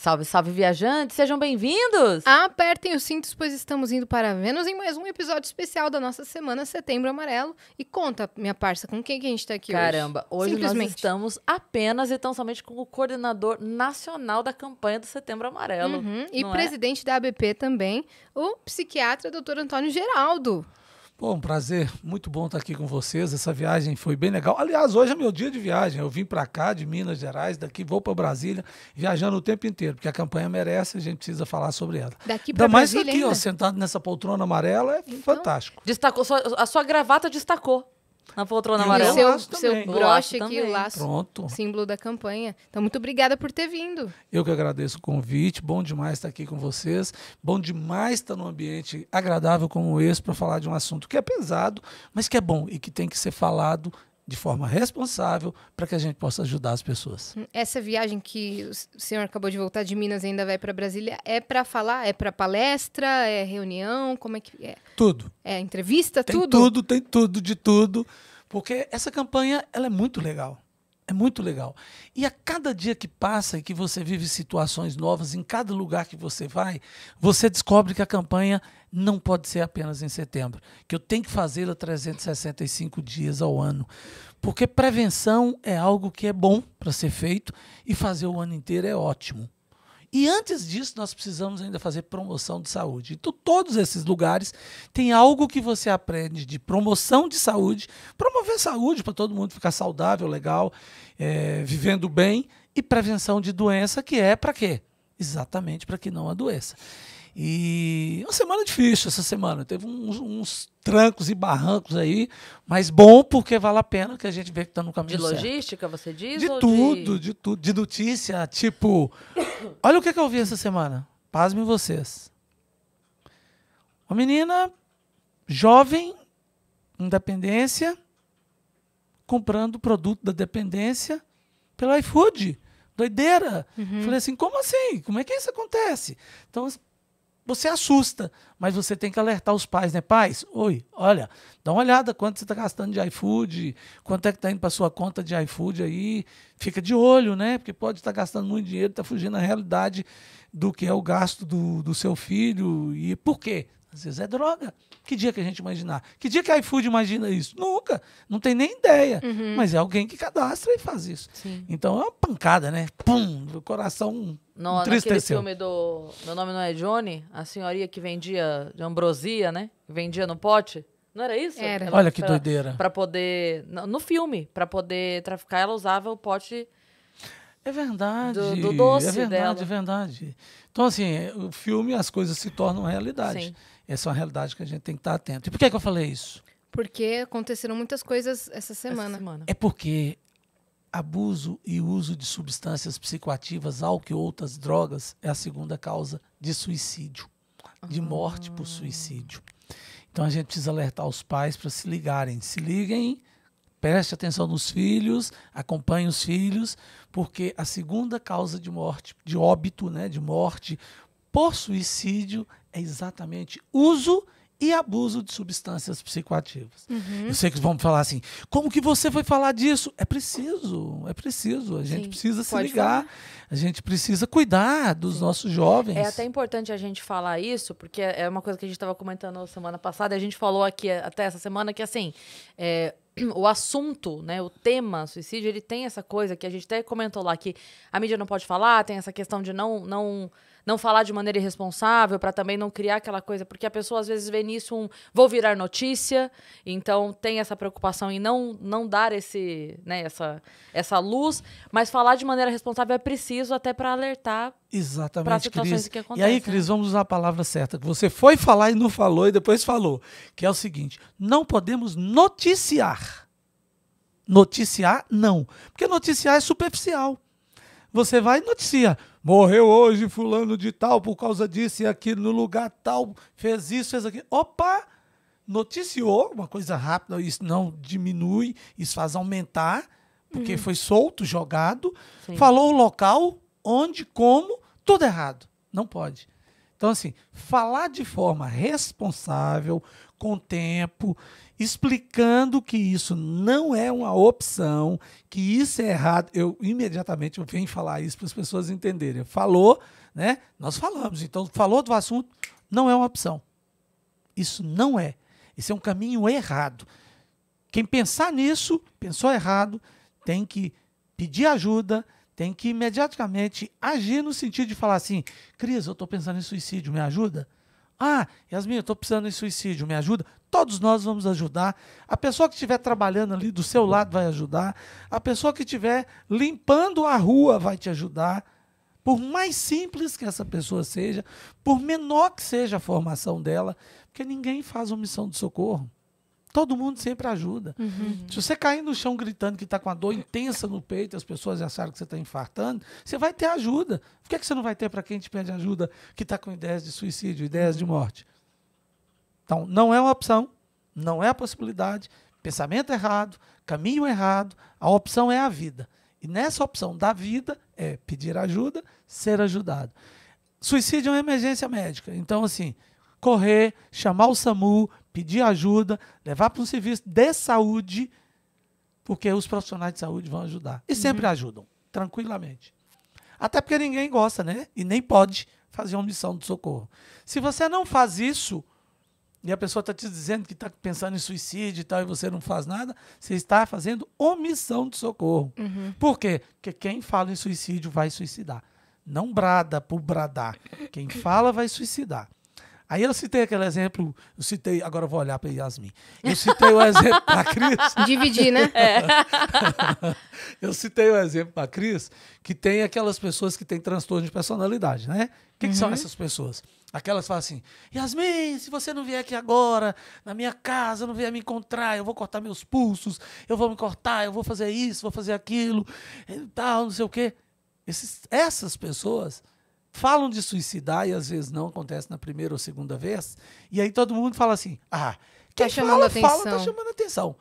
Salve, salve, viajantes! Sejam bem-vindos! Apertem os cintos, pois estamos indo para Vênus em mais um episódio especial da nossa semana Setembro Amarelo. E conta, minha parça, com quem que a gente está aqui Caramba, hoje? Caramba, hoje nós estamos apenas e tão somente com o coordenador nacional da campanha do Setembro Amarelo. Uhum, e é? presidente da ABP também, o psiquiatra Dr. Antônio Geraldo. Bom, um prazer muito bom estar aqui com vocês. Essa viagem foi bem legal. Aliás, hoje é meu dia de viagem. Eu vim para cá de Minas Gerais, daqui vou para Brasília, viajando o tempo inteiro, porque a campanha merece, a gente precisa falar sobre ela. Daqui para Brasília mais aqui, ó, sentado nessa poltrona amarela, é então, fantástico. Destacou a sua gravata destacou. Ah, na poltrona amarela. o seu, seu broche aqui, o laço, Pronto. símbolo da campanha. Então, muito obrigada por ter vindo. Eu que agradeço o convite. Bom demais estar aqui com vocês. Bom demais estar num ambiente agradável como esse para falar de um assunto que é pesado, mas que é bom e que tem que ser falado de forma responsável para que a gente possa ajudar as pessoas. Hum, essa viagem que o senhor acabou de voltar de Minas ainda vai para Brasília, é para falar, é para palestra, é reunião, como é que é? Tudo. É entrevista, tem tudo. Tem tudo, tem tudo de tudo, porque essa campanha ela é muito legal. É muito legal. E a cada dia que passa e que você vive situações novas, em cada lugar que você vai, você descobre que a campanha não pode ser apenas em setembro, que eu tenho que fazê-la 365 dias ao ano. Porque prevenção é algo que é bom para ser feito e fazer o ano inteiro é ótimo. E antes disso, nós precisamos ainda fazer promoção de saúde. Então, todos esses lugares têm algo que você aprende de promoção de saúde, promover saúde para todo mundo ficar saudável, legal, é, vivendo bem, e prevenção de doença, que é para quê? Exatamente para que não adoeça. E uma semana difícil essa semana. Teve uns, uns, trancos e barrancos aí, mas bom porque vale a pena que a gente vê que está no caminho certo. De logística, você diz? De tudo, de... de... tudo. De notícia, tipo... Olha o que, que eu vi essa semana. Pasmem vocês. Uma menina jovem, independência, comprando produto da dependência pelo iFood. Doideira. Uhum. Falei assim, como assim? Como é que isso acontece? Então, você assusta, mas você tem que alertar os pais, né? Pais, oi, olha, dá uma olhada quanto você está gastando de iFood, quanto é que está indo para sua conta de iFood aí, fica de olho, né? Porque pode estar tá gastando muito dinheiro, está fugindo da realidade do que é o gasto do, do seu filho. E por quê? Às vezes é droga. Que dia que a gente imaginar? Que dia que a iFood imagina isso? Nunca. Não tem nem ideia. Uhum. Mas é alguém que cadastra e faz isso. Sim. Então é uma pancada, né? Pum! O coração no, naquele filme do Meu Nome Não É Johnny, a senhoria que vendia de ambrosia, né? Vendia no pote. Não era isso? Era. Ela, Olha que pra, doideira. Pra poder... No filme, pra poder traficar, ela usava o pote... É verdade. Do, do doce é verdade, dela. É verdade, Então, assim, o filme, as coisas se tornam realidade. Sim. Essa é uma realidade que a gente tem que estar atento. E por que, é que eu falei isso? Porque aconteceram muitas coisas essa semana. essa semana. É porque abuso e uso de substâncias psicoativas, álcool e outras drogas, é a segunda causa de suicídio, de morte por suicídio. Então a gente precisa alertar os pais para se ligarem. Se liguem, preste atenção nos filhos, acompanhe os filhos, porque a segunda causa de morte, de óbito, né, de morte por suicídio é exatamente uso e abuso de substâncias psicoativas. Uhum. Eu sei que vão falar assim, como que você foi falar disso? É preciso, é preciso. A gente Sim, precisa se ligar, falar. a gente precisa cuidar dos Sim. nossos jovens. É até importante a gente falar isso, porque é uma coisa que a gente estava comentando semana passada, a gente falou aqui eh, até essa semana que assim. É, o assunto, né, o tema suicídio, ele tem essa coisa que a gente até comentou lá que a mídia não pode falar, tem essa questão de não não não falar de maneira irresponsável, para também não criar aquela coisa, porque a pessoa às vezes vê nisso um vou virar notícia, então tem essa preocupação em não, não dar esse, né, essa, essa luz, mas falar de maneira responsável é preciso até para alertar Exatamente, Cris. Acontece, e aí, Cris, né? vamos usar a palavra certa, que você foi falar e não falou e depois falou, que é o seguinte: não podemos noticiar. Noticiar, não. Porque noticiar é superficial. Você vai e noticia. Morreu hoje fulano de tal por causa disso e aquilo no lugar tal, fez isso, fez aquilo. Opa! Noticiou, uma coisa rápida, isso não diminui, isso faz aumentar, porque uhum. foi solto, jogado. Sim. Falou o local, onde, como, tudo errado. Não pode. Então, assim, falar de forma responsável, com tempo explicando que isso não é uma opção, que isso é errado. Eu imediatamente eu venho falar isso para as pessoas entenderem. Falou, né? Nós falamos. Então, falou do assunto, não é uma opção. Isso não é. Esse é um caminho errado. Quem pensar nisso, pensou errado, tem que pedir ajuda, tem que imediatamente agir no sentido de falar assim: Cris, eu estou pensando em suicídio, me ajuda? Ah, Yasmin, eu estou precisando em suicídio, me ajuda? Todos nós vamos ajudar. A pessoa que estiver trabalhando ali do seu lado vai ajudar. A pessoa que estiver limpando a rua vai te ajudar. Por mais simples que essa pessoa seja, por menor que seja a formação dela, porque ninguém faz omissão de socorro. Todo mundo sempre ajuda. Uhum. uhum. Se você cair no chão gritando que está com a dor intensa no peito, as pessoas acharam que você está infartando, você vai ter ajuda. Por que, é que você não vai ter para quem te pede ajuda que está com ideias de suicídio, ideias de morte? Então, não é uma opção, não é a possibilidade. Pensamento errado, caminho errado, a opção é a vida. E nessa opção da vida é pedir ajuda, ser ajudado. Suicídio é uma emergência médica. Então, assim, correr, chamar o SAMU, pedir ajuda, levar para um serviço de saúde, porque os profissionais de saúde vão ajudar. E uhum. sempre ajudam, tranquilamente. Até porque ninguém gosta, né? E nem pode fazer uma missão de socorro. Se você não faz isso, e a pessoa está te dizendo que está pensando em suicídio e tal, e você não faz nada, você está fazendo omissão de socorro. Uhum. Por quê? Porque quem fala em suicídio vai suicidar. Não brada por bradar. Quem fala vai suicidar. Aí eu citei aquele exemplo, eu citei, agora eu vou olhar para Yasmin. Eu citei o exemplo para Cris. Dividir, né? É. eu citei o exemplo para Cris que tem aquelas pessoas que têm transtorno de personalidade, né? O que, uhum. que são uhum. essas pessoas? Aquelas falam assim: Yasmin, se você não vier aqui agora, na minha casa, não vier me encontrar, eu vou cortar meus pulsos, eu vou me cortar, eu vou fazer isso, vou fazer aquilo, tal, não sei o quê. essas pessoas falam de suicidar e às vezes não acontece na primeira ou segunda vez. E aí todo mundo fala assim: ah, tá quem tá chamando fala, atenção. fala, tá chamando atenção.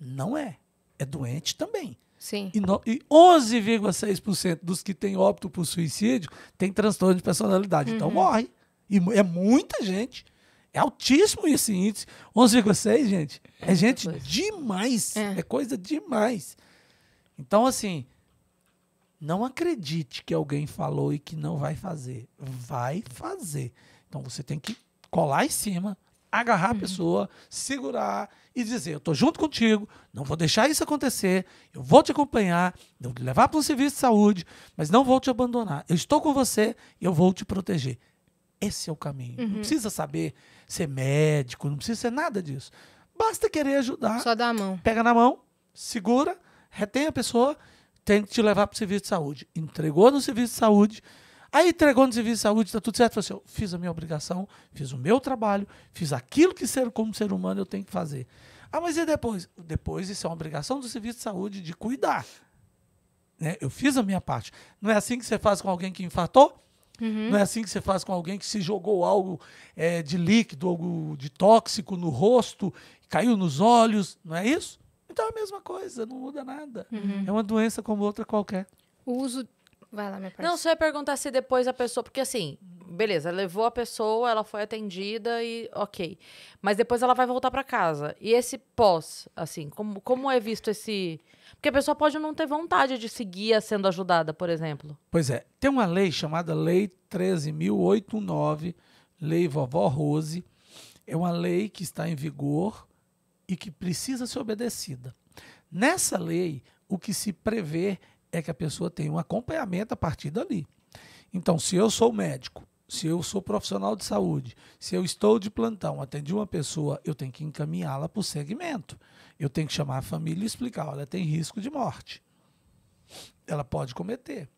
Não é. É doente também. Sim. E, e 11,6% dos que têm óbito por suicídio têm transtorno de personalidade. Então uhum. Então morre. E é muita gente. É altíssimo esse índice. 11,6, gente. É, é gente demais. É. é coisa demais. Então, assim, não acredite que alguém falou e que não vai fazer. Vai fazer. Então você tem que colar em cima, agarrar a uhum. pessoa, segurar e dizer: Eu estou junto contigo, não vou deixar isso acontecer, eu vou te acompanhar, vou te levar para um serviço de saúde, mas não vou te abandonar. Eu estou com você e eu vou te proteger. Esse é o caminho. Uhum. Não precisa saber ser médico, não precisa ser nada disso. Basta querer ajudar. Só dá a mão. Pega na mão, segura, retém a pessoa tem que te levar para o serviço de saúde. Entregou no serviço de saúde, aí entregou no serviço de saúde, está tudo certo. Falou assim, eu fiz a minha obrigação, fiz o meu trabalho, fiz aquilo que ser como ser humano eu tenho que fazer. Ah, mas e depois? Depois isso é uma obrigação do serviço de saúde de cuidar. Né? Eu fiz a minha parte. Não é assim que você faz com alguém que infartou? Uhum. Não é assim que você faz com alguém que se jogou algo é, de líquido, algo de tóxico no rosto, caiu nos olhos, não é isso? Então é a mesma coisa, não muda nada. Uhum. É uma doença como outra qualquer. O uso. Vai lá, minha parte. Não, só ia perguntar se depois a pessoa. Porque assim, beleza, levou a pessoa, ela foi atendida e ok. Mas depois ela vai voltar para casa. E esse pós, assim, como, como é visto esse. Porque a pessoa pode não ter vontade de seguir sendo ajudada, por exemplo. Pois é. Tem uma lei chamada Lei 13.089, Lei Vovó Rose. É uma lei que está em vigor e que precisa ser obedecida. Nessa lei, o que se prevê é que a pessoa tenha um acompanhamento a partir dali. Então, se eu sou médico, se eu sou profissional de saúde, se eu estou de plantão, atendi uma pessoa, eu tenho que encaminhá-la para o segmento. Eu tenho que chamar a família e explicar: olha, tem risco de morte. Ela pode cometer.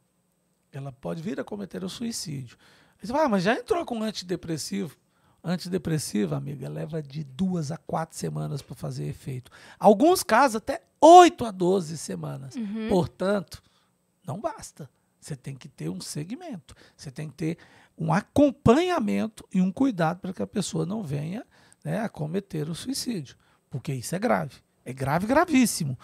Ela pode vir a cometer o suicídio. você fala, ah, mas já entrou com um antidepressivo? Antidepressiva, amiga, leva de duas a quatro semanas para fazer efeito. Alguns casos, até oito a doze semanas. Uhum. Portanto, não basta. Você tem que ter um segmento, você tem que ter um acompanhamento e um cuidado para que a pessoa não venha né, a cometer o suicídio, porque isso é grave. É grave, gravíssimo.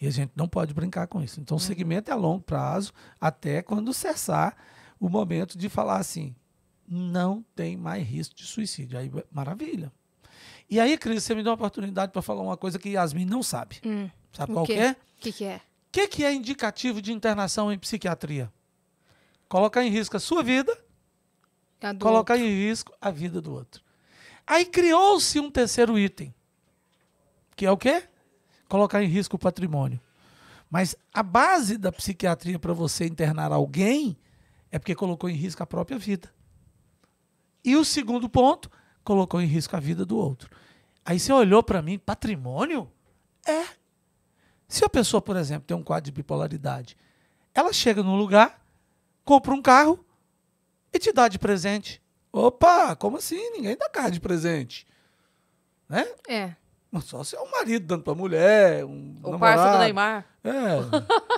E a gente não pode brincar com isso. Então, o uhum. segmento é a longo prazo, até quando cessar o momento de falar assim: não tem mais risco de suicídio. Aí, maravilha. E aí, Cris, você me deu uma oportunidade para falar uma coisa que Yasmin não sabe. Hum, sabe qual que é? O que, que é? O que, que é indicativo de internação em psiquiatria? Colocar em risco a sua vida, a colocar outro. em risco a vida do outro. Aí criou-se um terceiro item, que é o quê? Colocar em risco o patrimônio. Mas a base da psiquiatria para você internar alguém é porque colocou em risco a própria vida. E o segundo ponto, colocou em risco a vida do outro. Aí você olhou para mim, patrimônio? É. Se a pessoa, por exemplo, tem um quadro de bipolaridade, ela chega num lugar, compra um carro e te dá de presente. Opa, como assim? Ninguém dá carro de presente. Né? É. Só se é um marido dando pra mulher, um O quarto do Neymar. É,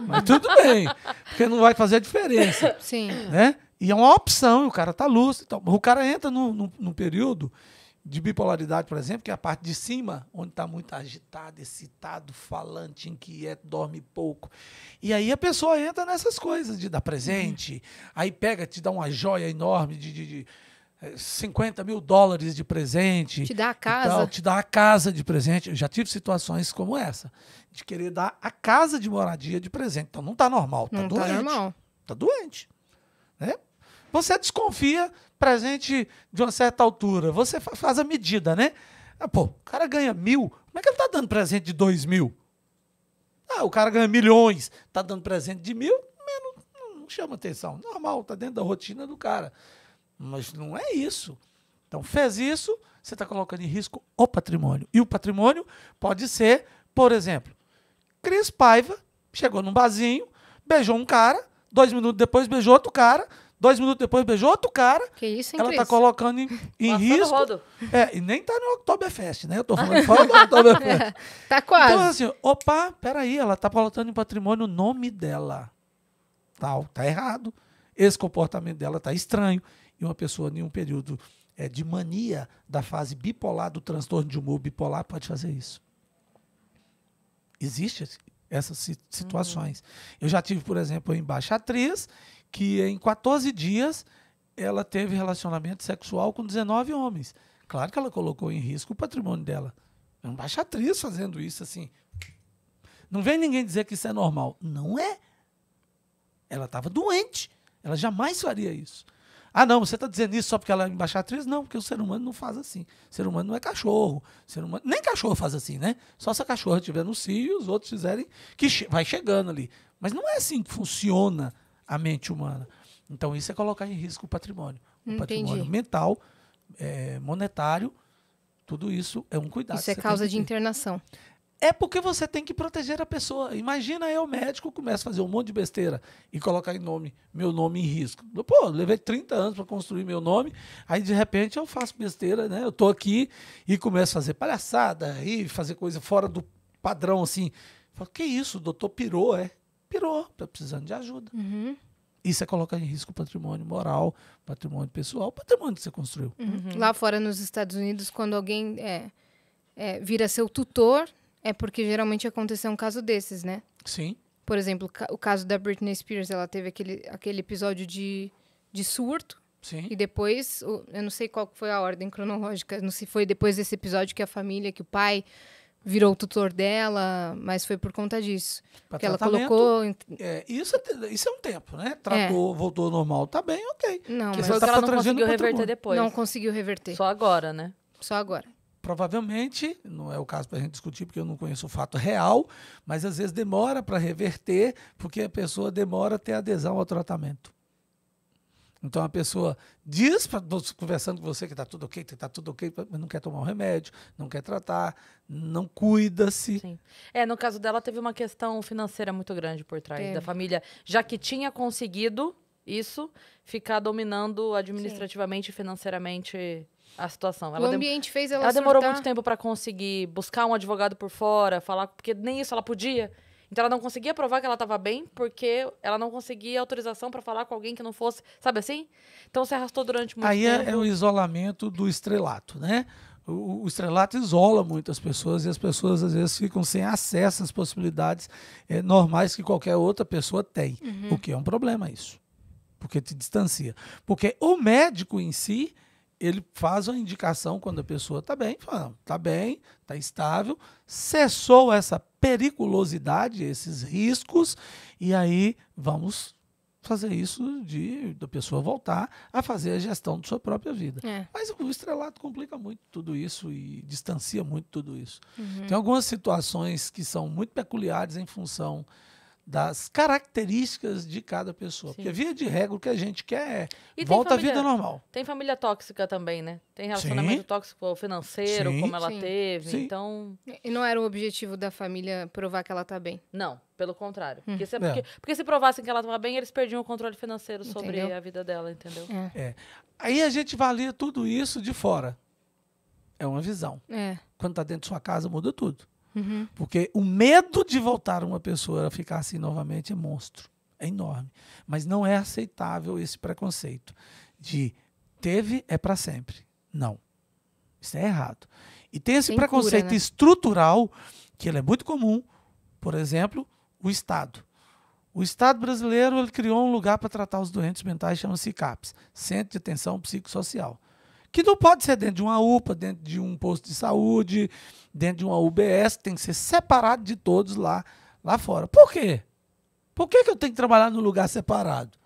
mas tudo bem, porque não vai fazer a diferença. Sim. Né? E é uma opção, o cara está lúcido. Então, o cara entra num, período de bipolaridade, por exemplo, que é a parte de cima, onde está muito agitado, excitado, falante, inquieto, dorme pouco. E aí a pessoa entra nessas coisas de dar presente, uhum. aí pega, te dá uma joia enorme de, de, de 50 eh, mil dólares de presente. Te dá a casa. Tal, te dá a casa de presente. Eu já tive situações como essa, de querer dar a casa de moradia de presente. Então não tá normal, tá não tá doente. Tá normal. Tá doente. Né? Você desconfia pra gente de uma certa altura. Você faz a medida, né? Ah, pô, o cara ganha mil, como é que ele tá dando presente de dois mil? Ah, o cara ganha milhões, tá dando presente de mil, não, não chama atenção. Normal, tá dentro da rotina do cara. Mas não é isso. Então, fez isso, você está colocando em risco o patrimônio. E o patrimônio pode ser, por exemplo, Cris Paiva chegou num barzinho, beijou um cara, dois minutos depois beijou outro cara, Dois minutos depois beijou outro cara. Que isso, hein, Ela tá Cris? tá colocando em, em risco. Rodo. É, e nem tá no Oktoberfest, né? Eu tô falando fora do Oktoberfest. É, tá quase. Então, assim, opa, peraí, ela tá colocando em patrimônio o nome dela. Tal, tá, tá errado. Esse comportamento dela tá estranho. E uma pessoa em um período é, de mania da fase bipolar, do transtorno de humor bipolar, pode fazer isso. Existem essas uhum. situações. Uhum. Eu já tive, por exemplo, embaixatriz que em 14 dias ela teve relacionamento sexual com 19 homens. Claro que ela colocou em risco o patrimônio dela. É uma baixatriz fazendo isso assim. Não vem ninguém dizer que isso é normal. Não é. Ela estava doente. Ela jamais faria isso. Ah, não, você está dizendo isso só porque ela é embaixatriz? Não, porque o ser humano não faz assim. O ser humano não é cachorro. O ser humano, nem cachorro faz assim, né? Só se a cachorra estiver no cio e os outros fizerem que vai chegando ali. Mas não é assim que funciona a mente humana. Então, isso é colocar em risco o patrimônio. O Entendi. patrimônio mental, é, monetário, tudo isso é um cuidado. Isso é causa de internação. É porque você tem que proteger a pessoa. Imagina eu, médico, começo a fazer um monte de besteira e colocar em nome, meu nome em risco. Pô, levei 30 anos para construir meu nome, aí de repente eu faço besteira, né? Eu tô aqui e começo a fazer palhaçada e fazer coisa fora do padrão assim. Falo, que isso, doutor pirou, é? parou, tá precisando de ajuda. Uhum. Isso é colocar em risco o patrimônio moral, patrimônio pessoal, patrimônio que você construiu. Uhum. uhum. Lá fora, nos Estados Unidos, quando alguém é, é, vira seu tutor, é porque geralmente aconteceu um caso desses, né? Sim. Por exemplo, o caso da Britney Spears, ela teve aquele, aquele episódio de, de surto. Sim. E depois, eu não sei qual foi a ordem cronológica, não se foi depois desse episódio que a família, que o pai virou tutor dela, mas foi por conta disso. Pra que ela colocou. É, isso, é isso é um tempo, né? Tratou, é. voltou ao normal, tá bem, ok. Não, mas ela, tá ela não conseguiu reverter depois. Não conseguiu reverter. Só agora, né? Só agora provavelmente, não é o caso para a gente discutir, porque eu não conheço o fato real, mas às vezes demora para reverter, porque a pessoa demora a ter adesão ao tratamento. Então a pessoa diz, pra, conversando com você, que está tudo ok, que está tudo ok, mas não quer tomar o um remédio, não quer tratar, não cuida-se. É, no caso dela, teve uma questão financeira muito grande por trás da família, já que tinha conseguido isso, ficar dominando administrativamente e financeiramente a situação. Ela o ambiente fez ela Ela surtar. demorou muito tempo para conseguir buscar um advogado por fora, falar, porque nem isso ela podia. Então ela não conseguia provar que ela estava bem porque ela não conseguia autorização para falar com alguém que não fosse, sabe assim? Então se arrastou durante muito Aí é, tempo. Aí é o isolamento do estrelato, né? O, o, estrelato isola muitas pessoas e as pessoas às vezes ficam sem acesso às possibilidades é, normais que qualquer outra pessoa tem, uhum. o que é um problema isso, porque te distancia. Porque o médico em si, ele faz uma indicação quando a pessoa está bem, fala, está bem, está estável, cessou essa periculosidade, esses riscos, e aí vamos fazer isso de da pessoa voltar a fazer a gestão de sua própria vida. É. Mas o estrelato complica muito tudo isso e distancia muito tudo isso. Uhum. Tem algumas situações que são muito peculiares em função das características de cada pessoa. Sim. Porque via de regra o que a gente quer é volta família, à vida normal. Tem família tóxica também, né? Tem relacionamento Sim. tóxico financeiro, Sim. como ela teve, então... E não era o objetivo da família provar que ela tá bem. Não, pelo contrário. Hum. Porque, se, é porque, é. porque, se provassem que ela estava bem, eles perdiam o controle financeiro sobre entendeu? a vida dela, entendeu? É. É. Aí a gente avalia tudo isso de fora. É uma visão. É. Quando tá dentro de sua casa, muda tudo. Uhum. Porque o medo de voltar uma pessoa a ficar assim novamente é monstro. É enorme. Mas não é aceitável esse preconceito de teve é para sempre. Não. Isso é errado. E tem esse preconceito cura, né? estrutural, que ele é muito comum, por exemplo, o Estado. O Estado brasileiro criou um lugar para tratar os doentes mentais, chama-se CAPS Centro de Atenção Psicossocial que não pode ser dentro de uma UPA, dentro de um posto de saúde, dentro de uma UBS, tem que ser separado de todos lá, lá fora. Por quê? Por que, que eu tenho que trabalhar num lugar separado?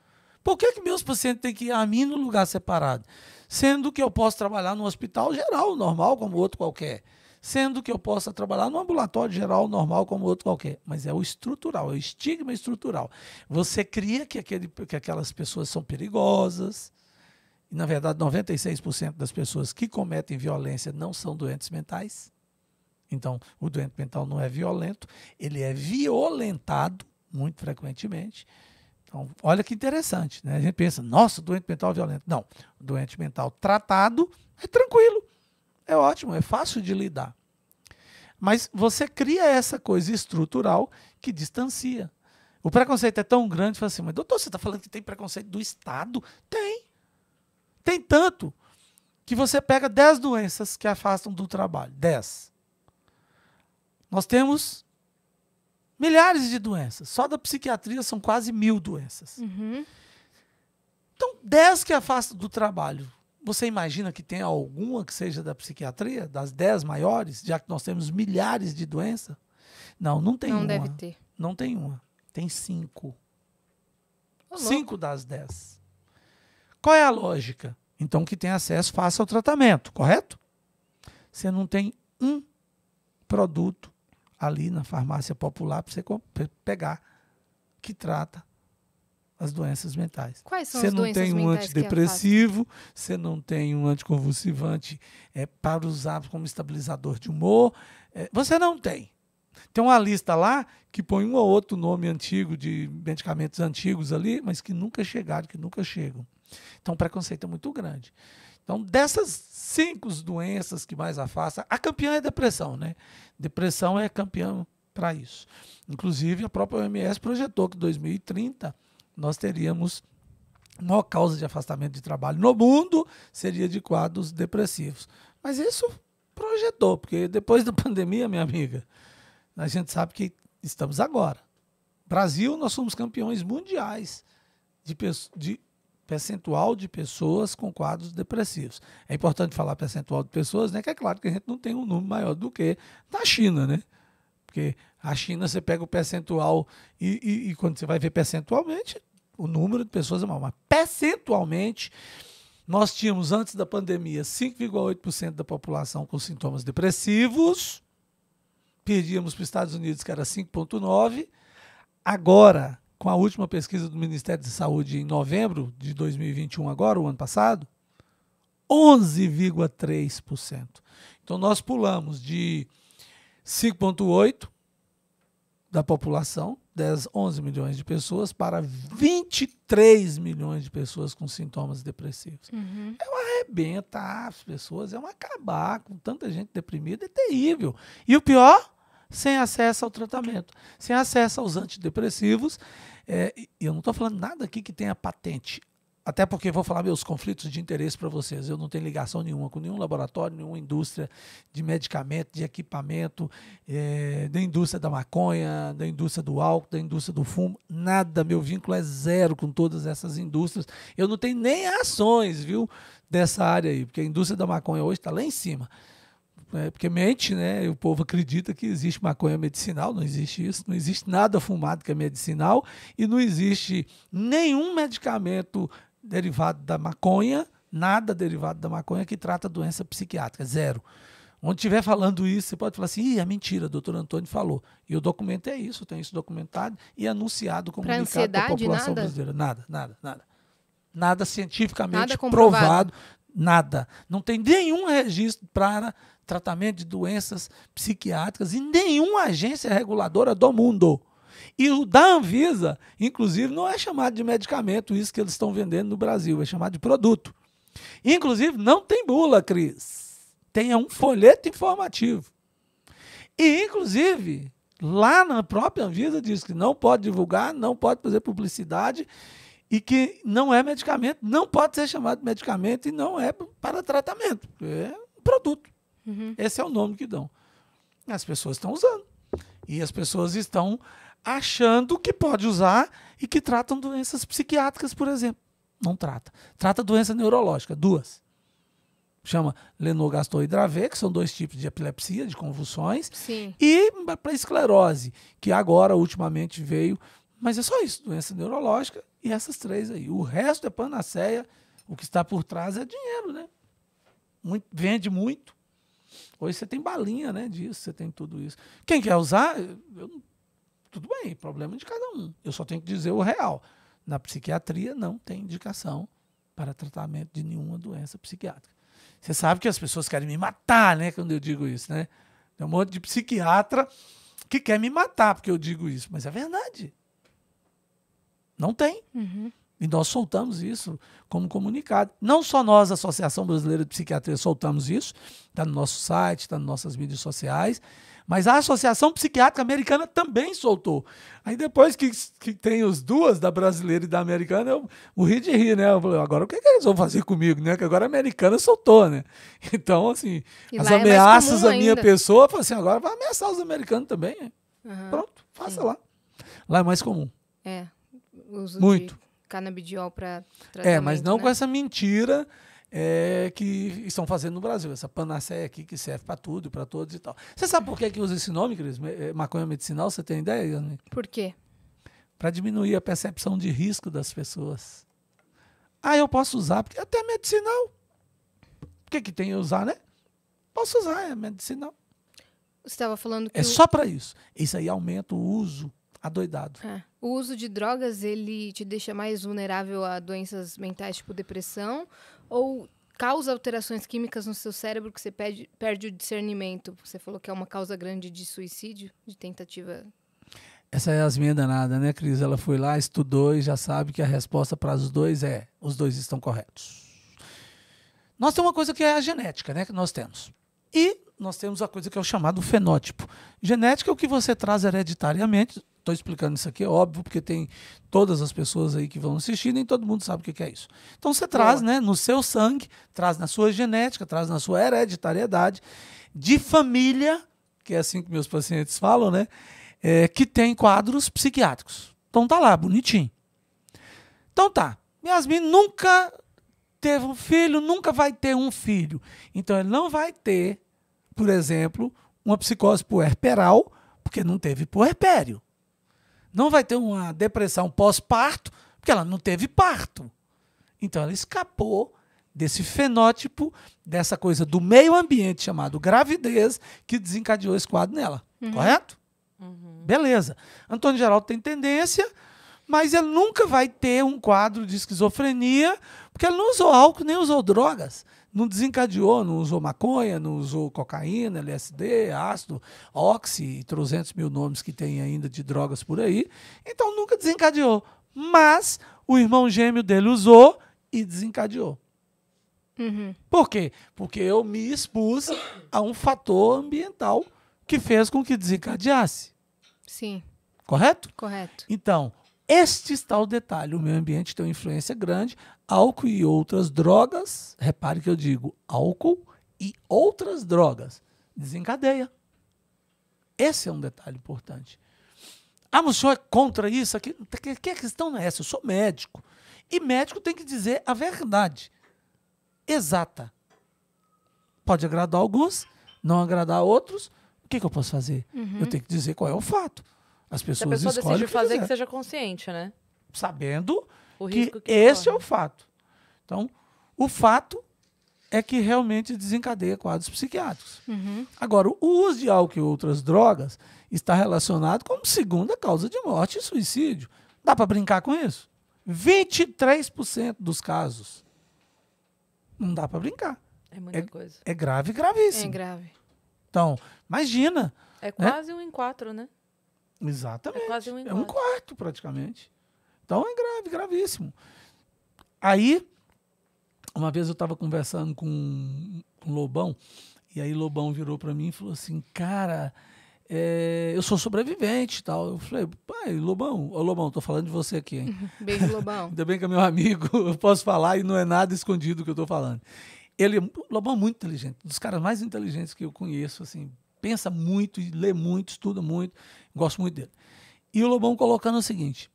Por que, que meus pacientes têm que ir a mim num lugar separado? Sendo que eu posso trabalhar num hospital geral, normal, como outro qualquer. Sendo que eu possa trabalhar num ambulatório geral, normal, como outro qualquer. Mas é o estrutural, é o estigma estrutural. Você cria que, aquele, que aquelas pessoas são perigosas, e, na verdade, 96% das pessoas que cometem violência não são doentes mentais. Então, o doente mental não é violento, ele é violentado muito frequentemente. Então, olha que interessante, né? A gente pensa, nossa, doente mental é violento. Não, doente mental tratado é tranquilo, é ótimo, é fácil de lidar. Mas você cria essa coisa estrutural que distancia. O preconceito é tão grande, fala assim, mas doutor, você está falando que tem preconceito do Estado? Tem. Tem tanto que você pega 10 doenças que afastam do trabalho. 10. Nós temos milhares de doenças. Só da psiquiatria são quase mil doenças. Uhum. Então, 10 que afastam do trabalho. Você imagina que tem alguma que seja da psiquiatria, das 10 maiores, já que nós temos milhares de doenças? Não, não tem não uma. Não deve ter. Não tem uma. Tem cinco. Ô, cinco das 10. Qual é a lógica? Então, que tem acesso, faça o tratamento, correto? Você não tem um produto ali na farmácia popular para você pegar que trata as doenças mentais. Quais são você as não doenças tem um é antidepressivo, você não tem um anticonvulsivante é, para usar como estabilizador de humor. É, você não tem. Tem uma lista lá que põe um ou outro nome antigo de medicamentos antigos ali, mas que nunca chegaram, que nunca chegam. Então, o preconceito é muito grande. Então, dessas cinco doenças que mais afasta, a campeã é depressão, né? Depressão é campeã para isso. Inclusive, a própria OMS projetou que em 2030 nós teríamos maior causa de afastamento de trabalho no mundo seria de quadros depressivos. Mas isso projetou, porque depois da pandemia, minha amiga, a gente sabe que estamos agora. Brasil, nós somos campeões mundiais de, de percentual de pessoas com quadros depressivos. É importante falar percentual de pessoas, né? Que é claro que a gente não tem um número maior do que na China, né? Porque a China você pega o percentual e, e, e quando você vai ver percentualmente, o número de pessoas é maior. Mas percentualmente, nós tínhamos antes da pandemia 5,8% da população com sintomas depressivos. Perdíamos para os Estados Unidos, que era 5,9%. Agora, com a última pesquisa do Ministério de Saúde em novembro de 2021, agora, o ano passado, 11,3%. Então nós pulamos de 5,8% da população, 10, 11 milhões de pessoas, para 23 milhões de pessoas com sintomas depressivos. Uhum. É uma arrebenta as pessoas, é um acabar com tanta gente deprimida, é terrível. E o pior? sem acesso ao tratamento, sem acesso aos antidepressivos. É, e eu não estou falando nada aqui que tenha patente. Até porque vou falar meus conflitos de interesse para vocês. Eu não tenho ligação nenhuma com nenhum laboratório, nenhuma indústria de medicamento, de equipamento, é, da indústria da maconha, da indústria do álcool, da indústria do fumo. Nada. Meu vínculo é zero com todas essas indústrias. Eu não tenho nem ações, viu, dessa área aí, porque a indústria da maconha hoje está lá em cima né? porque mente, né? o povo acredita que existe maconha medicinal, não existe isso, não existe nada fumado que é medicinal e não existe nenhum medicamento derivado da maconha, nada derivado da maconha que trata doença psiquiátrica, zero. Onde estiver falando isso, você pode falar assim, Ih, é mentira, doutor Antônio falou. E o documento é isso, tem isso documentado e anunciado, comunicado para a população nada? brasileira. Nada, nada, nada. Nada cientificamente nada provado, nada. Não tem nenhum registro para tratamento de doenças psiquiátricas em nenhuma agência reguladora do mundo. E o da Anvisa, inclusive, não é chamado de medicamento, isso que eles estão vendendo no Brasil, é chamado de produto. Inclusive, não tem bula, Cris. Tem um folheto informativo. E, inclusive, lá na própria Anvisa diz que não pode divulgar, não pode fazer publicidade e que não é medicamento, não pode ser chamado de medicamento e não é para tratamento, é um produto. Uhum. Esse é o nome que dão. As pessoas estão usando. E as pessoas estão achando que pode usar e que tratam doenças psiquiátricas, por exemplo. Não trata. Trata doença neurológica, duas. Chama lenogastroidrave, que são dois tipos de epilepsia, de convulsões. Sim. E para esclerose, que agora ultimamente veio. Mas é só isso, doença neurológica e essas três aí. O resto é panaceia. O que está por trás é dinheiro, né? Muito, vende muito. Hoje você tem balinha, né, disso, você tem tudo isso. Quem quer usar, eu, tudo bem, problema de cada um. Eu só tenho que dizer o real. Na psiquiatria não tem indicação para tratamento de nenhuma doença psiquiátrica. Você sabe que as pessoas querem me matar, né, quando eu digo isso, né? Tem um monte de psiquiatra que quer me matar porque eu digo isso, mas é verdade. Não tem. Uhum. E nós soltamos isso como comunicado. Não só nós, a Associação Brasileira de Psiquiatria, soltamos isso, está no nosso site, está nas nossas mídias sociais, mas a Associação Psiquiátrica Americana também soltou. Aí depois que, que tem os duas, da brasileira e da americana, eu morri de rir, né? Eu falei, agora o que, é que eles vão fazer comigo, né? Que agora a americana soltou, né? Então, assim, e as ameaças é à minha ainda. pessoa, eu falei assim, agora vai ameaçar os americanos também. Né? Uhum. Pronto, faça Sim. lá. Lá é mais comum. É. Uso Muito. De canabidiol para É, mas não né? com essa mentira é, que estão fazendo no Brasil, essa panaceia aqui que serve para tudo, e para todos e tal. Você sabe por que, que usa esse nome, Cris? É, maconha medicinal, você tem ideia, Yasmin? Por quê? Para diminuir a percepção de risco das pessoas. Ah, eu posso usar, porque até medicinal. O que, que tem a usar, né? Posso usar, é medicinal. Você estava falando que. É o... só para isso. Isso aí aumenta o uso adoidado. É. O uso de drogas, ele te deixa mais vulnerável a doenças mentais tipo depressão ou causa alterações químicas no seu cérebro que você perde, perde o discernimento? Você falou que é uma causa grande de suicídio, de tentativa... Essa Yasmin é danada, né, Cris? Ela foi lá, estudou e já sabe que a resposta para os dois é os dois estão corretos. Nós temos uma coisa que é a genética, né, que nós temos. E nós temos a coisa que é o chamado fenótipo. Genética é o que você traz hereditariamente estou explicando isso aqui, é óbvio, porque tem todas as pessoas aí que vão assistir, nem todo mundo sabe o que é isso. Então você traz, né, no seu sangue, traz na sua genética, traz na sua hereditariedade de família, que é assim que meus pacientes falam, né, é, que tem quadros psiquiátricos. Então tá lá, bonitinho. Então tá. Yasmin nunca teve um filho, nunca vai ter um filho. Então ele não vai ter, por exemplo, uma psicose puerperal, porque não teve puerpério não vai ter uma depressão pós-parto, porque ela não teve parto. Então ela escapou desse fenótipo, dessa coisa do meio ambiente chamado gravidez, que desencadeou esse quadro nela. Uhum. Correto? Uhum. Beleza. Antônio Geraldo tem tendência, mas ele nunca vai ter um quadro de esquizofrenia, porque ele não usou álcool nem usou drogas não desencadeou, não usou maconha, não usou cocaína, LSD, ácido, oxi, 300 mil nomes que tem ainda de drogas por aí. Então nunca desencadeou. Mas o irmão gêmeo dele usou e desencadeou. Uhum. Por quê? Porque eu me expus a um fator ambiental que fez com que desencadeasse. Sim. Correto? Correto. Então, este está o detalhe. O meio ambiente tem uma influência grande, álcool e outras drogas, repare que eu digo álcool e outras drogas, desencadeia. Esse é um detalhe importante. Ah, mas o senhor é contra isso? Aqui, que a questão não é essa, eu sou médico. E médico tem que dizer a verdade exata. Pode agradar alguns, não agradar outros. O que, que eu posso fazer? Uhum. Eu tenho que dizer qual é o fato. As pessoas Se a pessoa escolhem decidir fazer, quiser. que seja consciente, né? Sabendo que, que esse é o fato. Então, o fato é que realmente desencadeia quadros psiquiátricos. Uhum. Agora, o uso de álcool e outras drogas está relacionado como segunda causa de morte e suicídio. Dá para brincar com isso? 23% dos casos. Não dá para brincar. É muita é, coisa. É grave, gravíssimo. É grave. Então, imagina. É né? quase né? um em quatro, né? Exatamente. É quase um em quatro. É um quarto, praticamente. Então é grave, gravíssimo. Aí, uma vez eu estava conversando com um, Lobão, e aí Lobão virou para mim e falou assim, cara, é, eu sou sobrevivente e tal. Eu falei, pai, Lobão, ô Lobão, tô falando de você aqui, hein? Beijo, Lobão. Ainda bem que é meu amigo, eu posso falar e não é nada escondido que eu estou falando. Ele, Lobão é muito inteligente, dos caras mais inteligentes que eu conheço, assim, pensa muito, lê muito, estuda muito, gosto muito dele. E o Lobão colocando o seguinte,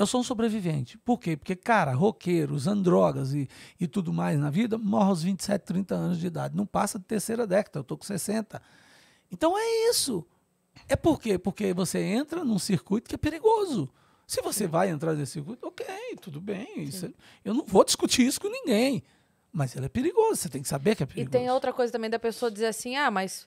eu sou um sobrevivente. Por quê? Porque, cara, roqueiro, usando drogas e, e tudo mais na vida, morro aos 27, 30 anos de idade. Não passa de terceira década, eu tô com 60. Então é isso. É por quê? Porque você entra num circuito que é perigoso. Se você Sim. vai entrar nesse circuito, ok, tudo bem. Isso, é, eu não vou discutir isso com ninguém. Mas ele é perigoso, você tem que saber que é perigoso. E tem outra coisa também da pessoa dizer assim: ah, mas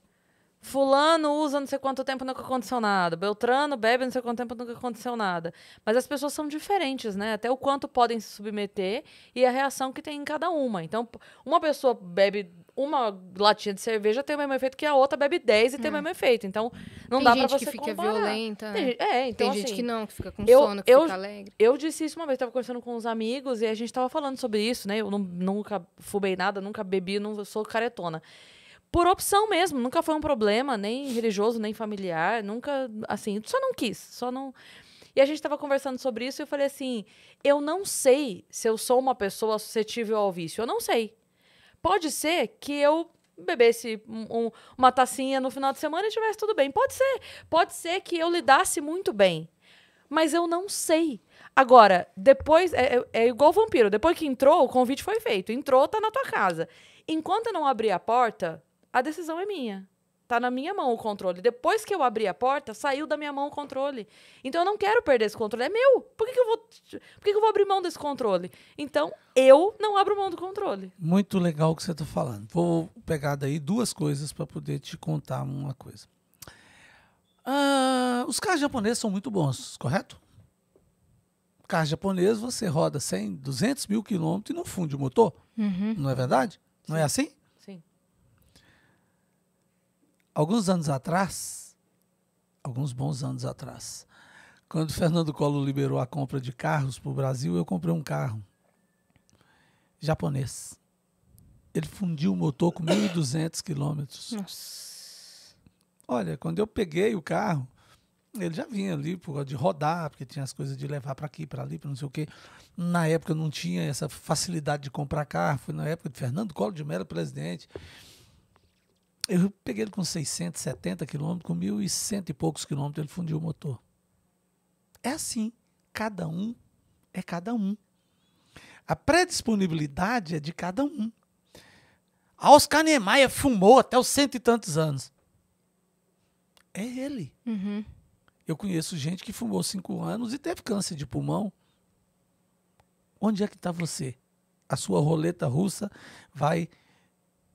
Fulano usa não sei quanto tempo nunca aconteceu nada. Beltrano bebe não sei quanto tempo nunca aconteceu nada. Mas as pessoas são diferentes, né? Até o quanto podem se submeter e a reação que tem em cada uma. Então, uma pessoa bebe uma latinha de cerveja tem o mesmo efeito que a outra bebe 10 e hum. tem o é. mesmo efeito. Então, não tem dá para você comparar. Tem gente que fica violenta. Tem, né? é, então, tem gente assim, que não, que fica com eu, sono, que eu, fica alegre. Eu disse isso uma vez, tava conversando com uns amigos e a gente tava falando sobre isso, né? Eu não, nunca fubei nada, nunca bebi, não sou caretona por opção mesmo, nunca foi um problema, nem religioso, nem familiar, nunca, assim, só não quis, só não. E a gente estava conversando sobre isso e eu falei assim: eu não sei se eu sou uma pessoa suscetível ao vício, eu não sei. Pode ser que eu bebesse um, uma tacinha no final de semana e tivesse tudo bem. Pode ser. Pode ser que eu lidasse muito bem. Mas eu não sei. Agora, depois. É, é, é igual vampiro. Depois que entrou, o convite foi feito. Entrou, tá na tua casa. Enquanto eu não abrir a porta, a decisão é minha. Tá na minha mão o controle. Depois que eu abri a porta, saiu da minha mão o controle. Então eu não quero perder esse controle. É meu. Por que, que eu vou. Por que, que eu vou abrir mão desse controle? Então, eu não abro mão do controle. Muito legal o que você está falando. Vou pegar daí duas coisas para poder te contar uma coisa. Ah, os carros japoneses são muito bons, correto? Carro japonês, você roda 100, 200 mil quilômetros e não funde o motor. Uhum. Não é verdade? Não é assim? alguns anos atrás, alguns bons anos atrás, quando Fernando Collor liberou a compra de carros para o Brasil, eu comprei um carro japonês. Ele fundiu o motor com 1.200 quilômetros. Olha, quando eu peguei o carro, ele já vinha ali por causa de rodar, porque tinha as coisas de levar para aqui, para ali, para não sei o quê. Na época não tinha essa facilidade de comprar carro. Foi na época de Fernando Collor de Mello, presidente. Eu peguei ele com 670 quilômetros, com 1.100 e poucos quilômetros, ele fundiu o motor. É assim. Cada um é cada um. A predisponibilidade é de cada um. A Oscar Niemeyer fumou até os cento e tantos anos. É ele. Uhum. Eu conheço gente que fumou cinco anos e teve câncer de pulmão. Onde é que está você? A sua roleta russa vai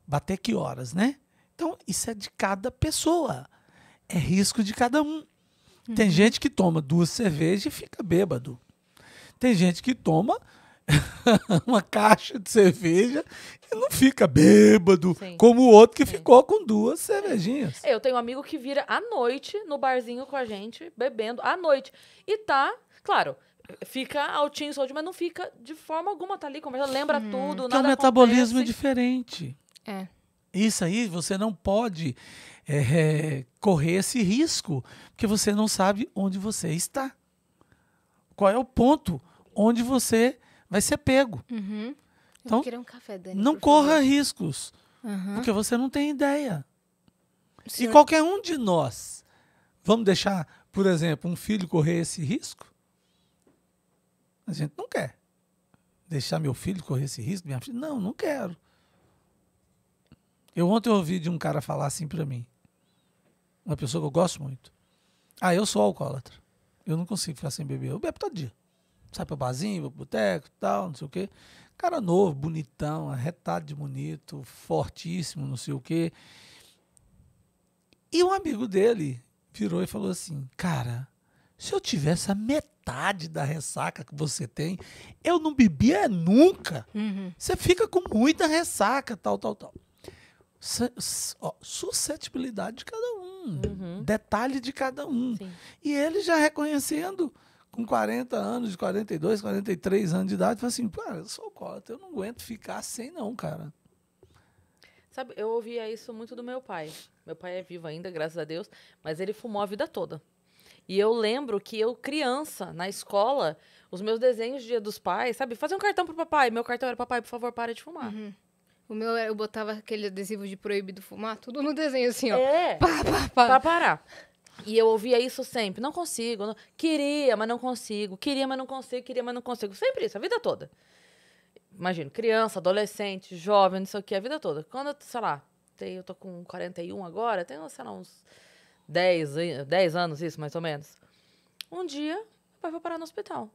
bater que horas, né? Então, isso é de cada pessoa. É risco de cada um. Uhum. Tem gente que toma duas cervejas e fica bêbado. Tem gente que toma uma caixa de cerveja e não fica bêbado, Sim. como o outro que Sim. ficou com duas é. cervejinhas. É, eu tenho um amigo que vira à noite no barzinho com a gente, bebendo à noite. E tá, claro, fica altinho saúde, mas não fica de forma alguma, tá ali conversando, lembra hum, tudo. Que é nada é metabolismo acontece. diferente. É. Isso aí você não pode é, é, correr esse risco, porque você não sabe onde você está. Qual é o ponto onde você vai ser pego. Uhum. Então, um café, Dani, não corra favor. riscos, uhum. porque você não tem ideia. Senhor... E qualquer um de nós, vamos deixar, por exemplo, um filho correr esse risco? A gente não quer. Deixar meu filho correr esse risco? Minha filha? Não, não quero. Eu ontem ouvi de um cara falar assim para mim, uma pessoa que eu gosto muito. Ah, eu sou alcoólatra. Eu não consigo ficar sem beber. Eu bebo todo dia. Sai pra barzinho, pro boteco, tal, não sei o quê. Cara novo, bonitão, arretado de bonito, fortíssimo, não sei o quê. E um amigo dele virou e falou assim: Cara, se eu tivesse a metade da ressaca que você tem, eu não bebia nunca. Uhum. Você fica com muita ressaca, tal, tal, tal suscetibilidade de cada um, uhum. detalhe de cada um. Sim. E ele já reconhecendo, com 40 anos, 42, 43 anos de idade, falou assim: cara, eu sou cota, eu não aguento ficar sem, não, cara. Sabe, eu ouvia isso muito do meu pai. Meu pai é vivo ainda, graças a Deus, mas ele fumou a vida toda. E eu lembro que eu, criança, na escola, os meus desenhos de dia dos pais, sabe? Fazer um cartão pro papai. Meu cartão era papai, por favor, para de fumar. Uhum. O meu, eu botava aquele adesivo de proibido fumar, tudo no desenho, assim, ó. É. Pá, pá, pá. Pra parar. E eu ouvia isso sempre. Não consigo. Não... Queria, mas não consigo. Queria, mas não consigo. Queria, mas não consigo. Sempre isso, a vida toda. Imagino, criança, adolescente, jovem, não sei o que, a vida toda. Quando, sei lá, eu tô com 41 agora, tenho, sei lá, uns 10, 10 anos, isso, mais ou menos. Um dia, meu pai foi parar no hospital.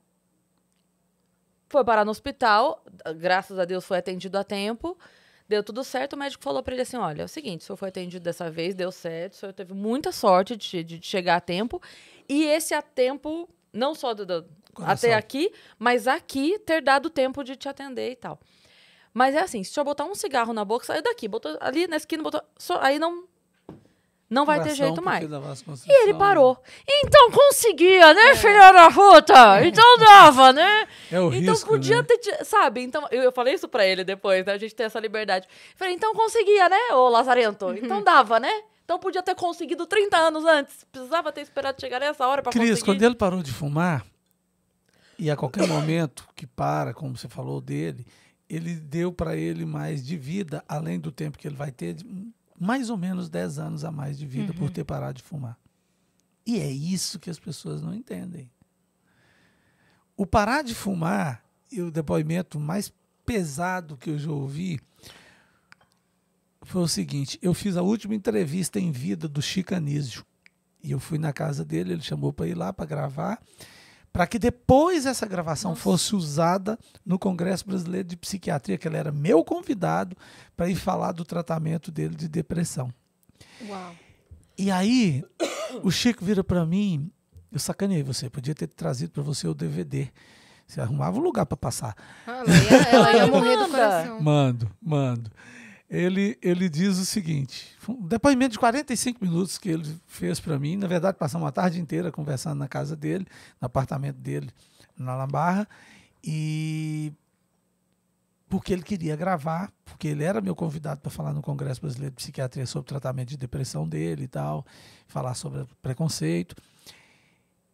Foi parar no hospital, graças a Deus foi atendido a tempo. Deu tudo certo, o médico falou para ele assim: olha, é o seguinte, o senhor foi atendido dessa vez, deu certo, o senhor teve muita sorte de, de chegar a tempo. E esse a tempo, não só do, do até aqui, mas aqui ter dado tempo de te atender e tal. Mas é assim, se eu botar um cigarro na boca, saiu daqui, botou ali na esquina, botou. Só, aí não, não vai ter jeito mais. E é ele parou. Então conseguia, né, é. filha da puta? É. Então dava, né? É o então risco, podia né? ter. Sabe? Então, eu, falei isso pra ele depois, né? A gente tem essa liberdade. Falei, então conseguia, né, ô Lazarento? Uhum. Então dava, né? Então podia ter conseguido 30 anos antes. Precisava ter esperado chegar nessa hora pra Cris, conseguir. Cris, quando ele parou de fumar, e a qualquer momento que para, como você falou dele, ele deu para ele mais de vida, além do tempo que ele vai ter. De mais ou menos 10 anos a mais de vida uhum. por ter parado de fumar. E é isso que as pessoas não entendem. O parar de fumar, e o depoimento mais pesado que eu já ouvi, foi o seguinte: eu fiz a última entrevista em vida do Chicanísio. E eu fui na casa dele, ele chamou para ir lá para gravar para que depois essa gravação Nossa. fosse usada no Congresso Brasileiro de Psiquiatria, que ele era meu convidado para ir falar do tratamento dele de depressão. Uau. E aí, o Chico vira para mim, eu sacaneei você, podia ter trazido para você o DVD. Você arrumava um lugar para passar. Ah, ela, ia, ela ia morrer do coração. Mando, mando ele, ele diz o seguinte: um depoimento de 45 minutos que ele fez para mim. Na verdade, passamos uma tarde inteira conversando na casa dele, no apartamento dele, na Lambarra, e porque ele queria gravar, porque ele era meu convidado para falar no Congresso Brasileiro de Psiquiatria sobre o tratamento de depressão dele e tal, falar sobre preconceito.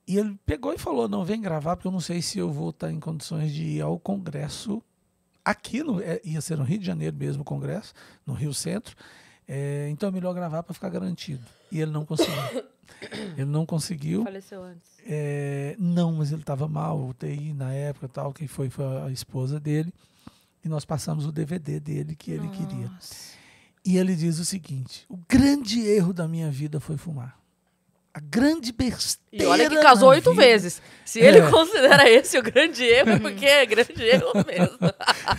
E ele pegou e falou: Não, vem gravar, porque eu não sei se eu vou estar tá em condições de ir ao Congresso aqui é, ia ser no Rio de Janeiro mesmo o congresso, no Rio Centro. É, então é melhor gravar para ficar garantido. E ele não conseguiu. Ele não conseguiu. Faleceu antes. É, não, mas ele estava mal, UTI na época tal. Quem foi foi a esposa dele. E nós passamos o DVD dele que ele Nossa. queria. E ele diz o seguinte: o grande erro da minha vida foi fumar. A grande besteira. E olha que casou oito vezes. Se é. ele considera esse o grande erro, é porque é grande erro mesmo.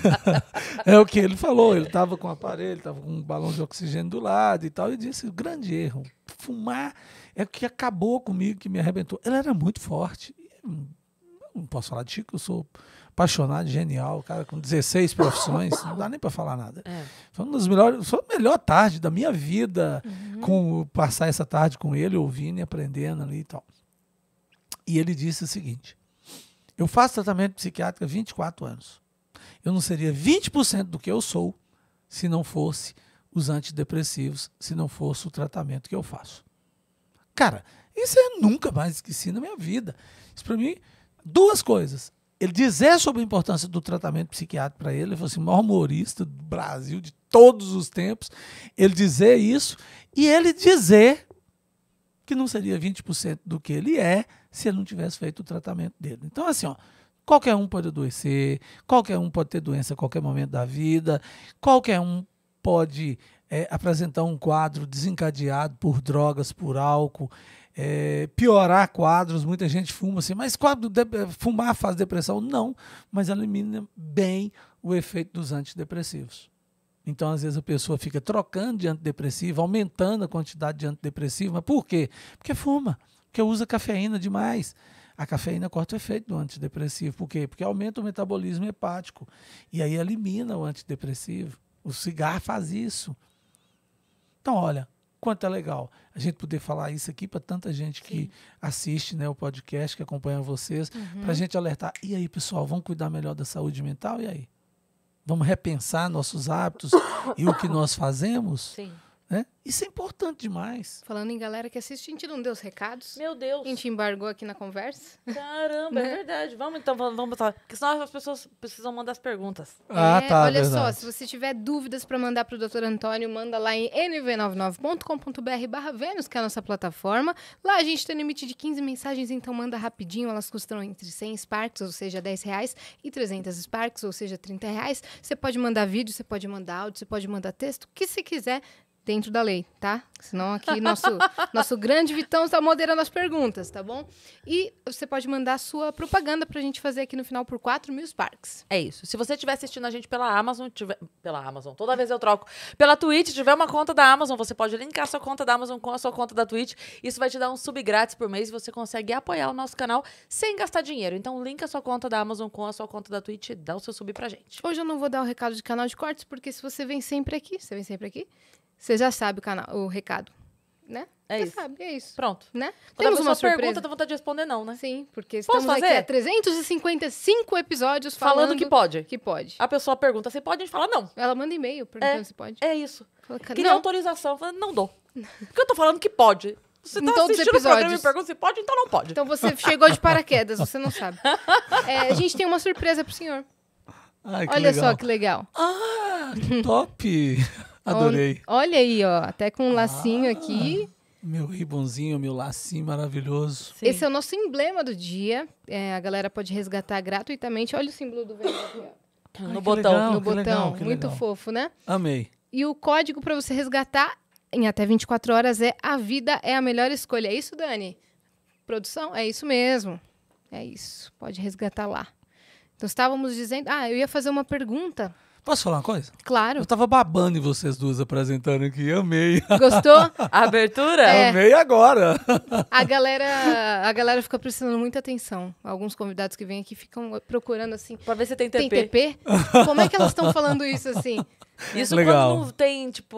é o que ele falou. Ele estava com o aparelho, estava com um balão de oxigênio do lado e tal. E disse: o grande erro. Fumar é o que acabou comigo, que me arrebentou. Ela era muito forte. Não posso falar de Chico, eu sou apaixonado, genial, cara, com 16 profissões, não dá nem para falar nada. É. Foi uma das melhores, foi a melhor tarde da minha vida, uhum. com passar essa tarde com ele, ouvindo e aprendendo ali e tal. E ele disse o seguinte: Eu faço tratamento psiquiátrico há 24 anos. Eu não seria 20% do que eu sou se não fosse os antidepressivos, se não fosse o tratamento que eu faço. Cara, isso eu é nunca mais esqueci na minha vida. Isso para mim, duas coisas ele dizer é sobre a importância do tratamento psiquiátrico para ele, ele foi assim, o maior humorista do Brasil de todos os tempos, ele dizer isso e ele dizer que não seria 20% do que ele é se ele não tivesse feito o tratamento dele. Então, assim, ó, qualquer um pode adoecer, qualquer um pode ter doença a qualquer momento da vida, qualquer um pode é, apresentar um quadro desencadeado por drogas, por álcool é, piorar quadros. Muita gente fuma assim, mas quadro, eh, fumar faz depressão? Não, mas elimina bem o efeito dos antidepressivos. Então, às vezes, a pessoa fica trocando de antidepressivo, aumentando a quantidade de antidepressivo. Mas por quê? Porque fuma, porque usa cafeína demais. A cafeína corta o efeito do antidepressivo. Por quê? Porque aumenta o metabolismo hepático. E aí elimina o antidepressivo. O cigarro faz isso. Então, olha, Quanto é legal a gente poder falar isso aqui para tanta gente Sim. que assiste né, o podcast, que acompanha vocês, uhum. para a gente alertar. E aí, pessoal, vamos cuidar melhor da saúde mental? E aí? Vamos repensar nossos hábitos e o que nós fazemos? Sim. Né? Isso é importante demais. Falando em galera que assiste, a gente não deu os recados. Meu Deus. A gente embargou aqui na conversa. Caramba, é né? verdade. Vamos então, vamos botar. Porque senão as pessoas precisam mandar as perguntas. Ah, é, tá. Olha verdade. só, se você tiver dúvidas para mandar para o Dr. Antônio, manda lá em nv 99combr venus Vênus, que é a nossa plataforma. Lá a gente tem limite de 15 mensagens, então manda rapidinho. Elas custam entre 100 Sparks, ou seja, 10 reais, e 300 Sparks, ou seja, 30 reais. Você pode mandar vídeo, você pode mandar áudio, você pode mandar texto, o que você quiser dentro da lei, tá? Senão aqui nosso, nosso grande Vitão está moderando as perguntas, tá bom? E você pode mandar sua propaganda para a gente fazer aqui no final por 4 mil Sparks. É isso. Se você estiver assistindo a gente pela Amazon, tiver, pela Amazon, toda vez eu troco. Pela Twitch, tiver uma conta da Amazon, você pode linkar sua conta da Amazon com a sua conta da Twitch. Isso vai te dar um sub grátis por mês e você consegue apoiar o nosso canal sem gastar dinheiro. Então linka sua conta da Amazon com a sua conta da Twitch e dá o seu sub pra gente. Hoje eu não vou dar o recado de canal de cortes, porque se você vem sempre aqui, você vem sempre aqui, você já sabe o, canal, o recado, né? É Você isso. sabe, é isso. Pronto. Né? Temos uma surpresa. pergunta, dá vontade de responder não, né? Sim, porque estamos Posso fazer? aqui há 355 episódios falando, falando, que pode. Que pode. A pessoa pergunta se pode, a gente fala não. Ela manda e-mail perguntando é, se pode. É isso. Fala, Queria não. autorização, fala, não dou. Porque eu tô falando que pode. Você em tá todos os episódios. me pergunta se pode, então não pode. Então você chegou de paraquedas, você não sabe. É, a gente tem uma surpresa pro senhor. Ai, Olha legal. só que legal. Ah, que top! Adorei. Olha aí, ó, até com um lacinho ah, aqui. Meu ribonzinho, meu lacinho maravilhoso. Sim. Esse é o nosso emblema do dia. É, a galera pode resgatar gratuitamente. Olha o símbolo do aqui, ó. no botão. Legal, no botão. Legal, Muito legal. fofo, né? Amei. E o código para você resgatar em até 24 horas é A Vida é a Melhor Escolha. É isso, Dani? Produção? É isso mesmo. É isso. Pode resgatar lá. Então, estávamos dizendo. Ah, eu ia fazer uma pergunta Posso falar uma coisa? Claro. Eu tava babando em vocês duas apresentando aqui. Amei. Gostou? A abertura? É. Amei agora. A galera, a galera fica prestando muita atenção. Alguns convidados que vêm aqui ficam procurando assim. Pra ver se tem TP. Tem TP? Como é que elas estão falando isso assim? Isso Legal. quando não tem, tipo,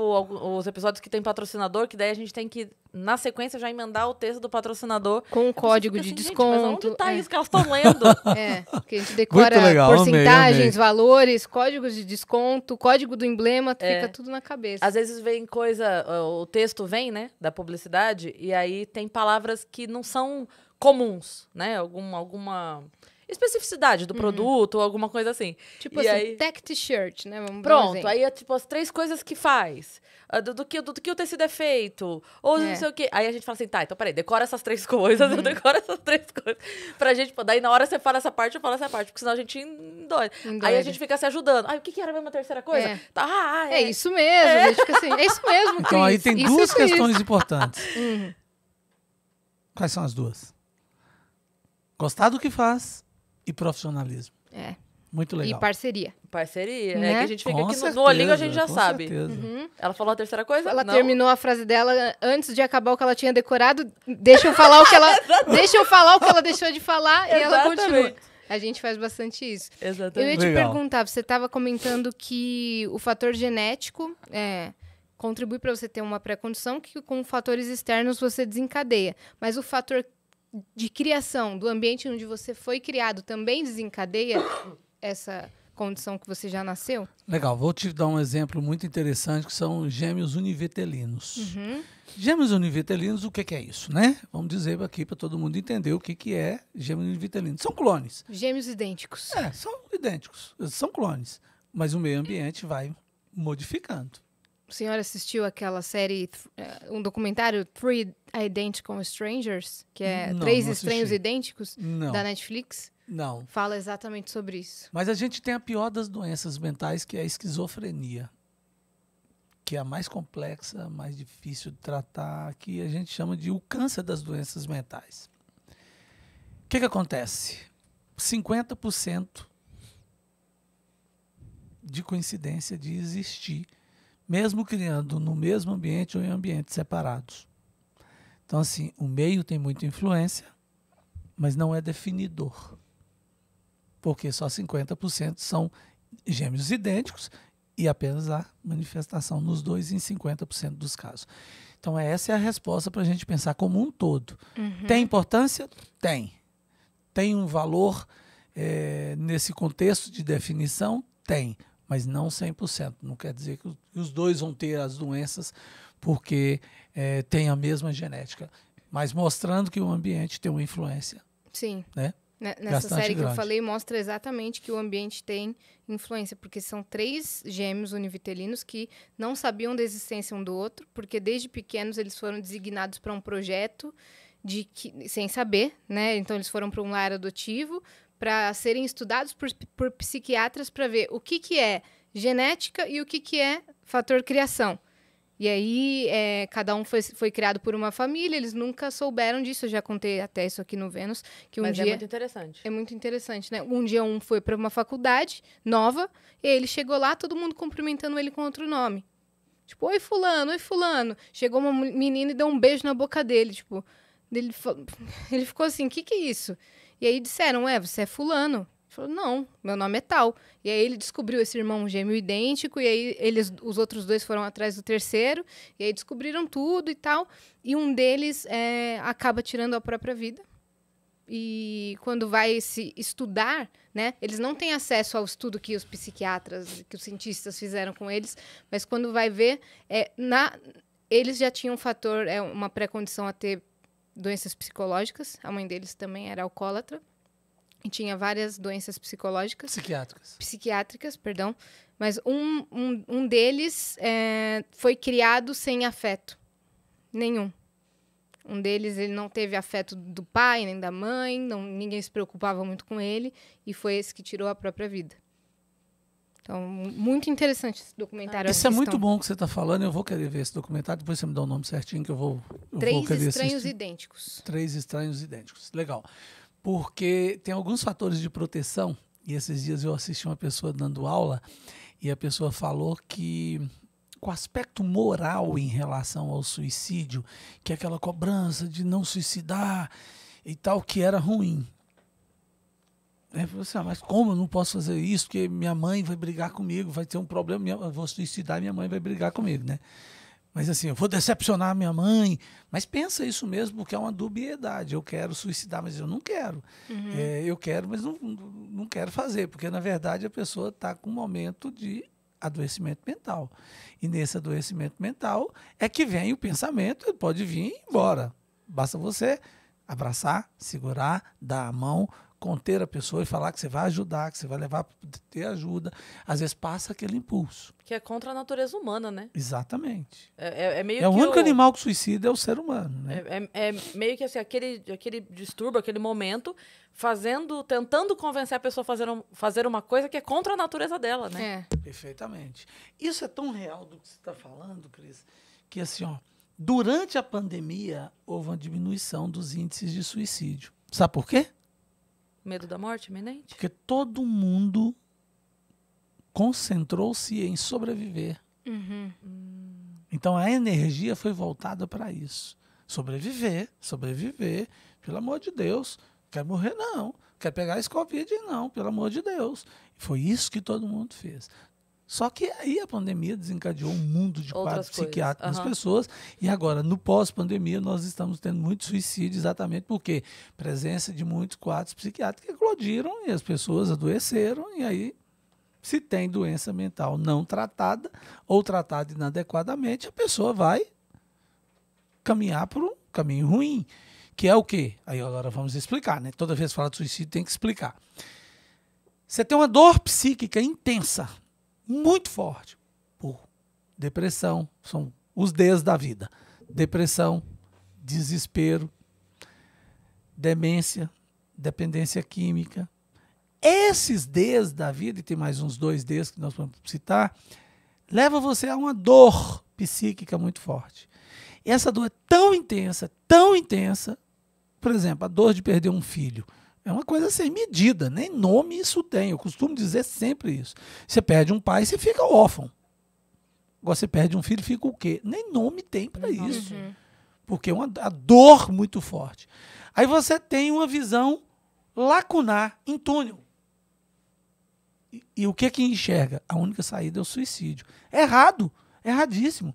os episódios que tem patrocinador, que daí a gente tem que, na sequência, já emendar o texto do patrocinador. Com um código de assim, desconto. Mas onde tá é. isso que elas estão lendo? É, que a gente decora legal, porcentagens, amei, amei. valores, códigos de desconto, código do emblema, é. fica tudo na cabeça. Às vezes vem coisa, o texto vem, né, da publicidade, e aí tem palavras que não são comuns, né? Algum, alguma. alguma especificidade do uhum. produto ou alguma coisa assim. Tipo e assim, aí... tech t-shirt, né? Vamos Pronto, aí é tipo as três coisas que faz. Ah, do, do que, do, do, que o tecido é feito, ou é. não sei o quê. Aí a gente fala assim, tá, então peraí, decora essas três coisas, uhum. eu decoro essas três coisas. Pra gente, daí na hora você fala essa parte, eu falo essa parte, porque senão a gente dói Aí a gente fica se ajudando. ai o que, que era mesmo a terceira coisa? É. Tá, ah, é. é. isso mesmo, é. a gente fica assim, é isso mesmo, Então aí tem isso, duas questões importantes. Uhum. Quais são as duas? Gostar do que faz e profissionalismo. É. Muito legal. E parceria. Parceria, né? É que a gente fica com aqui certeza, no olhinho, a gente já sabe. Uhum. Ela falou a terceira coisa? Ela Não. terminou a frase dela antes de acabar o que ela tinha decorado. Deixa eu falar o que ela. deixa eu falar o que ela deixou de falar e ela continua. A gente faz bastante isso. Exatamente. Eu ia te legal. perguntar, você estava comentando que o fator genético é, contribui para você ter uma pré-condição que com fatores externos você desencadeia. Mas o fator de criação, do ambiente onde você foi criado, também desencadeia essa condição que você já nasceu? Legal, vou te dar um exemplo muito interessante que são gêmeos univetelinos. Uhum. Gêmeos univetelinos, o que, é isso, né? Vamos dizer aqui para todo mundo entender o que, que é gêmeos univetelinos. São clones. Gêmeos idênticos. É, são idênticos, são clones, mas o meio ambiente vai modificando. O senhor assistiu aquela série, eh, um documentário Three Identical Strangers, que é não, Três não Estranhos Idênticos, não. da Netflix? Não. Fala exatamente sobre isso. Mas a gente tem a pior das doenças mentais, que é a esquizofrenia, que é a mais complexa, mais difícil de tratar, que a gente chama de o câncer das doenças mentais. O que, que acontece? 50% de coincidência de existir mesmo criando no mesmo ambiente ou em ambientes separados. Então, assim, o meio tem muita influência, mas não é definidor. Porque só 50% são gêmeos idênticos e apenas há manifestação nos dois em 50% dos casos. Então, essa é a resposta para a gente pensar como um todo. Uhum. Tem importância? Tem. Tem um valor é, nesse contexto de definição? Tem mas não 100%. Não quer dizer que os dois vão ter as doenças porque é, tem a mesma genética, mas mostrando que o ambiente tem uma influência. Sim. Né? Nessa série que grande. eu falei, mostra exatamente que o ambiente tem influência, porque são três gêmeos univitelinos que não sabiam da existência um do outro, porque desde pequenos eles foram designados para um projeto de que, sem saber, né? Então eles foram para um lar adotivo para serem estudados por, por psiquiatras para ver o que, que é genética e o que, que é fator criação. E aí, é, cada um foi, foi criado por uma família, eles nunca souberam disso. Eu já contei até isso aqui no Vênus. Que um Mas é dia, é muito interessante. É muito interessante, né? Um dia um foi para uma faculdade nova, e ele chegou lá, todo mundo cumprimentando ele com outro nome. Tipo, oi fulano, oi fulano. Chegou uma menina e deu um beijo na boca dele, tipo... Ele, ele ficou assim, o que que é isso? E aí disseram, é, você é fulano. Ele falou, não, meu nome é tal. E aí ele descobriu esse irmão gêmeo idêntico, e aí eles, os outros dois foram atrás do terceiro, e aí descobriram tudo e tal. E um deles é, acaba tirando a própria vida. E quando vai se estudar, né, eles não têm acesso ao estudo que os psiquiatras, que os cientistas fizeram com eles, mas quando vai ver, é, na, eles já tinham um fator, é, uma pré-condição a ter doenças psicológicas. A mãe deles também era alcoólatra e tinha várias doenças psicológicas. Psiquiátricas. Psiquiátricas, perdão. Mas um, um, um deles é, foi criado sem afeto nenhum. Um deles ele não teve afeto do pai nem da mãe, não, ninguém se preocupava muito com ele e foi esse que tirou a própria vida. Então, muito interessante esse documentário. Isso é muito bom que você está falando. Eu vou querer ver esse documentário. Depois você me dá o um nome certinho que eu vou. Eu Três vou querer estranhos assistir. idênticos. Três estranhos idênticos. Legal. Porque tem alguns fatores de proteção. E esses dias eu assisti uma pessoa dando aula e a pessoa falou que o aspecto moral em relação ao suicídio, que é aquela cobrança de não suicidar e tal, que era ruim. Aí falou assim, ah, mas como eu não posso fazer isso? Porque minha mãe vai brigar comigo, vai ter um problema, eu vou suicidar e minha mãe vai brigar comigo, né? Mas assim, eu vou decepcionar minha mãe. Mas pensa isso mesmo, porque é uma dubiedade. Eu quero suicidar, mas eu não quero. Uhum. É, eu quero, mas não, não quero fazer. Porque, na verdade, a pessoa está com um momento de adoecimento mental. E nesse adoecimento mental é que vem o pensamento, ele pode vir embora. Basta você abraçar, segurar, dar a mão, conter a pessoa e falar que você vai ajudar, que você vai levar para ter ajuda, às vezes passa aquele impulso. Que é contra a natureza humana, né? Exatamente. É, é, é meio é o único animal que suicida é o ser humano, né? É, é, é, meio que assim, aquele, aquele distúrbio, aquele momento, fazendo, tentando convencer a pessoa a fazer, um, fazer uma coisa que é contra a natureza dela, né? É. Perfeitamente. Isso é tão real do que você está falando, Cris, que assim, ó, durante a pandemia houve uma diminuição dos índices de suicídio. Sabe por quê? Medo da morte iminente? Porque todo mundo concentrou-se em sobreviver. Uhum. Então a energia foi voltada para isso. Sobreviver, sobreviver, pelo amor de Deus. Quer morrer? Não. Quer pegar esse Covid? Não, pelo amor de Deus. Foi isso que todo mundo fez. Só que aí a pandemia desencadeou um mundo de quadros psiquiátricos uhum. nas pessoas. E agora, no pós-pandemia, nós estamos tendo muito suicídio, exatamente porque presença de muitos quadros psiquiátricos que eclodiram e as pessoas adoeceram. E aí, se tem doença mental não tratada ou tratada inadequadamente, a pessoa vai caminhar por um caminho ruim. Que é o quê? Aí agora vamos explicar, né? Toda vez que fala de suicídio, tem que explicar. Você tem uma dor psíquica intensa muito forte por depressão, são os Ds da vida. Depressão, desespero, demência, dependência química. Esses Ds da vida, e tem mais uns dois Ds que nós vamos citar, leva você a uma dor psíquica muito forte. E essa dor é tão intensa, tão intensa, por exemplo, a dor de perder um filho. É uma coisa sem medida, nem nome isso tem. Eu costumo dizer sempre isso. Você perde um pai, você fica órfão. Agora você perde um filho, fica o quê? Nem nome tem para isso. Uhum. Porque é uma a dor muito forte. Aí você tem uma visão lacunar em túnel. E, e o que é que enxerga? A única saída é o suicídio. Errado, erradíssimo.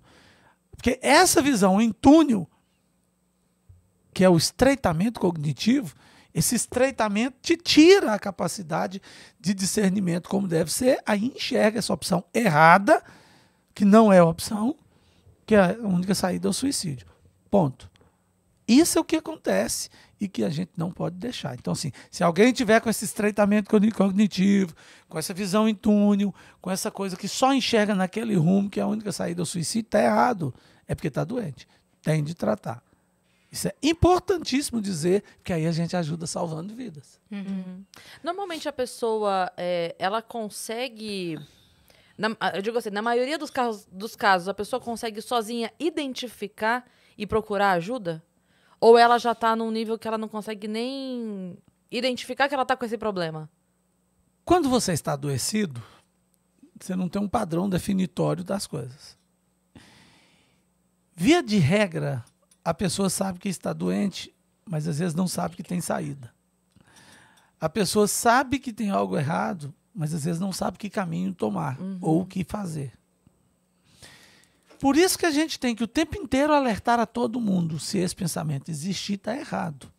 Porque essa visão em túnel, que é o estreitamento cognitivo, esse estreitamento te tira a capacidade de discernimento como deve ser, aí enxerga essa opção errada, que não é a opção, que é a única saída é o suicídio. Ponto. Isso é o que acontece e que a gente não pode deixar. Então, assim, se alguém tiver com esse estreitamento cognitivo, com essa visão em túnel, com essa coisa que só enxerga naquele rumo que é a única saída é suicídio, está errado. É porque está doente. Tem de tratar. Isso é importantíssimo dizer, que aí a gente ajuda salvando vidas. Uhum. Normalmente a pessoa, é, ela consegue... Na, eu digo assim, na maioria dos casos, dos casos, a pessoa consegue sozinha identificar e procurar ajuda? Ou ela já está num nível que ela não consegue nem identificar que ela está com esse problema? Quando você está adoecido, você não tem um padrão definitório das coisas. Via de regra, a pessoa sabe que está doente, mas às vezes não sabe que tem saída. A pessoa sabe que tem algo errado, mas às vezes não sabe que caminho tomar uhum. ou o que fazer. Por isso que a gente tem que o tempo inteiro alertar a todo mundo: se esse pensamento existir, está errado.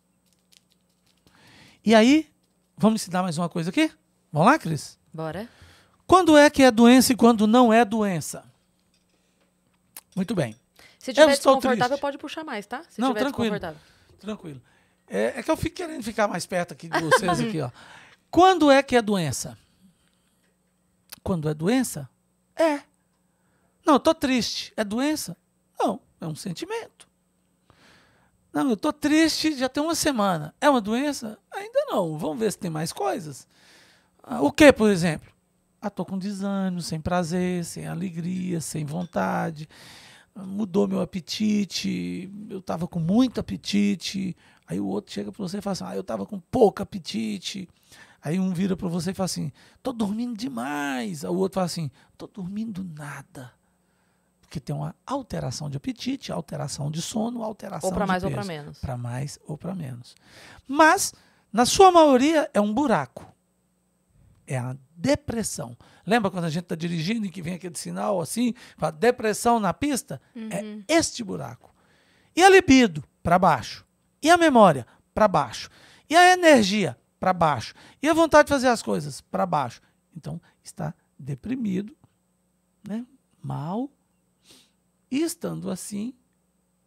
E aí, vamos ensinar mais uma coisa aqui? Vamos lá, Cris? Bora. Quando é que é doença e quando não é doença? Muito bem. Se é, tiver eu desconfortável, pode puxar mais, tá? Se Não, tranquilo. Tranquilo. É, é, que eu fico querendo ficar mais perto aqui de vocês aqui, ó. Quando é que é doença? Quando é doença? É. Não, eu tô triste. É doença? Não, é um sentimento. Não, eu tô triste já tem uma semana. É uma doença? Ainda não. Vamos ver se tem mais coisas. Ah, o que, por exemplo? Ah, tô com desânimo, sem prazer, sem alegria, sem vontade mudou meu apetite, eu estava com muito apetite. Aí o outro chega para você e fala assim: ah, eu estava com pouco apetite. Aí um vira para você e fala assim: tô dormindo demais. Aí o outro fala assim: tô dormindo nada. Porque tem uma alteração de apetite, alteração de sono, alteração ou pra de. Ou para mais ou para menos. Para mais ou para menos. Mas, na sua maioria, é um buraco é a depressão. Lembra quando a gente está dirigindo e que vem aquele sinal assim, depressão na pista? É uhum. É este buraco. E a libido? Para baixo. E a memória? Para baixo. E a energia? Para baixo. E a vontade de fazer as coisas? Para baixo. Então, está deprimido, né? mal. E estando assim,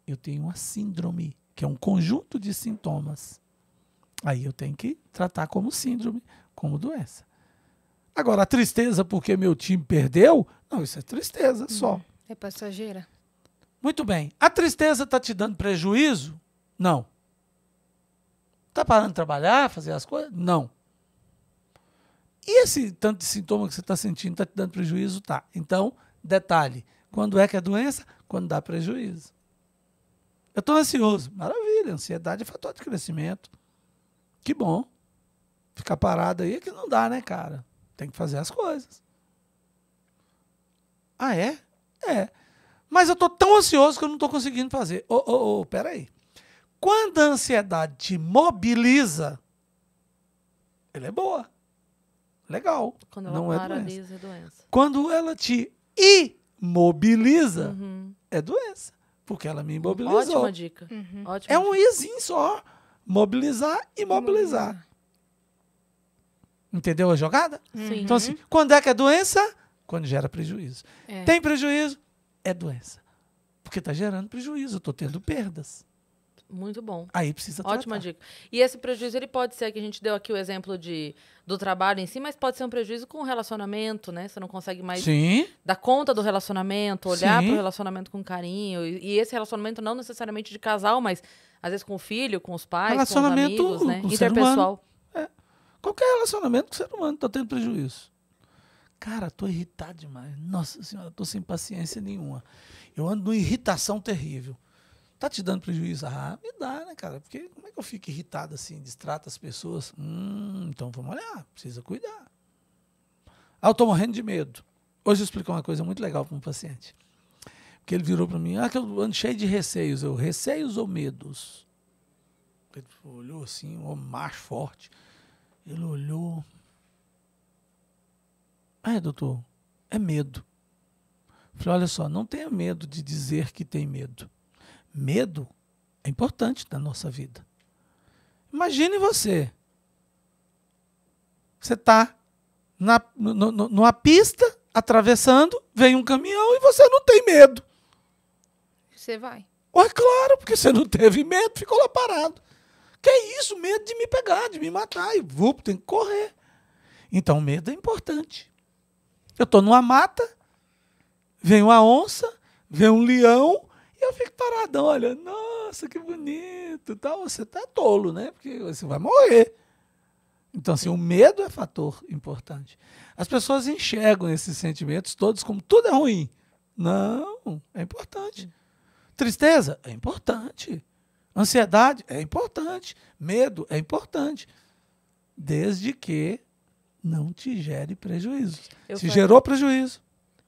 eu tenho uma síndrome, que é um conjunto de sintomas. Aí eu tenho que tratar como síndrome, como doença. Agora, a tristeza porque meu time perdeu, não, isso é tristeza só. Hum, é passageira. Muito bem. A tristeza está te dando prejuízo? Não. Está parando de trabalhar, fazer as coisas? Não. E esse tanto de sintoma que você está sentindo está te dando prejuízo? Tá. Então, detalhe: quando é que é doença? Quando dá prejuízo. Eu estou ansioso. Maravilha, ansiedade é fator de crescimento. Que bom. Ficar parado aí é que não dá, né, cara? Tem que fazer as coisas. Ah, é? É. Mas eu estou tão ansioso que eu não estou conseguindo fazer. Ô, ô, ô, peraí. Quando a ansiedade te mobiliza, ela é boa. Legal. Quando ela não é doença. é doença. Quando ela te imobiliza, uhum. é doença. Porque ela me imobilizou. Ótima dica. Uhum. Ótima é um izinho só. Mobilizar, imobilizar. Mobilizar. Uhum. Entendeu a jogada? Sim. Então, assim, uhum. quando é que é doença? Quando gera prejuízo. É. Tem prejuízo? É doença. Porque está gerando prejuízo, eu estou tendo perdas. Muito bom. Aí precisa tratar. Ótima dica. E esse prejuízo, ele pode ser que a gente deu aqui o exemplo de, do trabalho em si, mas pode ser um prejuízo com o relacionamento, né? Você não consegue mais Sim. dar conta do relacionamento, olhar para o relacionamento com carinho. E, e, esse relacionamento não necessariamente de casal, mas às vezes com o filho, com os pais, com os amigos, né? Interpessoal. É. Qualquer relacionamento com o ser humano está tendo prejuízo. Cara, tô irritado demais. Nossa senhora, tô sem paciência nenhuma. Eu ando numa irritação terrível. Tá te dando prejuízo? Ah, me dá, né, cara? Porque como é que eu fico irritado assim, distrato as pessoas? Hum, então vamos olhar, precisa cuidar. Ah, eu tô morrendo de medo. Hoje eu expliquei uma coisa muito legal para um paciente. Porque ele virou para mim, ah, que eu ando cheio de receios. Eu, receios ou medos? Ele olhou assim, um macho forte. Ele olhou. Ah, é, doutor, é medo. Falei, olha só, não tenha medo de dizer que tem medo. Medo é importante na nossa vida. Imagine você. Você está na, no, numa pista, atravessando, vem um caminhão e você não tem medo. Você vai. é claro, porque você não teve medo, ficou lá parado. Que é isso? Medo de me pegar, de me matar. E vou tem que correr. Então, medo é importante. Eu estou numa mata, vem uma onça, vem um leão, e eu fico paradão, olha, nossa, que bonito. Tá, você tá tolo, né? Porque você vai morrer. Então, assim, o medo é fator importante. As pessoas enxergam esses sentimentos todos como tudo é ruim. Não, é importante. Tristeza? É importante. Ansiedade é importante, medo é importante, desde que não te gere prejuízo. Eu Se falei, gerou prejuízo.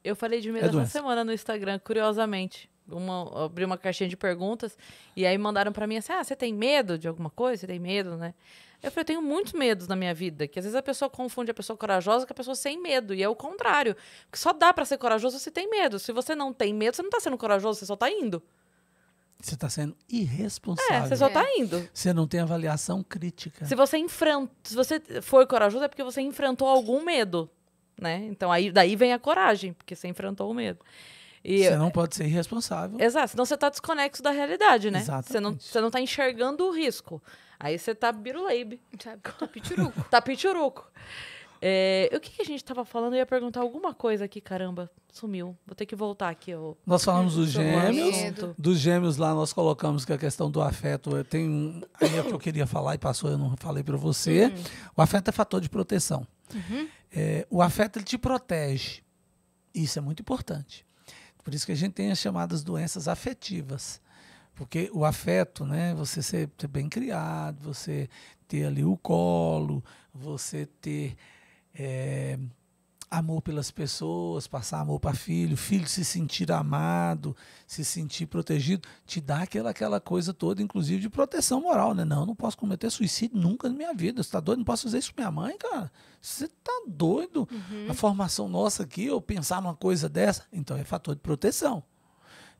Eu falei de medo é essa semana no Instagram, curiosamente. Uma, abri uma caixinha de perguntas e aí mandaram para mim assim: ah, você tem medo de alguma coisa? Você tem medo, né? Eu falei, eu tenho muitos medos na minha vida, que às vezes a pessoa confunde a pessoa corajosa com a pessoa sem medo, e é o contrário. Porque só dá para ser corajoso se tem medo. Se você não tem medo, você não tá sendo corajoso, você só tá indo. Você está sendo é, irresponsável. É, você só está é. indo. Você não tem avaliação crítica. Se você enfrenta, se você foi corajoso é porque você enfrentou algum medo, né? Então aí daí vem a coragem, porque você enfrentou o medo. E você eu... não pode ser irresponsável. Exato, senão você está desconexo da realidade, né? Exatamente. Você não, você não está enxergando o risco. Aí você está biruleibe. Tá pituruco. tá pituruco. É, o que, que, a gente estava falando? Eu ia perguntar alguma coisa aqui, caramba, sumiu. Vou ter que voltar aqui. Eu... Nós falamos dos gêmeos. Dos gêmeos lá, nós colocamos que a questão do afeto. Tem um, a minha é que eu queria falar e passou, eu não falei para você. Uhum. O afeto é fator de proteção. Uhum. É, o afeto ele te protege. Isso é muito importante. Por isso que a gente tem as chamadas doenças afetivas. Porque o afeto, né? Você ser bem criado, você ter ali o colo, você ter é, amor pelas pessoas, passar amor para filho, filho se sentir amado, se sentir protegido, te dá aquela, aquela coisa toda, inclusive de proteção moral, né? Não, eu não posso cometer suicídio nunca na minha vida. Você tá doido? Não posso fazer isso com minha mãe, cara? Você tá doido? Uhum. A formação nossa aqui, eu pensar numa coisa dessa, então é fator de proteção.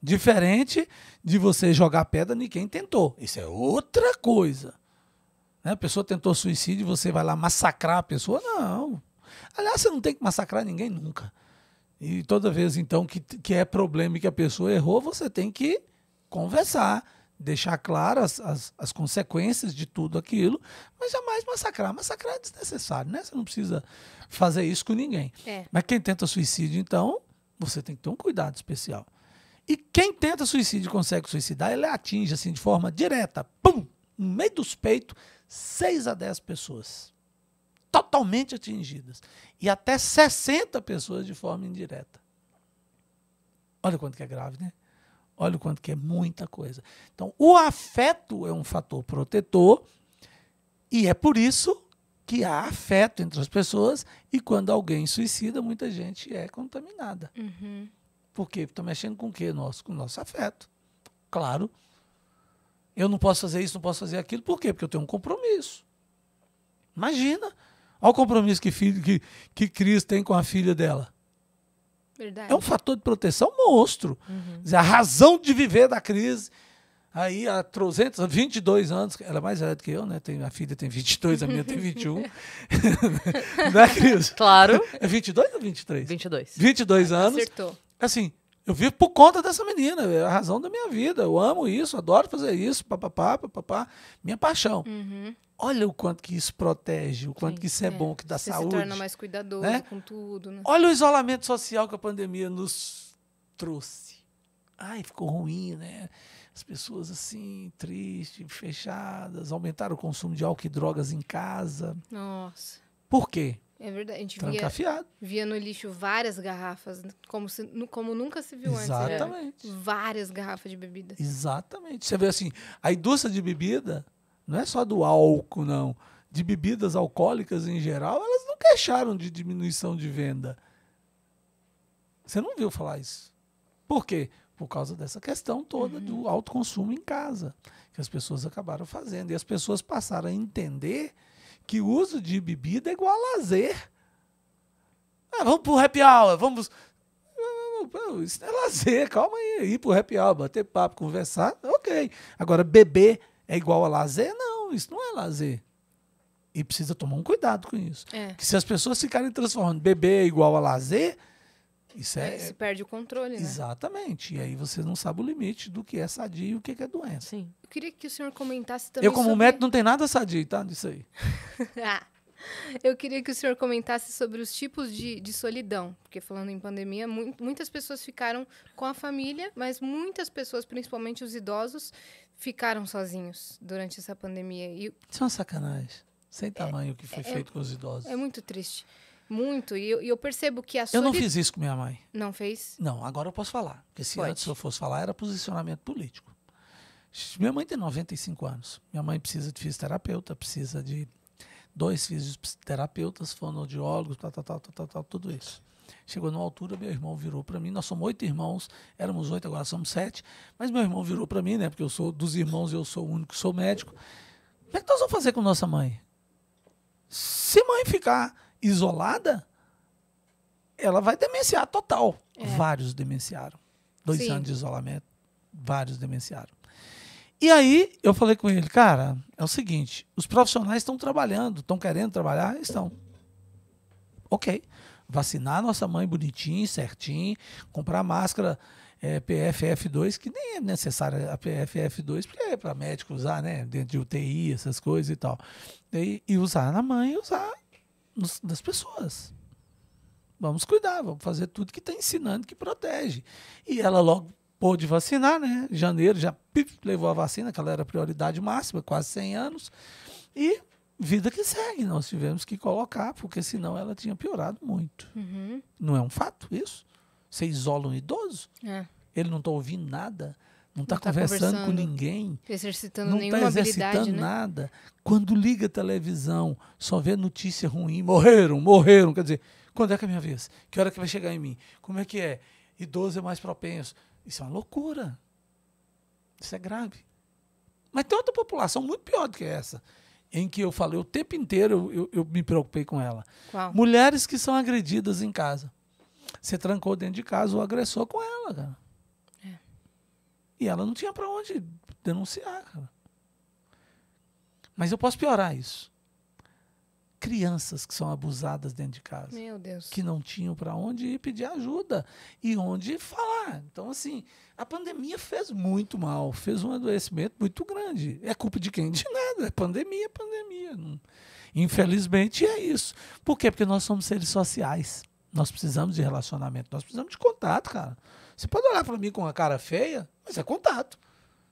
Diferente de você jogar pedra em quem tentou. Isso é outra coisa. Né? A pessoa tentou suicídio, você vai lá massacrar a pessoa? Não. Aliás, você não tem que massacrar ninguém nunca. E toda vez, então, que, que é problema e que a pessoa errou, você tem que conversar, deixar claras as, as, consequências de tudo aquilo, mas jamais massacrar. Massacrar é desnecessário, né? Você não precisa fazer isso com ninguém. É. Mas quem tenta suicídio, então, você tem que ter um cuidado especial. E quem tenta suicídio e consegue suicidar, ele atinge assim de forma direta, pum, no meio dos peitos, 6 a 10 pessoas totalmente atingidas. E até 60 pessoas de forma indireta. Olha o quanto que é grave, né? Olha o quanto que é muita coisa. Então, o afeto é um fator protetor e é por isso que há afeto entre as pessoas e quando alguém suicida, muita gente é contaminada. Uhum. Por quê? Está mexendo com o quê? Nosso, com o nosso afeto. Claro. Eu não posso fazer isso, não posso fazer aquilo. Por quê? Porque eu tenho um compromisso. Imagina Olha o compromisso que, filho, que, que Cris tem com a filha dela. Verdade. É um fator de proteção monstro. Uhum. Dizer, a razão de viver da crise. Aí há 322 anos, ela é mais velha do que eu, né? Tem, a filha tem 22, a minha tem 21. Não é, Cris? Claro. É 22 ou 23? 22. 22 ah, anos. Acertou. Assim, eu vivo por conta dessa menina, é a razão da minha vida. Eu amo isso, adoro fazer isso, papapá, papapá. Minha paixão. Uhum. Olha o quanto que isso protege, o quanto Sim, que isso é, é, bom, que dá Você saúde. Você se torna mais cuidadoso né? com tudo. Né? Olha o isolamento social que a pandemia nos trouxe. Ai, ficou ruim, né? As pessoas assim, tristes, fechadas, aumentaram o consumo de álcool e drogas em casa. Nossa. Por quê? É verdade, a gente via, via, no lixo várias garrafas, como, se, como nunca se viu Exatamente. antes. Né? Exatamente. Várias garrafas de bebida. Exatamente. Você vê assim, a indústria de bebida não é só do álcool, não, de bebidas alcoólicas em geral, elas não queixaram de diminuição de venda. Você não viu falar isso. Por quê? Por causa dessa questão toda uhum. do alto consumo em casa, que as pessoas acabaram fazendo. E as pessoas passaram a entender que o uso de bebida é igual a lazer. Ah, vamos pro happy hour, vamos. Isso é lazer, calma aí, ir pro happy hour, bater papo, conversar, ok. Agora, beber é igual a lazer? Não, isso não é lazer. E precisa tomar um cuidado com isso. É. Que se as pessoas ficarem transformando beber é igual a lazer, isso é, é. Se perde o controle, né? Exatamente. E aí você não sabe o limite do que é sadio e o que é doença. Sim. Eu queria que o senhor comentasse também. Eu, como sobre... médico, não tem nada sadio, tá? Disso aí. Ah, eu queria que o senhor comentasse sobre os tipos de, de solidão, porque falando em pandemia, mu muitas pessoas ficaram com a família, mas muitas pessoas, principalmente os idosos, ficaram sozinhos durante essa pandemia. E... Isso é uma sacanagem. Sem é, tamanho o é, que foi é, é, feito com os idosos. É muito triste. Muito. E eu, eu percebo que a solid... Eu não fiz isso com minha mãe. Não fez? Não, agora eu posso falar. Porque se Pode. antes eu fosse falar, era posicionamento político. Minha mãe tem 95 anos. Minha mãe precisa de fisioterapeuta, precisa de dois fisioterapeutas, fonoaudiólogos, tal, tal, tal, tal, tal, tudo isso. Chegou numa altura, meu irmão virou para mim. Nós somos oito irmãos, éramos oito, agora somos sete. Mas meu irmão virou para mim, né? Porque eu sou dos irmãos, eu sou o único que sou médico. Como é que nós vamos fazer com nossa mãe? Se mãe ficar isolada, ela vai demenciar total. É. Vários demenciaram. Dois Sim. anos de isolamento, vários demenciaram. E aí eu falei com ele, cara, é o seguinte, os profissionais estão trabalhando, estão querendo trabalhar, estão. Ok vacinar nossa mãe bonitinho, certinho, comprar máscara é, PFF2, que nem é necessária a PFF2, porque é para médico usar, né? Dentro de UTI, essas coisas e tal. E, e usar na mãe usar nos, nas pessoas. Vamos cuidar, vamos fazer tudo que está ensinando que protege. E ela logo pôde vacinar, né? Janeiro já pip, levou a vacina, que ela era prioridade máxima, quase 100 anos. E vida que segue, nós tivemos que colocar, porque senão ela tinha piorado muito. Uhum. Não é um fato isso? Você isola um idoso, é. ele não está ouvindo nada, não está tá conversando, conversando, com ninguém, exercitando não está exercitando né? nada. Quando liga a televisão, só vê notícia ruim, morreram, morreram, quer dizer, quando é que é a minha vez? Que hora que vai chegar em mim? Como é que é? Idoso é mais propenso. Isso é uma loucura. Isso é grave. Mas tem outra população muito pior do que essa, em que eu falei o tempo inteiro, eu, eu me preocupei com ela. Qual? Mulheres que são agredidas em casa. Você trancou dentro de casa o agressor com ela, cara. É. E ela não tinha para onde denunciar, cara. Mas eu posso piorar isso. Crianças que são abusadas dentro de casa. Meu Deus. Que não tinham para onde ir pedir ajuda e onde falar. Então, assim, a pandemia fez muito mal, fez um adoecimento muito grande. É culpa de quem? De nada. É pandemia, pandemia. Infelizmente é isso. Por quê? Porque nós somos seres sociais. Nós precisamos de relacionamento, nós precisamos de contato, cara. Você pode olhar para mim com uma cara feia, mas é contato.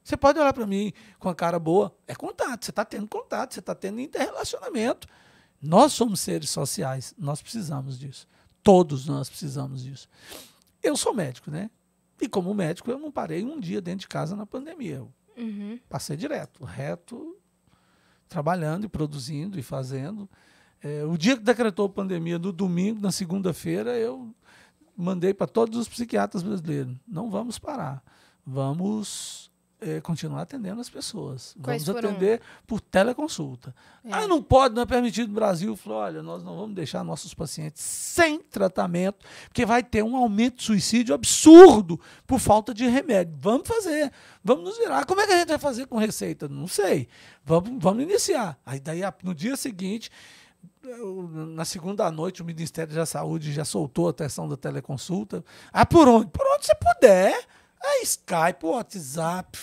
Você pode olhar para mim com a cara boa, é contato. Você está tendo contato, você está tendo interrelacionamento. Nós somos seres sociais, nós precisamos disso. Todos nós precisamos disso. Eu sou médico, né? E como médico, eu não parei um dia dentro de casa na pandemia. Uhum. Passei direto, reto, trabalhando e produzindo e fazendo. É, o dia que decretou a pandemia, no domingo, na segunda-feira, eu mandei para todos os psiquiatras brasileiros: não vamos parar, vamos é, continuar atendendo as pessoas. Quais vamos atender por teleconsulta. É. Ah, não pode, não é permitido no Brasil. Falou, olha, nós não vamos deixar nossos pacientes sem tratamento, porque vai ter um aumento de suicídio absurdo por falta de remédio. Vamos fazer, vamos nos virar. Como é que a gente vai fazer com receita? Não sei. Vamos, vamos iniciar. Aí daí, no dia seguinte na segunda noite o Ministério da Saúde já soltou a questão da teleconsulta. Ah, por onde? Por onde você puder. É Skype, WhatsApp,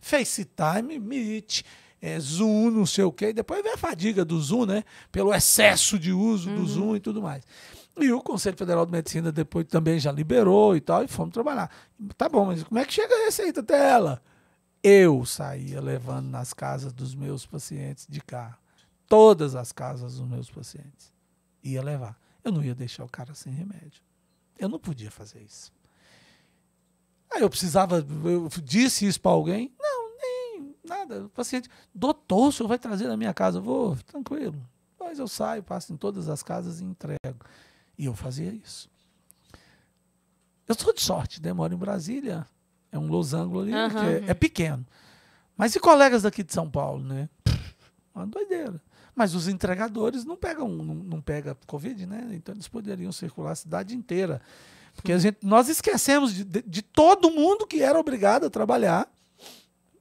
FaceTime, Meet, é, Zoom, não sei o quê. depois vem a fadiga do Zoom, né? Pelo excesso de uso do uhum. Zoom e tudo mais. E o Conselho Federal de Medicina depois também já liberou e tal, e fomos trabalhar. Tá bom, mas como é que chega a receita até ela? Eu saía levando nas casas dos meus pacientes de carro. Todas as casas dos meus pacientes. Ia levar. Eu não ia deixar o cara sem remédio. Eu não podia fazer isso. Aí ah, eu precisava, eu disse isso para alguém? Não, nem nada. O paciente, doutor, o senhor vai trazer na minha casa? Eu vou, tranquilo. Mas eu saio, passo em todas as casas e entrego. E eu fazia isso. Eu sou de sorte, né? Moro em Brasília. É um losango ali, uhum. que é, é, pequeno. Mas e colegas daqui de São Paulo, né? Uma doideira. Mas os entregadores não pegam, não, não pega Covid, né? Então eles poderiam circular a cidade inteira. Porque gente, nós esquecemos de, de, de, todo mundo que era obrigado a trabalhar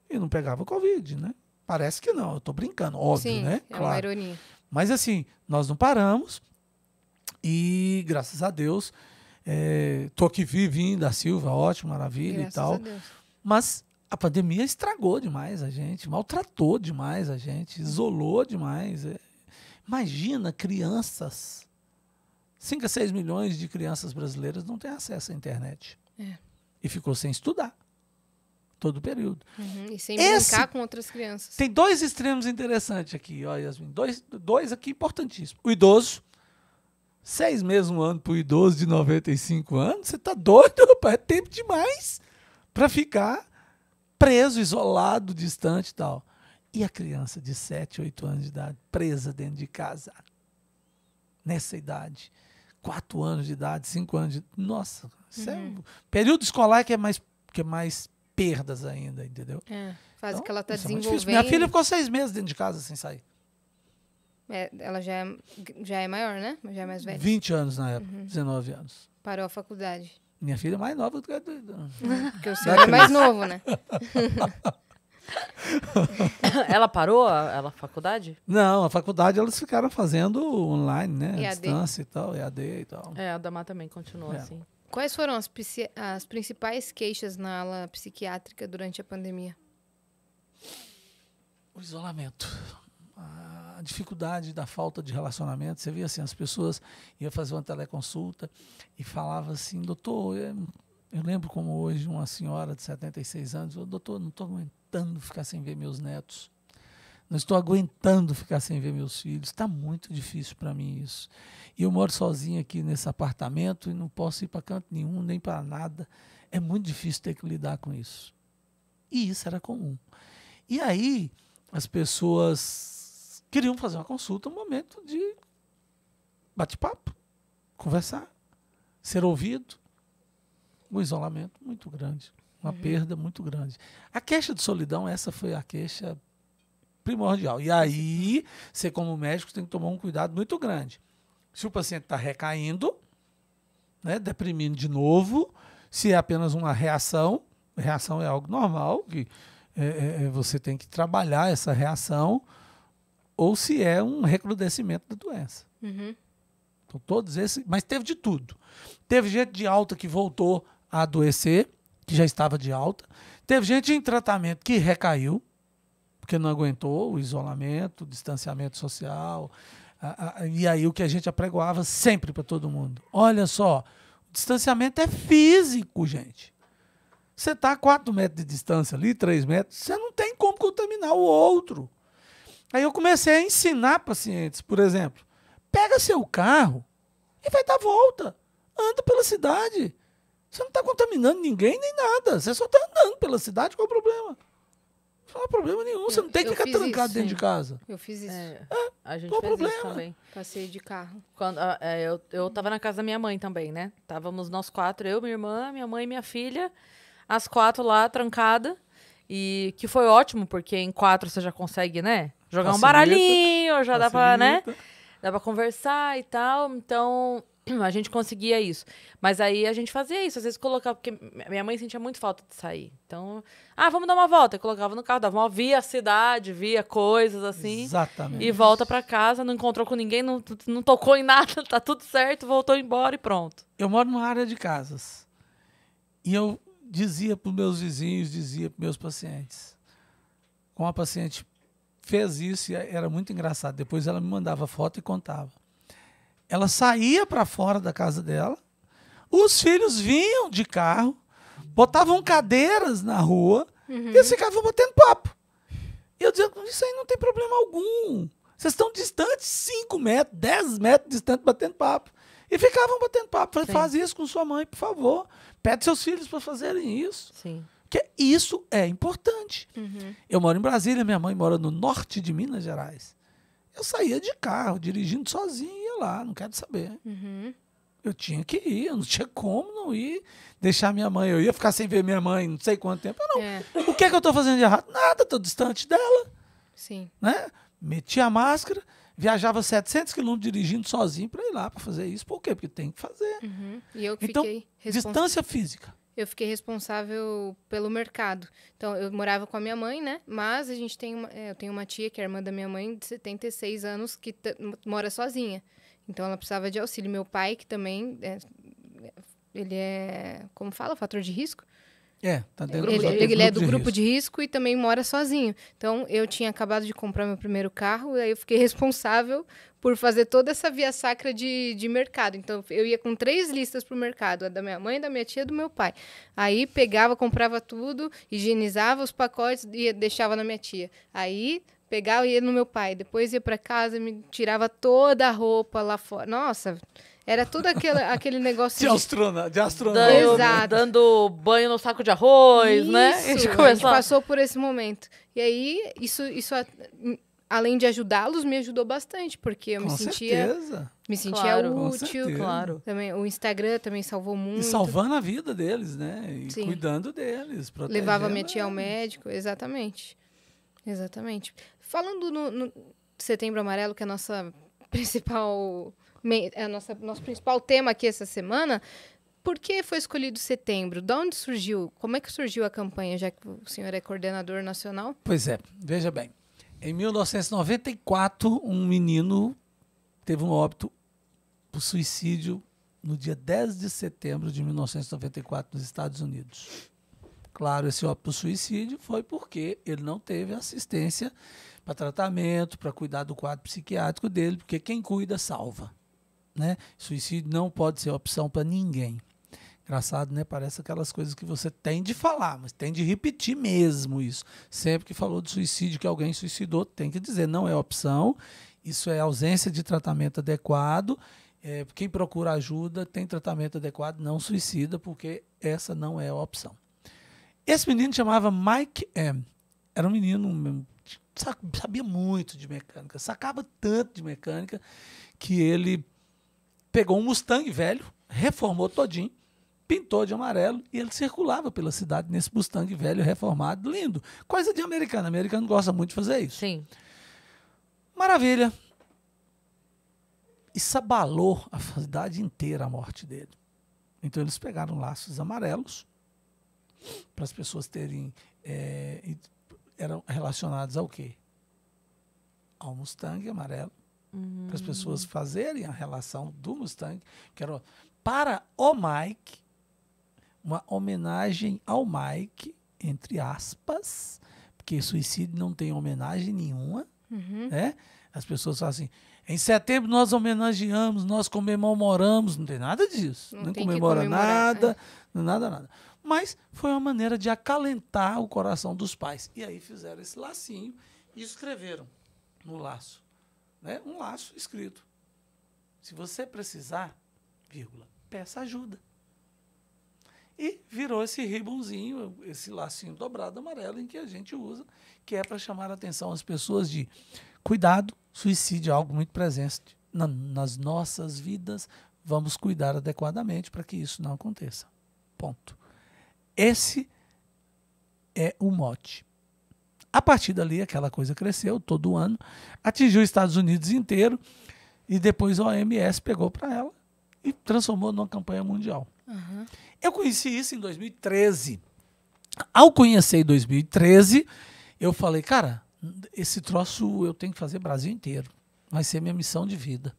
e não pegava Covid, né? Parece que não, eu estou brincando, óbvio, Sim, né? É claro. uma ironia. Mas assim, nós não paramos e graças a Deus, é, tô aqui vivinho da Silva, ótimo, maravilha graças e tal. A Deus. Mas a pandemia estragou demais a gente, maltratou demais a gente, isolou demais. É. Imagina crianças 5 a 6 milhões de crianças brasileiras não têm acesso à internet. É. E ficou sem estudar. Todo o período. Uhum, e sem Esse, brincar com outras crianças. Tem dois extremos interessantes aqui, ó, Yasmin. Dois, dois aqui importantíssimos. O idoso. Seis meses, um ano para o idoso de 95 anos. Você está doido, rapaz? É tempo demais para ficar preso, isolado, distante e tal. E a criança de 7, 8 anos de idade, presa dentro de casa, nessa idade quatro anos de idade, cinco anos de Nossa, é uhum. é período escolar que é mais, que é mais perdas ainda, entendeu? É, fase então, que ela está então, é desenvolvendo. É Minha filha ficou seis meses dentro de casa sem sair. É, ela já é, já é maior, né? Já é mais velha. 20 anos na época, uhum. 19 anos. Parou a faculdade. Minha filha é mais nova do que a do... Porque o senhor é mais novo, né? ela parou a, ela, a faculdade? Não, a faculdade elas ficaram fazendo online, né? EAD. distância e tal, EAD e tal. É, a Damar também continuou é. assim. Quais foram as, as principais queixas na ala psiquiátrica durante a pandemia? O isolamento. A dificuldade da falta de relacionamento. Você via assim, as pessoas iam fazer uma teleconsulta e falava assim, doutor, eu, eu lembro como hoje uma senhora de 76 anos, doutor, não estou aguentando aguentando ficar sem ver meus netos. Não estou aguentando ficar sem ver meus filhos. Está muito difícil para mim isso. E eu moro sozinho aqui nesse apartamento e não posso ir para canto nenhum, nem para nada. É muito difícil ter que lidar com isso. E isso era comum. E aí as pessoas queriam fazer uma consulta, um momento de bate-papo, conversar, ser ouvido. Um isolamento muito grande. Uma uhum. perda muito grande. A queixa de solidão, essa foi a queixa primordial. E aí, você como médico tem que tomar um cuidado muito grande. Se o paciente está recaindo, né, deprimindo de novo, se é apenas uma reação, reação é algo normal, que é, é, é, você tem que trabalhar essa reação, ou se é um recrudescimento da doença. Uhum. Então, todos esses. Mas teve de tudo. Teve gente de alta que voltou a adoecer, que já estava de alta. Teve gente em tratamento que recaiu, porque não aguentou o isolamento, o distanciamento social. e aí o que a gente apregoava sempre para todo mundo. Olha só, o distanciamento é físico, gente. Você está a 4 metros de distância ali, 3 metros, você não tem como contaminar o outro. Aí eu comecei a ensinar pacientes, por exemplo, pega seu carro e vai dar volta. Anda pela cidade. Você não está contaminando ninguém nem nada. Você só está andando pela cidade, qual é o problema? Não há problema nenhum. Eu, você não tem que ficar trancado isso, dentro sim. de casa. Eu fiz isso. É, a gente qual fez problema? isso também. Passei de carro. Quando, ah, é, eu, eu tava na casa da minha mãe também, né? Távamos nós quatro, eu, minha irmã, minha mãe e minha filha. As quatro lá, trancada. E que foi ótimo, porque em quatro você já consegue, né? Jogar facilita, um baralhinho, já facilita. dá pra, né? Dá pra conversar e tal. Então, a gente conseguia isso. Mas aí a gente fazia isso, às vezes colocava, porque minha mãe sentia muito falta de sair. Então, ah, vamos dar uma volta. Eu colocava no carro, dava uma, via a cidade, via coisas assim. Exatamente. E volta para casa, não encontrou com ninguém, não, não tocou em nada, tá tudo certo, voltou embora e pronto. Eu moro numa área de casas. E eu dizia para meus vizinhos, dizia para meus pacientes. Uma paciente fez isso e era muito engraçado. Depois ela me mandava foto e contava ela saía para fora da casa dela, os filhos vinham de carro, botavam cadeiras na rua uhum. e eles ficavam batendo papo. E eu dizia, isso aí não tem problema algum. Vocês estão distantes 5 metros, 10 metros distante, batendo papo. E ficavam batendo papo. Falei, Sim. faz isso com sua mãe, por favor. Pede seus filhos para fazerem isso. Sim. Porque isso é importante. Uhum. Eu moro em Brasília, minha mãe mora no norte de Minas Gerais. Eu saía de carro, dirigindo sozinho lá, não quero saber. Uhum. Eu tinha que ir, eu não tinha como não ir deixar minha mãe. Eu ia ficar sem ver minha mãe não sei quanto tempo. Eu não. É. O que é que eu estou fazendo de errado? Nada, tô distante dela. Sim. Né? Meti a máscara, viajava 700 quilômetros dirigindo sozinho para ir lá para fazer isso. Por quê? Porque tem que fazer. Uhum. E eu então, fiquei distância física eu fiquei responsável pelo mercado. Então, eu morava com a minha mãe, né? Mas a gente tem uma, é, eu tenho uma tia que é irmã da minha mãe, de 76 anos, que mora sozinha. Então ela precisava de auxílio. Meu pai, que também é, ele é, como fala, fator de risco. É, tá dentro ele, do ele, é ele é do grupo risco. de risco e também mora sozinho. Então, eu tinha acabado de comprar meu primeiro carro, e aí eu fiquei responsável por fazer toda essa via sacra de, de mercado. Então, eu ia com três listas para o mercado: a da minha mãe, da minha tia e do meu pai. Aí pegava, comprava tudo, higienizava os pacotes e deixava na minha tia. Aí Pegava e ia no meu pai. Depois ia para casa, me tirava toda a roupa lá fora. Nossa, era tudo aquele, aquele negócio de, de... astronauta. De astronauta. Dando, Exato. dando banho no saco de arroz, né? isso, né? A gente, começou... a gente passou por esse momento. E aí, isso, isso além de ajudá-los, me ajudou bastante, porque eu Com me sentia. Certeza. Me sentia claro. útil. Claro. Também, o Instagram também salvou muito. E salvando a vida deles, né? E Sim. cuidando deles. Levava minha tia ao médico, exatamente. Exatamente. Falando no, no Setembro Amarelo, que é a nossa principal é nossa, nosso principal tema aqui essa semana. Por que foi escolhido setembro? De onde surgiu? Como é que surgiu a campanha, já que o senhor é coordenador nacional? Pois é, veja bem. Em 1994, um menino teve um óbito por suicídio no dia 10 de setembro de 1994 nos Estados Unidos. Claro, esse óbito por suicídio foi porque ele não teve assistência para tratamento, para cuidar do quadro psiquiátrico dele, porque quem cuida salva. Né? Suicídio não pode ser opção para ninguém. Engraçado, né? Parece aquelas coisas que você tem de falar, mas tem de repetir mesmo isso. Sempre que falou de suicídio, que alguém suicidou, tem que dizer, não é opção, isso é ausência de tratamento adequado. É, quem procura ajuda tem tratamento adequado, não suicida, porque essa não é a opção. Esse menino chamava Mike M. Era um menino, sabia muito de mecânica, sacava tanto de mecânica que ele pegou um Mustang velho, reformou todinho, pintou de amarelo e ele circulava pela cidade nesse Mustang velho reformado, lindo. Coisa de americano, americano gosta muito de fazer isso. Sim. Maravilha. Isso abalou a cidade inteira a morte dele. Então eles pegaram laços amarelos para as pessoas terem é, eram relacionados ao quê? Ao Mustang amarelo. Uhum. Para as pessoas fazerem a relação do Mustang, que era para o Mike, uma homenagem ao Mike, entre aspas, porque suicídio não tem homenagem nenhuma, uhum. né? As pessoas falam assim, em setembro nós homenageamos, nós comemoramos, não tem nada disso. Não, não comemora nada, é. é. nada, nada mas foi uma maneira de acalentar o coração dos pais. E aí fizeram esse lacinho e escreveram no laço, né? Um laço escrito. Se você precisar, vírgula, peça ajuda. E virou esse ribonzinho, esse lacinho dobrado amarelo em que a gente usa, que é para chamar a atenção às pessoas de cuidado, suicídio é algo muito presente na, nas nossas vidas, vamos cuidar adequadamente para que isso não aconteça. Ponto. Esse é o mote. A partir dali, aquela coisa cresceu todo ano, atingiu os Estados Unidos inteiro e depois a OMS pegou para ela e transformou numa campanha mundial. Uhum. Eu conheci isso em 2013. Ao conhecer em 2013, eu falei, cara, esse troço eu tenho que fazer Brasil inteiro. Vai ser minha missão de vida.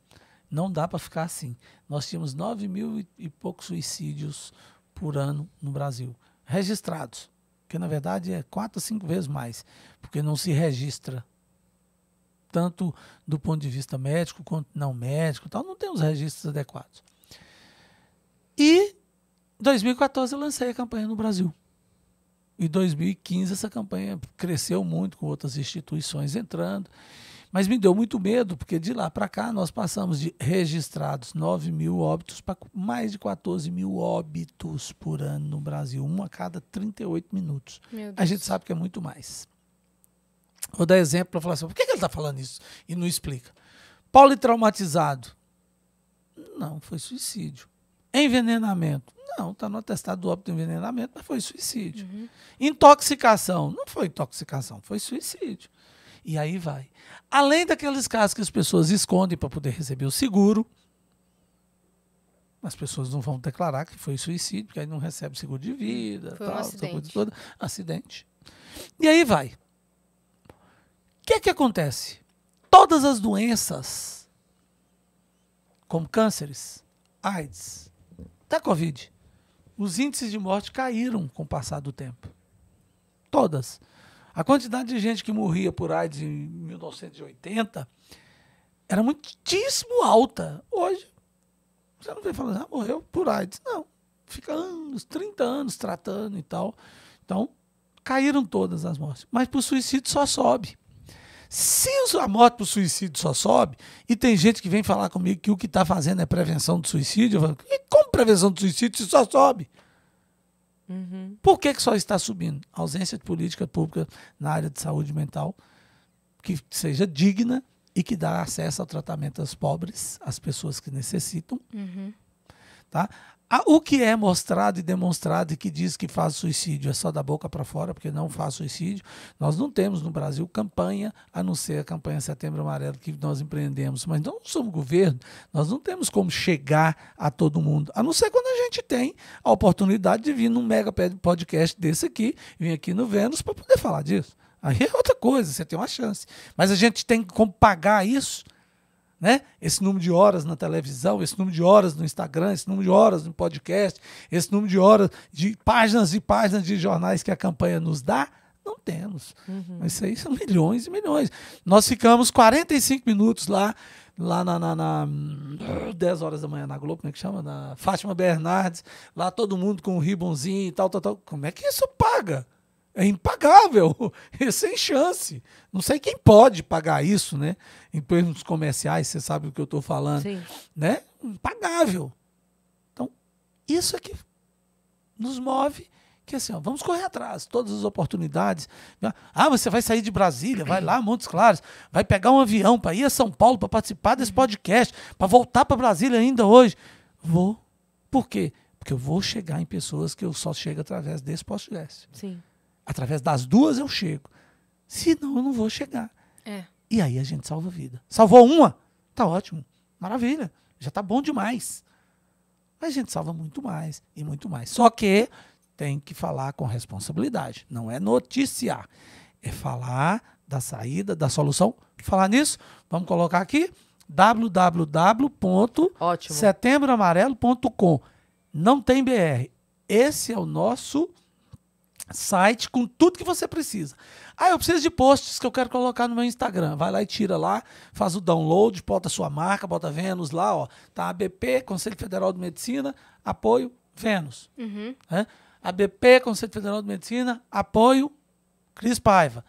Não dá para ficar assim. Nós tínhamos 9 mil e poucos suicídios por ano no Brasil registrados, que na verdade é quatro a cinco vezes mais, porque não se registra tanto do ponto de vista médico quanto não médico, tal, não tem os registros adequados. E 2014 eu lancei a campanha no Brasil. Em 2015 essa campanha cresceu muito com outras instituições entrando. Mas me deu muito medo, porque de lá para cá nós passamos de registrados 9 mil óbitos para mais de 14 mil óbitos por ano no Brasil, um a cada 38 minutos. A gente sabe que é muito mais. Vou dar exemplo para falar assim: por que, ele está falando isso? E não explica. Paulo traumatizado? Não, foi suicídio. Envenenamento? Não, está no atestado do óbito de envenenamento, mas foi suicídio. Uhum. Intoxicação? Não foi intoxicação, foi suicídio. E aí vai. Além daqueles casos que as pessoas escondem para poder receber o seguro, as pessoas não vão declarar que foi suicídio, porque aí não recebe seguro de vida, foi tal, um acidente. coisa toda. Acidente. E aí vai. O que é que acontece? Todas as doenças, como cânceres, AIDS, até Covid, os índices de morte caíram com o passar do tempo. Todas. A quantidade de gente que morria por AIDS em 1980 era muitíssimo alta. Hoje, você não vem falando, ah, morreu por AIDS. Não. Fica anos, 30 anos tratando e tal. Então, caíram todas as mortes. Mas por suicídio só sobe. Se a morte por suicídio só sobe, e tem gente que vem falar comigo que o que está fazendo é prevenção do suicídio, eu falo, e como prevenção do suicídio se só sobe? Uhum. Por que, que só está subindo? A ausência de política pública na área de saúde mental que seja digna e que dá acesso ao tratamento aos pobres, às pessoas que necessitam. Uhum. Tá? Ah, o que é mostrado e demonstrado e que diz que faz suicídio é só da boca para fora, porque não faz suicídio. Nós não temos no Brasil campanha, a não ser a campanha Setembro Amarelo que nós empreendemos. Mas não somos governo, nós não temos como chegar a todo mundo, a não ser quando a gente tem a oportunidade de vir num mega podcast desse aqui, vir aqui no Vênus para poder falar disso. Aí é outra coisa, você tem uma chance. Mas a gente tem como pagar isso? né? Esse número de horas na televisão, esse número de horas no Instagram, esse número de horas no podcast, esse número de horas de páginas e páginas de jornais que a campanha nos dá, não temos. Uhum. Isso aí são milhões e milhões. Nós ficamos 45 minutos lá, lá na, na, na 10 horas da manhã na Globo, como é que chama? Na Fátima Bernardes, lá todo mundo com o um ribonzinho e tal, tal, tal. Como é que isso paga? É impagável, é sem chance. Não sei quem pode pagar isso, né? Em termos comerciais, você sabe do que eu estou falando. Sim. Né? Impagável. Então, isso é que nos move que assim, ó, vamos correr atrás, todas as oportunidades. Né? Ah, você vai sair de Brasília, vai lá, Montes Claros, vai pegar um avião para ir a São Paulo para participar desse uhum. podcast, para voltar para Brasília ainda hoje. Vou. Por quê? Porque eu vou chegar em pessoas que eu só chego através desse podcast. Sim. Através das duas eu chego. Senão eu não vou chegar. É. E aí a gente salva a vida. Salvou uma? Tá ótimo. Maravilha. Já tá bom demais. Mas a gente salva muito mais e muito mais. Só que tem que falar com responsabilidade. Não é noticiar. É falar da saída, da solução. Falar nisso, vamos colocar aqui www.setembroamarelo.com. Não tem BR. Esse é o nosso site com tudo que você precisa. Ah, eu preciso de posts que eu quero colocar no meu Instagram. Vai lá e tira lá, faz o download, bota a sua marca, bota Vênus lá, ó. Tá ABP, Conselho Federal de Medicina, apoio Vênus. Uhum. É? Né? ABP, Conselho Federal de Medicina, apoio Cris Paiva.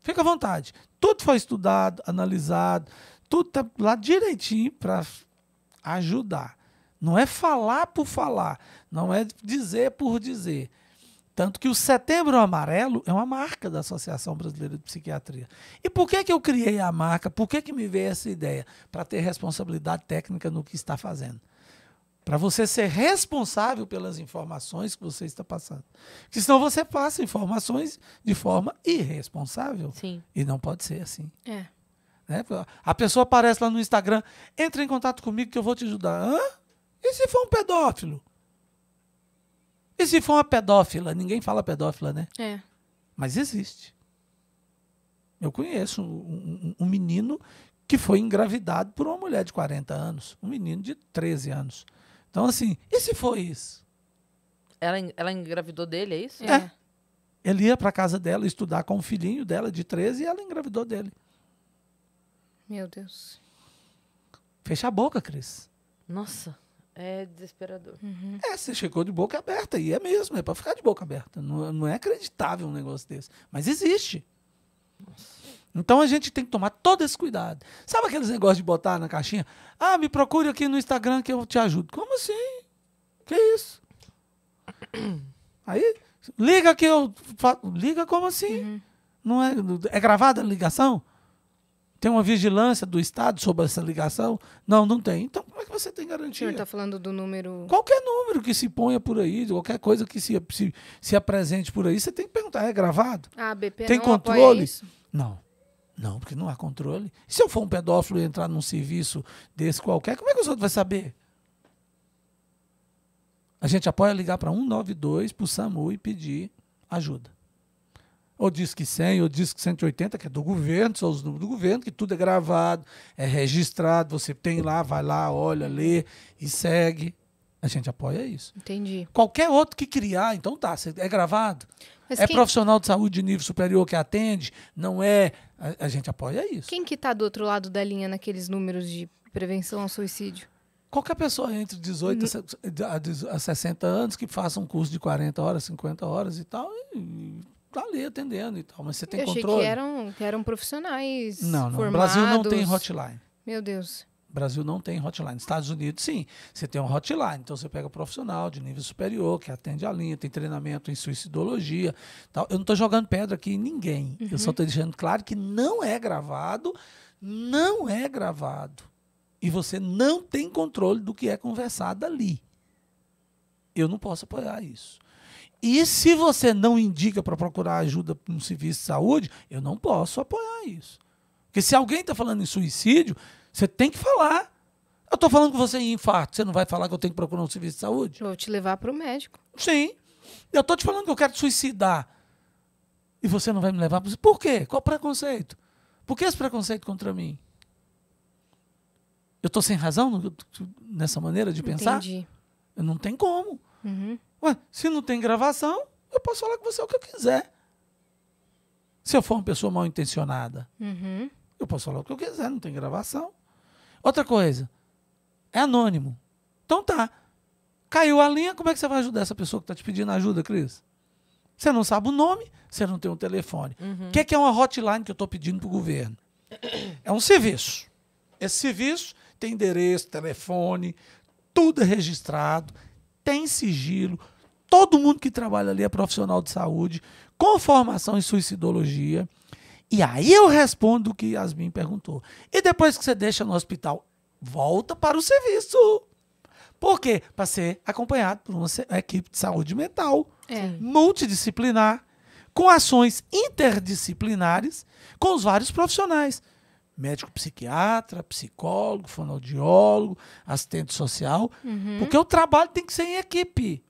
Fica à vontade. Tudo foi estudado, analisado, tudo tá lá direitinho para ajudar. Não é falar por falar, não é dizer por dizer tanto que o Setembro Amarelo é uma marca da Associação Brasileira de Psiquiatria. E por que, que eu criei a marca? Por que, que me veio essa ideia? Para ter responsabilidade técnica no que está fazendo. Para você ser responsável pelas informações que você está passando. Porque senão você passa informações de forma irresponsável. Sim. E não pode ser assim. É. Né? A pessoa aparece lá no Instagram, entra em contato comigo que eu vou te ajudar. Hã? E se for um pedófilo? E se for uma pedófila? Ninguém fala pedófila, né? É. Mas existe. Eu conheço um, um, um menino que foi engravidado por uma mulher de 40 anos, um menino de 13 anos. Então, assim, e se foi isso? Ela, ela engravidou dele, é isso? É. é. Ele ia para casa dela estudar com o filhinho dela de 13 e ela engravidou dele. Meu Deus. Fecha a boca, Cris. Nossa. É desesperador. Uhum. É, você chegou de boca aberta. E é mesmo, é para ficar de boca aberta. Não, não é acreditável um negócio desse. Mas existe. Então a gente tem que tomar todo esse cuidado. Sabe aqueles negócios de botar na caixinha? Ah, me procure aqui no Instagram que eu te ajudo. Como assim? Que isso? Aí, liga que eu. Liga como assim? Uhum. Não é, é gravada a ligação? Tem uma vigilância do Estado sobre essa ligação? Não, não tem. Então, como é que você tem garantia? Ele está falando do número. Qualquer número que se ponha por aí, qualquer coisa que se, se, se apresente por aí, você tem que perguntar: é gravado? Ah, A BP tem não controle? isso? Não. Não, porque não há controle. E se eu for um pedófilo e entrar num serviço desse qualquer, como é que os outros vão saber? A gente apoia ligar para 192 para o SAMU e pedir ajuda ou diz que 100, ou diz que 180, que é do governo, são os números do governo, que tudo é gravado, é registrado, você tem lá, vai lá, olha, lê e segue. A gente apoia isso. Entendi. Qualquer outro que criar, então tá, é gravado. Mas é quem... profissional de saúde de nível superior que atende, não é. A, a gente apoia isso. Quem que está do outro lado da linha naqueles números de prevenção ao suicídio? Qualquer pessoa entre 18 a 60 anos que faça um curso de 40 horas, 50 horas e tal, e tá ali atendendo e tal, mas você tem eu controle. Achei que eram, que eram profissionais. Não, não. Formados. Brasil não tem hotline. Meu Deus. Brasil não tem hotline. Estados Unidos, sim, você tem um hotline. Então você pega um profissional de nível superior que atende a linha, tem treinamento em suicidologia. Tal. Eu não estou jogando pedra aqui em ninguém. Uhum. Eu só estou uhum. deixando claro que não é gravado, não é gravado. E você não tem controle do que é conversado ali. Eu não posso apoiar isso. E se você não indica para procurar ajuda no serviço de saúde, eu não posso apoiar isso. Porque se alguém está falando em suicídio, você tem que falar. Eu estou falando com você em infarto, você não vai falar que eu tenho que procurar um serviço de saúde? Vou te levar para o médico. Sim. Eu estou te falando que eu quero te suicidar. E você não vai me levar para Por quê? Qual preconceito? Por que esse preconceito contra mim? Eu estou sem razão nessa maneira de pensar? Entendi. Eu não tem como. Uhum. Ué, se não tem gravação, eu posso falar com você o que eu quiser. Se eu for uma pessoa mal intencionada, uhum. eu posso falar o que eu quiser, não tem gravação. Outra coisa, é anônimo. Então tá. Caiu a linha, como é que você vai ajudar essa pessoa que está te pedindo ajuda, Cris? Você não sabe o nome, você não tem um telefone. O uhum. que, é que é uma hotline que eu estou pedindo para o governo? É um serviço. Esse serviço tem endereço, telefone, tudo é registrado tem sigilo. Todo mundo que trabalha ali é profissional de saúde, com formação em suicidologia. E aí eu respondo o que Yasmin perguntou. E depois que você deixa no hospital, volta para o serviço. Por quê? Para ser acompanhado por uma equipe de saúde mental é. multidisciplinar, com ações interdisciplinares com os vários profissionais médico psiquiatra, psicólogo, fonoaudiólogo, assistente social, uhum. porque o trabalho tem que ser em equipe.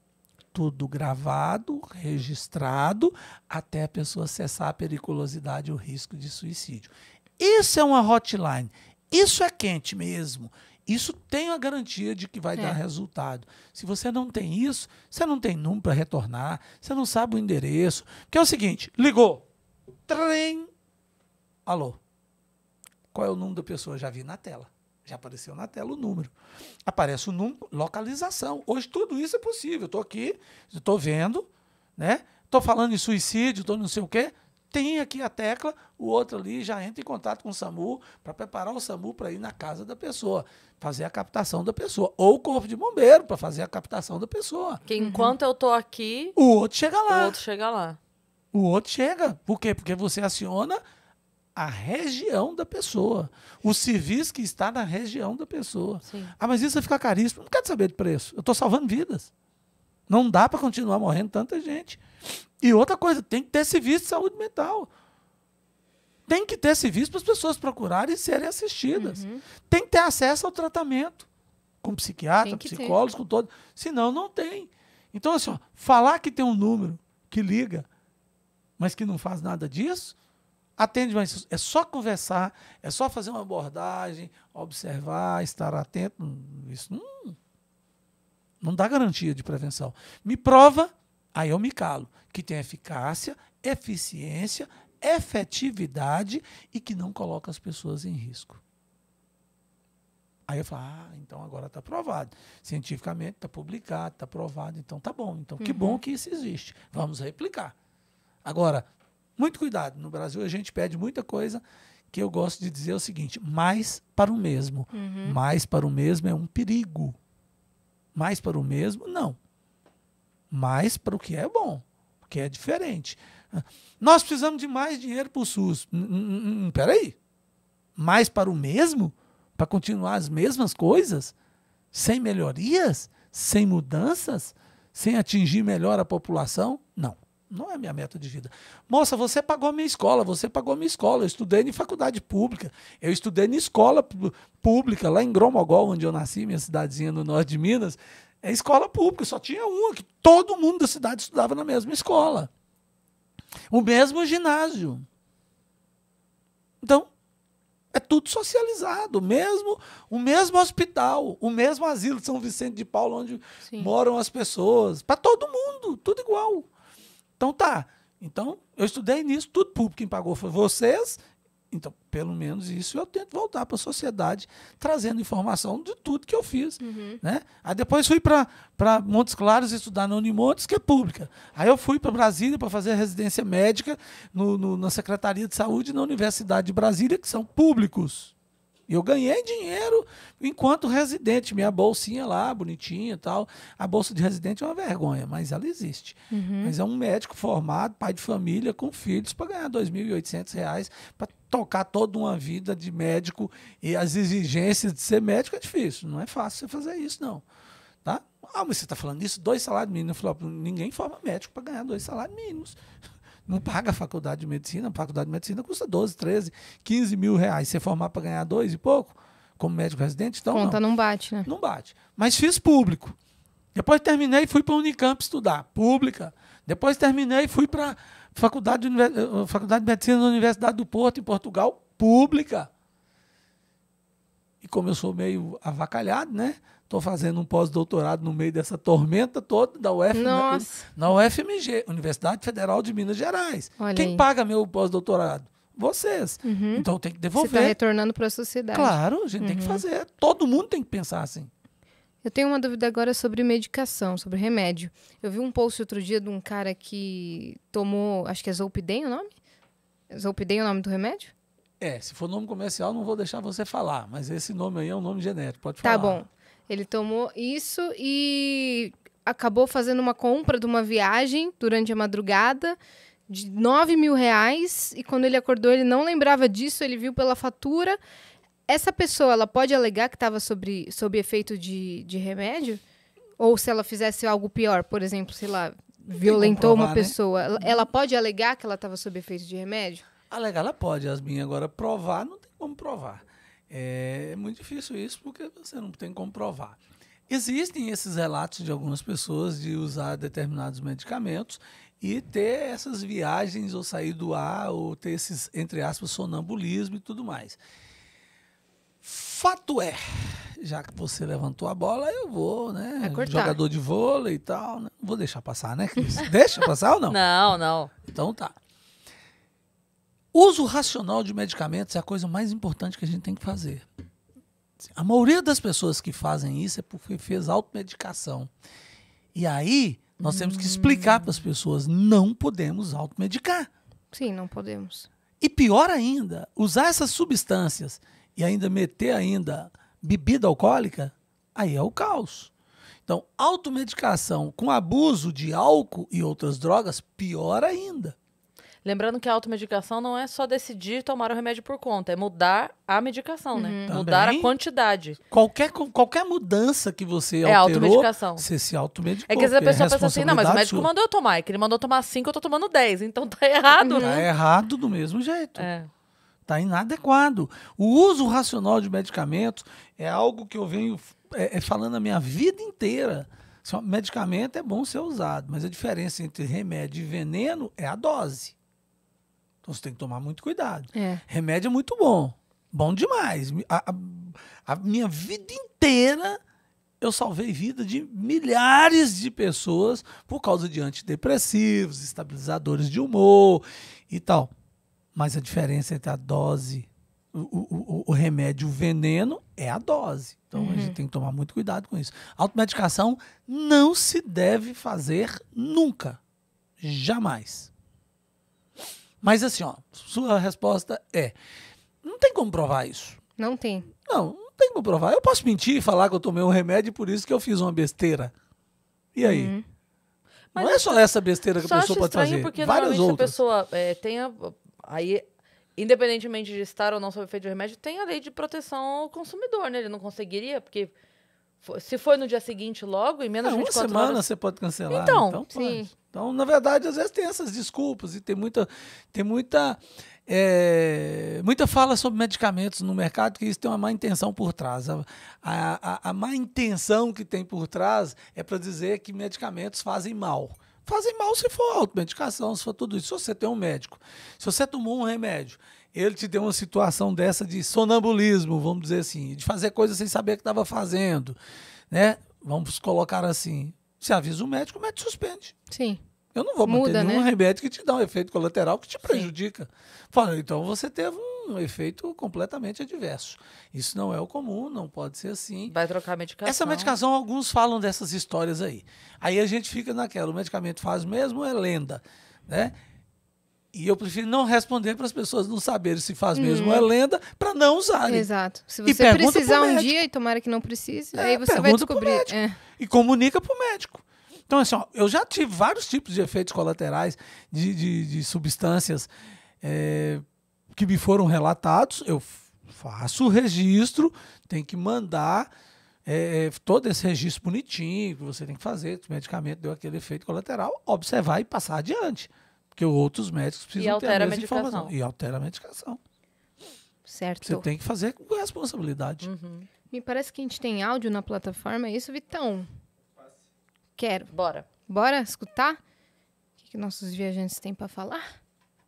Tudo gravado, registrado, até a pessoa cessar a periculosidade e o risco de suicídio. Isso é uma hotline. Isso é quente mesmo. Isso tem a garantia de que vai é. dar resultado. Se você não tem isso, você não tem número para retornar, você não sabe o endereço. Que é o seguinte: ligou, trem, alô. Qual é o número da pessoa? Já vi na tela. Já apareceu na tela o número. Aparece o número, localização. Hoje tudo isso é possível. Estou aqui, estou vendo, né? Estou falando em suicídio, estou não sei o quê. Tem aqui a tecla, o outro ali já entra em contato com o SAMU para preparar o SAMU para ir na casa da pessoa, fazer a captação da pessoa. Ou o corpo de bombeiro para fazer a captação da pessoa. Que enquanto uhum. eu estou aqui. O outro chega lá. O outro chega lá. O outro chega. Por quê? Porque você aciona a região da pessoa, o serviço que está na região da pessoa. Sim. Ah, mas isso vai ficar caríssimo. Não quero saber de preço. Eu estou salvando vidas. Não dá para continuar morrendo tanta gente. E outra coisa, tem que ter serviço de saúde mental. Tem que ter serviço para as pessoas procurarem e serem assistidas. Uhum. Tem que ter acesso ao tratamento. Com psiquiatra, psicólogos, com todo. Senão, não tem. Então, assim, ó, falar que tem um número que liga, mas que não faz nada disso, atende mais. É só conversar, é só fazer uma abordagem, observar, estar atento. Isso não, não dá garantia de prevenção. Me prova, aí eu me calo, que tem eficácia, eficiência, efetividade e que não coloca as pessoas em risco. Aí eu falo, ah, então agora está provado. Cientificamente está publicado, está provado, então tá bom. Então uhum. que bom uhum. que isso existe. Vamos replicar. Agora, muito cuidado. No Brasil a gente pede muita coisa que eu gosto de dizer o seguinte: mais para o mesmo. Uhum. Mais para o mesmo é um perigo. Mais para o mesmo, não. Mais para o que é bom, que é diferente. Nós precisamos de mais dinheiro para o SUS. Hum, hum, hum, peraí. Mais para o mesmo? Para continuar as mesmas coisas? Sem melhorias? Sem mudanças? Sem atingir melhor a população? Não. Não é minha meta de vida. Moça, você pagou minha escola, você pagou minha escola. Eu estudei em faculdade pública, eu estudei em escola pública, lá em Gromogol, onde eu nasci, minha cidadezinha no norte de Minas. É escola pública, só tinha uma, que todo mundo da cidade estudava na mesma escola. O mesmo ginásio. Então, é tudo socializado, mesmo o mesmo hospital, o mesmo asilo de São Vicente de Paulo, onde Sim. moram as pessoas. Para todo mundo, tudo igual. Então tá. Então, eu estudei nisso, tudo público quem pagou foi vocês. Então, pelo menos isso eu tento voltar para a sociedade trazendo informação de tudo que eu fiz. Uhum. Né? Aí depois fui para Montes Claros estudar na Unimontes, que é pública. Aí eu fui para Brasília para fazer residência médica no, no, na Secretaria de Saúde e na Universidade de Brasília, que são públicos. Eu ganhei dinheiro enquanto residente, minha bolsinha lá, bonitinha e tal. A bolsa de residente é uma vergonha, mas ela existe. Uhum. Mas é um médico formado, pai de família, com filhos, para ganhar R$ 2.800 para tocar toda uma vida de médico. E as exigências de ser médico é difícil, não é fácil você fazer isso, não. Tá? Ah, mas você está falando isso? Dois salários mínimos. Eu falei, ninguém forma médico para ganhar dois salários mínimos. Não paga a faculdade de medicina, a faculdade de medicina custa 12, 13, 15 mil reais. Você formar para ganhar dois e pouco, como médico residente, então. Conta não, não bate, né? Não bate. Mas fiz público. Depois terminei e fui para a Unicamp estudar, pública. Depois terminei e fui para a Faculdade, eh, Faculdade de Medicina da Universidade do Porto, em Portugal, pública. E como eu sou meio avacalhado, né? Estou fazendo um pós-doutorado no meio dessa tormenta toda da UFMG. Né? Nossa. na UFMG, Universidade Federal de Minas Gerais. Olha Quem aí. paga meu pós-doutorado? Vocês. Uhum. Então tem que tá devolver. Você está retornando para a sociedade. Claro, a gente uhum. tem que uhum. fazer. Todo mundo tem que pensar assim. Eu tenho uma dúvida agora sobre medicação, sobre remédio. Eu vi um post outro dia de um cara que tomou, acho que é Zolpidem o nome? Zolpidem é o nome do remédio? É, se for nome comercial, não vou deixar você falar, mas esse nome aí é um nome genérico, pode tá falar. Tá bom. Ele tomou isso e acabou fazendo uma compra de uma viagem durante a madrugada de 9 mil reais. E quando ele acordou, ele não lembrava disso, ele viu pela fatura. Essa pessoa, ela pode alegar que estava sob efeito de, de remédio? Ou se ela fizesse algo pior, por exemplo, sei lá, violentou provar, uma né? pessoa, né? ela pode alegar que ela estava sob efeito de remédio? Alegar ela pode, Yasmin. Agora, provar não tem como provar. É muito difícil isso porque você não tem como provar. Existem esses relatos de algumas pessoas de usar determinados medicamentos e ter essas viagens ou sair do ar ou ter esses, entre aspas, sonambulismo e tudo mais. Fato é, já que você levantou a bola, eu vou, né? É Jogador de vôlei e tal. Né? Vou deixar passar, né, Cris? Deixa passar ou não? Não, não. Então tá. Uso racional de medicamentos é a coisa mais importante que a gente tem que fazer. A maioria das pessoas que fazem isso é porque fez automedicação. E aí, nós temos que explicar para as pessoas: não podemos automedicar. Sim, não podemos. E pior ainda, usar essas substâncias e ainda meter ainda bebida alcoólica, aí é o caos. Então, automedicação com abuso de álcool e outras drogas, pior ainda. Lembrando que a automedicação não é só decidir tomar o remédio por conta, é mudar a medicação, né? uhum. né? Também, mudar a quantidade. Qualquer, qualquer mudança que você é alterou, automedicação. você se automedicou. É que às vezes a é pessoa é pensa assim, não, mas o médico sua. mandou eu tomar, é que ele mandou tomar 5, eu tô tomando 10, então tá errado, uhum. né? Tá errado do mesmo jeito. É. Tá inadequado. O uso racional de medicamentos é algo que eu venho é, é falando a minha vida inteira. Medicamento é bom ser usado, mas a diferença entre remédio e veneno é a dose. Então você tem que tomar muito cuidado. É. Remédio é muito bom. Bom demais. A, a, a, minha vida inteira eu salvei vida de milhares de pessoas por causa de antidepressivos, estabilizadores de humor e tal. Mas a diferença entre a dose, o, o, o, remédio, o veneno, é a dose. Então uhum. a gente uhum. tem que tomar muito cuidado com isso. Automedicação não se deve fazer nunca. Jamais. Mas assim, ó, sua resposta é: não tem como provar isso. Não tem. Não, não tem como provar. Eu posso mentir e falar que eu tomei um remédio e por isso que eu fiz uma besteira. E aí? Uhum. não é só essa besteira que a pessoa pode fazer. porque Várias outras. a pessoa é, tem a, aí independentemente de estar ou não sob efeito de remédio, tem a lei de proteção ao consumidor, né? Ele não conseguiria, porque se foi no dia seguinte logo, em menos de ah, uma semana horas... você pode cancelar. Né? Então, então, pode. então, na verdade, às vezes tem essas desculpas e tem muita, tem muita, é, muita fala sobre medicamentos no mercado que isso tem uma má intenção por trás. A, a, a má intenção que tem por trás é para dizer que medicamentos fazem mal. Fazem mal se for automedicação, se for tudo isso. Se você tem um médico, se você tomou um remédio ele te deu uma situação dessa de sonambulismo, vamos dizer assim, de fazer coisas sem saber o que estava fazendo, né? Vamos colocar assim, se avisa o médico, o médico suspende. Sim. Eu não vou Muda, manter nenhum né? remédio que te dá um efeito colateral que te prejudica. Fala, então você teve um efeito completamente adverso. Isso não é o comum, não pode ser assim. Vai trocar a medicação. Essa medicação, alguns falam dessas histórias aí. Aí a gente fica naquela, o medicamento faz mesmo, é lenda, né? E eu prefiro não responder para as pessoas não saberem se faz mesmo uhum. é lenda, para não usarem. Exato. Se você precisar um dia, e tomara que não precise, é, aí você vai descobrir. É. E comunica para o médico. Então, assim, ó, eu já tive vários tipos de efeitos colaterais de, de, de substâncias é, que me foram relatados. Eu faço o registro, tem que mandar é, é, todo esse registro bonitinho que você tem que fazer, que o medicamento deu aquele efeito colateral, observar e passar adiante. Porque outros médicos precisam ter a mesma informação. E altera a medicação. Certo. Você tem que fazer com responsabilidade. Uhum. Me parece que a gente tem áudio na plataforma, é isso, Vitão? Quero. Bora. Bora escutar? O que, que nossos viajantes têm para falar?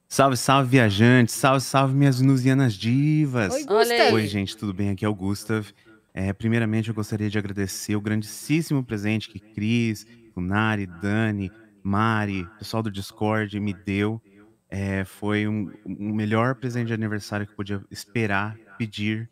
Salve, salve, viajantes! Salve, salve, minhas venusianas divas! Oi, Oi, gente, tudo bem? Aqui é o Gustav. É, primeiramente, eu gostaria de agradecer o grandíssimo presente que Cris, Lunari, Dani, Mari, pessoal do Discord me deu. É, foi um, um, melhor presente de aniversário que eu podia esperar pedir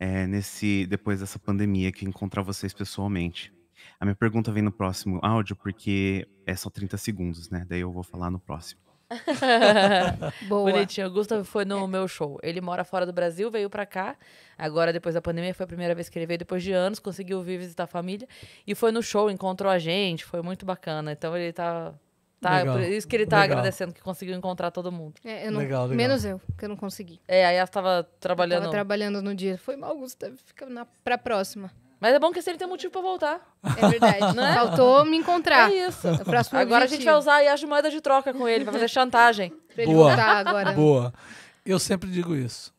é, nesse depois dessa pandemia que encontrar vocês pessoalmente. A minha pergunta vem no próximo áudio porque é só 30 segundos, né? Daí eu vou falar no próximo. Boa. Bonitinho. O Gustavo foi no meu show. Ele mora fora do Brasil, veio pra cá. Agora, depois da pandemia, foi a primeira vez que ele veio depois de anos. Conseguiu vir visitar a família. E foi no show, encontrou a gente. Foi muito bacana. Então, ele tá... Tá, por isso que ele tá legal. agradecendo que conseguiu encontrar todo mundo. É, eu não, legal, legal. Menos eu, que eu não consegui. É, aí ela tava trabalhando. Eu tava trabalhando no dia. Foi mal, Gustavo. Fica na, pra próxima. Mas é bom que se ele tem motivo pra voltar. É verdade. é? Faltou me encontrar. É isso. É agora a gente vai usar e Yas de moeda de troca com ele, vai fazer chantagem. Pra ele Boa. voltar agora. Boa. Eu sempre digo isso.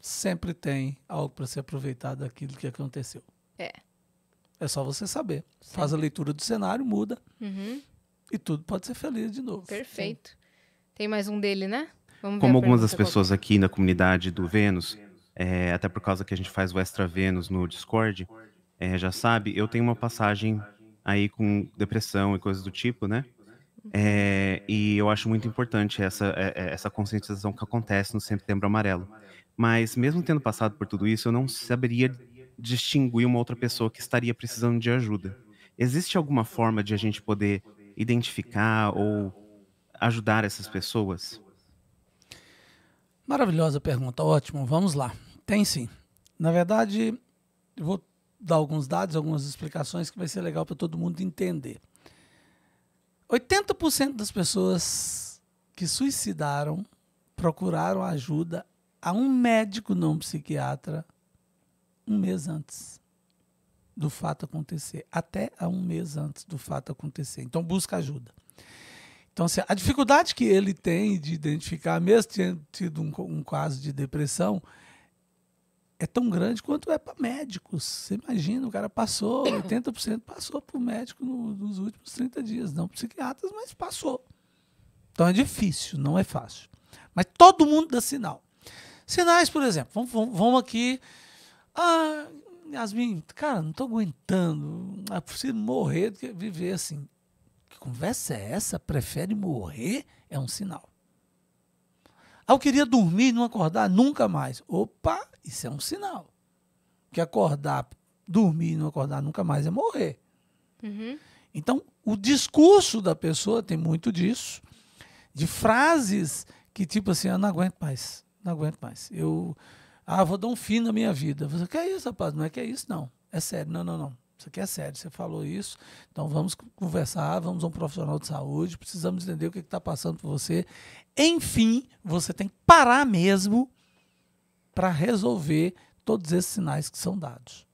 Sempre tem algo para ser aproveitado daquilo que aconteceu. É. É só você saber. Sim. Faz a leitura do cenário, muda. Uhum. E tudo pode ser feliz de novo. Perfeito. Sim. Tem mais um dele, né? Vamos Como algumas das é. pessoas aqui na comunidade do Vênus, é, até por causa que a gente faz o Extra Vênus no Discord, é, já sabe, eu tenho uma passagem aí com depressão e coisas do tipo, né? Uhum. É, e eu acho muito importante essa, é, é, essa conscientização que acontece no Setembro Amarelo. Mas, mesmo tendo passado por tudo isso, eu não saberia distinguir uma outra pessoa que estaria precisando de ajuda. Existe alguma forma de a gente poder identificar ou ajudar essas pessoas? Maravilhosa pergunta, ótimo. Vamos lá. Tem sim. Na verdade, vou dar alguns dados, algumas explicações que vai ser legal para todo mundo entender. 80% das pessoas que suicidaram procuraram ajuda a um médico não psiquiatra um mês antes do fato acontecer, até a um mês antes do fato acontecer. Então busca ajuda. Então, assim, a dificuldade que ele tem de identificar, mesmo tendo tido um, um caso de depressão, é tão grande quanto é para médicos. Você imagina, o cara passou, 80% passou por médico no, nos últimos 30 dias. Não psiquiatras, mas passou. Então é difícil, não é fácil. Mas todo mundo dá sinal. Sinais, por exemplo, vamos, vamos, vamos aqui. Ah, Yasmin, cara, não estou aguentando. É preciso morrer do que viver assim. Que conversa é essa? Prefere morrer? É um sinal. Ah, eu queria dormir e não acordar nunca mais. Opa! Isso é um sinal. Que acordar, dormir e não acordar nunca mais é morrer. Uhum. Então, o discurso da pessoa tem muito disso, de frases que, tipo assim, eu ah, não aguento mais, não aguento mais. Eu, ah, vou dar um fim na minha vida. Você, que é isso, rapaz? Não é que é isso, não. É sério, não, não, não. Isso aqui é sério, você falou isso, então vamos conversar, vamos a um profissional de saúde, precisamos entender o que é está passando por você. Enfim, você tem que parar mesmo para resolver todos esses sinais que são dados.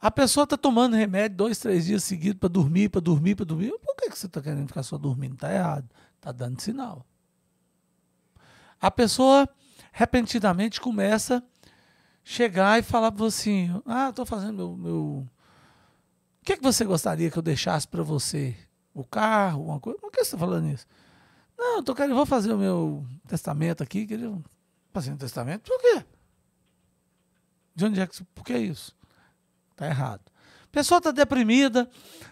A pessoa está tomando remédio dois, três dias seguidos para dormir, para dormir, para dormir. Por que, que você está querendo ficar só dormindo? Está errado. Está dando sinal. A pessoa repentinamente começa a chegar e falar para você assim: Ah, estou fazendo meu, meu. O que, é que você gostaria que eu deixasse para você? O carro, uma coisa? Por que você está falando isso? Não, eu tô querendo, vou fazer o meu testamento aqui, querido. Fazendo testamento, por quê? De onde é que. Por que isso? Está errado. A pessoa está deprimida,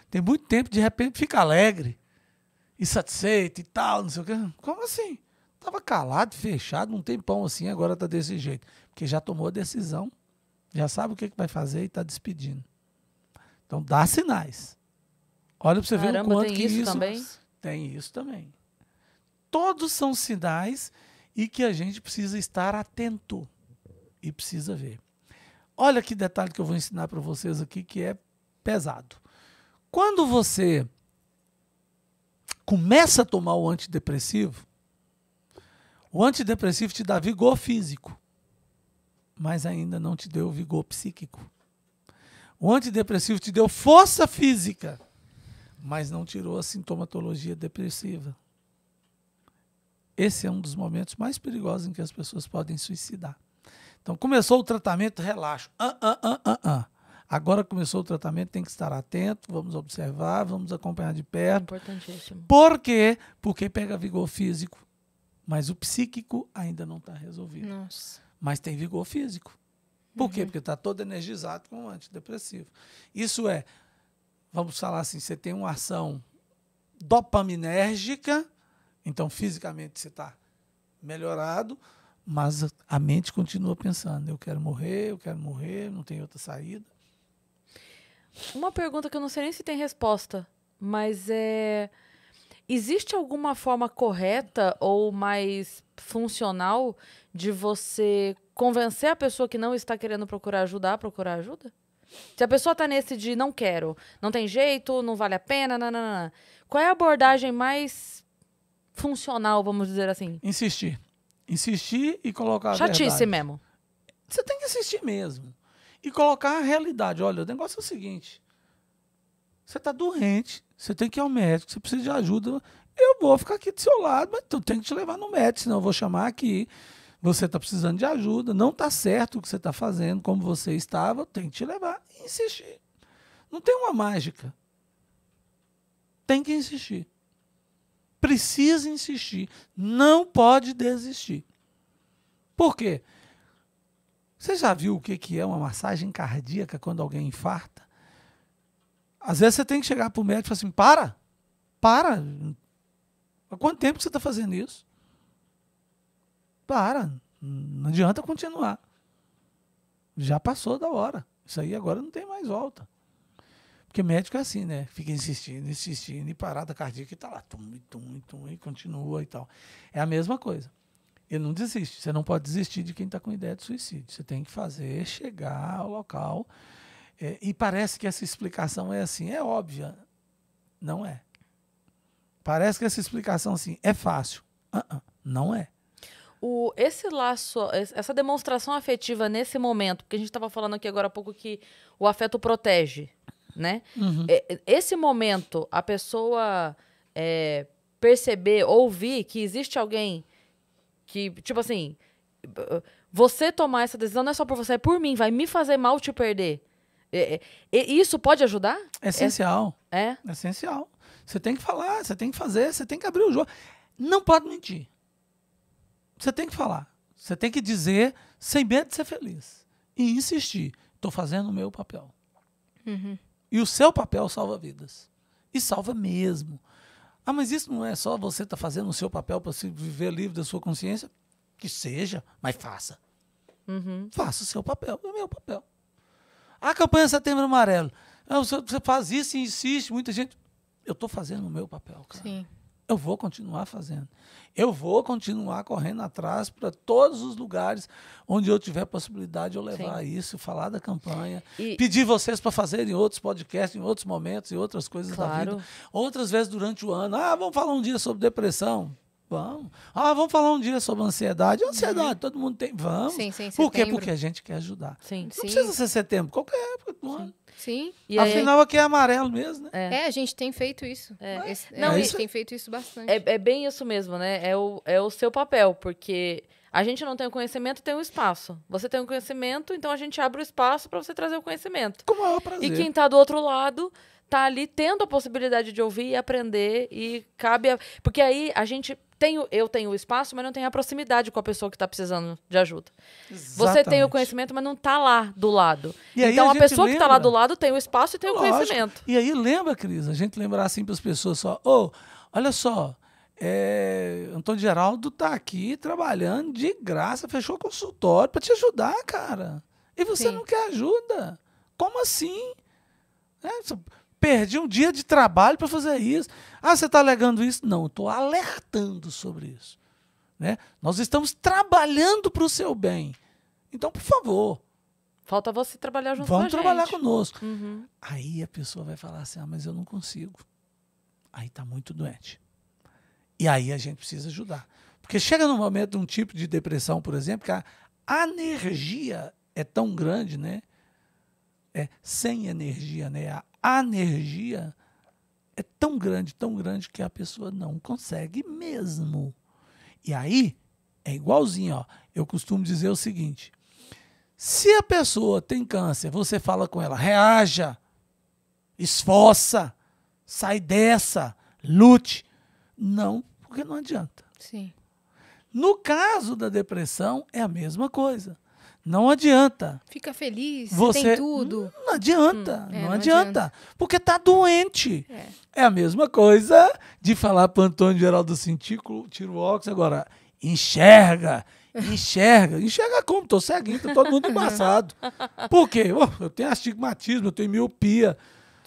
tem muito tempo, de repente fica alegre, insatisfeita e tal, não sei o quê. Como assim? Estava calado, fechado, um tempão assim, agora está desse jeito. Porque já tomou a decisão, já sabe o que, que vai fazer e está despedindo. Então dá sinais. Olha para você Caramba, ver o quanto tem que isso, isso também? tem isso também. Todos são sinais e que a gente precisa estar atento e precisa ver. Olha que detalhe que eu vou ensinar para vocês aqui que é pesado. Quando você começa a tomar o antidepressivo, o antidepressivo te dá vigor físico, mas ainda não te deu vigor psíquico. O antidepressivo te deu força física, mas não tirou a sintomatologia depressiva. Esse é um dos momentos mais perigosos em que as pessoas podem suicidar. Então, começou o tratamento, relaxo. Ah, ah, ah, ah, ah. Agora começou o tratamento, tem que estar atento, vamos observar, vamos acompanhar de perto. Importantíssimo. Por quê? Porque pega vigor físico, mas o psíquico ainda não está resolvido. Nossa. Mas tem vigor físico. Por uhum. quê? Porque está todo energizado com o antidepressivo. Isso é, vamos falar assim, você tem uma ação dopaminérgica então, fisicamente você está melhorado, mas a mente continua pensando: eu quero morrer, eu quero morrer, não tem outra saída. Uma pergunta que eu não sei nem se tem resposta, mas é. Existe alguma forma correta ou mais funcional de você convencer a pessoa que não está querendo procurar ajuda a procurar ajuda? Se a pessoa está nesse de não quero, não tem jeito, não vale a pena, nananana, qual é a abordagem mais funcional, vamos dizer assim? Insistir. Insistir e colocar. Chatice mesmo. Você tem que insistir mesmo. E colocar a realidade. Olha, o negócio é o seguinte: você está doente, você tem que ir ao médico, você precisa de ajuda. Eu vou ficar aqui do seu lado, mas eu tenho que te levar no médico, senão eu vou chamar aqui. Você está precisando de ajuda, não está certo o que você está fazendo, como você estava, eu tenho que te levar. E insistir. Não tem uma mágica. Tem que insistir precisa insistir, não pode desistir. Por quê? Você já viu o que é uma massagem cardíaca quando alguém infarta? Às vezes você tem que chegar para o médico e falar assim: para, para. Há quanto tempo você está fazendo isso? Para, não adianta continuar. Já passou da hora. Isso aí agora não tem mais volta. Porque médico é assim, né? Fica insistindo, insistindo, e parada cardíaca e tá lá, tum, tum, tum, e continua e tal. É a mesma coisa. E não desiste. Você não pode desistir de quem está com ideia de suicídio. Você tem que fazer chegar ao local. É, e parece que essa explicação é assim, é óbvia. Não é. Parece que essa explicação assim é fácil. Uh -uh, não é. O, esse laço, essa demonstração afetiva nesse momento, porque a gente estava falando aqui agora há pouco que o afeto protege né? Uhum. É, esse momento, a pessoa é, perceber, ouvir que existe alguém que, tipo assim, você tomar essa decisão não é só por você, é por mim, vai me fazer mal te perder. É, é, isso pode ajudar? É essencial. É? É? é? Essencial. Você tem que falar, você tem que fazer, você tem que abrir o jogo. Não pode mentir. Você tem que falar. Você tem que dizer sem medo de ser feliz. E insistir. Estou fazendo o meu papel. Uhum. E o seu papel salva vidas. E salva mesmo. Ah, mas isso não é só você estar tá fazendo o seu papel para se viver livre da sua consciência? Que seja, mas faça. Uhum. Faça o seu papel, é o meu papel. A campanha Setembro Amarelo. Ah, você faz isso e insiste, muita gente. Eu estou fazendo o meu papel, cara. Sim eu vou continuar fazendo. Eu vou continuar correndo atrás para todos os lugares onde eu tiver possibilidade eu levar Sim. isso, falar da campanha, e... pedir vocês para fazerem outros podcasts em outros momentos e outras coisas claro. da vida. Outras vezes durante o ano. Ah, vamos falar um dia sobre depressão. Vamos. Ah, vamos falar um dia sobre ansiedade. Uhum. Ansiedade, uhum. todo mundo tem. Vamos. Sim, sim, Por quê? Porque a gente quer ajudar. Sim, não sim. precisa ser setembro, qualquer época do ano. Sim. E Afinal, aqui é amarelo mesmo, né? É. é a gente tem feito isso. É. Esse... não, é a gente isso... tem feito isso bastante. É, é, bem isso mesmo, né? É o, é o seu papel, porque a gente não tem o conhecimento, tem o espaço. Você tem o conhecimento, então a gente abre o espaço para você trazer o conhecimento. Com o maior prazer. E quem está do outro lado tá ali tendo a possibilidade de ouvir e aprender e cabe a... porque aí a gente tenho, eu tenho o espaço, mas não tenho a proximidade com a pessoa que está precisando de ajuda. Exatamente. Você tem o conhecimento, mas não está lá do lado. E então a, a pessoa lembra... que está lá do lado tem o espaço e tem Lógico. o conhecimento. E aí lembra, Cris, a gente lembrar assim para as pessoas só, ô, oh, olha só, é, Antônio Geraldo está aqui trabalhando de graça, fechou o consultório para te ajudar, cara. E você Sim. não quer ajuda? Como assim? É, Perdi um dia de trabalho para fazer isso. Ah, você está alegando isso? Não, estou alertando sobre isso. Né? Nós estamos trabalhando para o seu bem. Então, por favor. Falta você trabalhar junto Vamos com a gente. trabalhar conosco. Uhum. Aí a pessoa vai falar assim: ah, mas eu não consigo. Aí está muito doente. E aí a gente precisa ajudar. Porque chega no momento de um tipo de depressão, por exemplo, que a energia é tão grande, né? É sem energia, né? A a energia é tão grande, tão grande que a pessoa não consegue mesmo. E aí é igualzinho, ó. Eu costumo dizer o seguinte: se a pessoa tem câncer, você fala com ela, reaja, esforça, sai dessa, lute. Não, porque não adianta. Sim. No caso da depressão, é a mesma coisa. Não adianta. Fica feliz, você tem tudo. Hum, não adianta, hum, é, não, não adianta, adianta, Porque tá doente. É. é. a mesma coisa de falar para Antônio Geraldo assim, Cintículo, tira o óculos agora. Enxerga, enxerga. enxerga como? Tô ceguinho, tô todo mundo embaçado. Por quê? Oh, eu tenho astigmatismo, eu tenho miopia.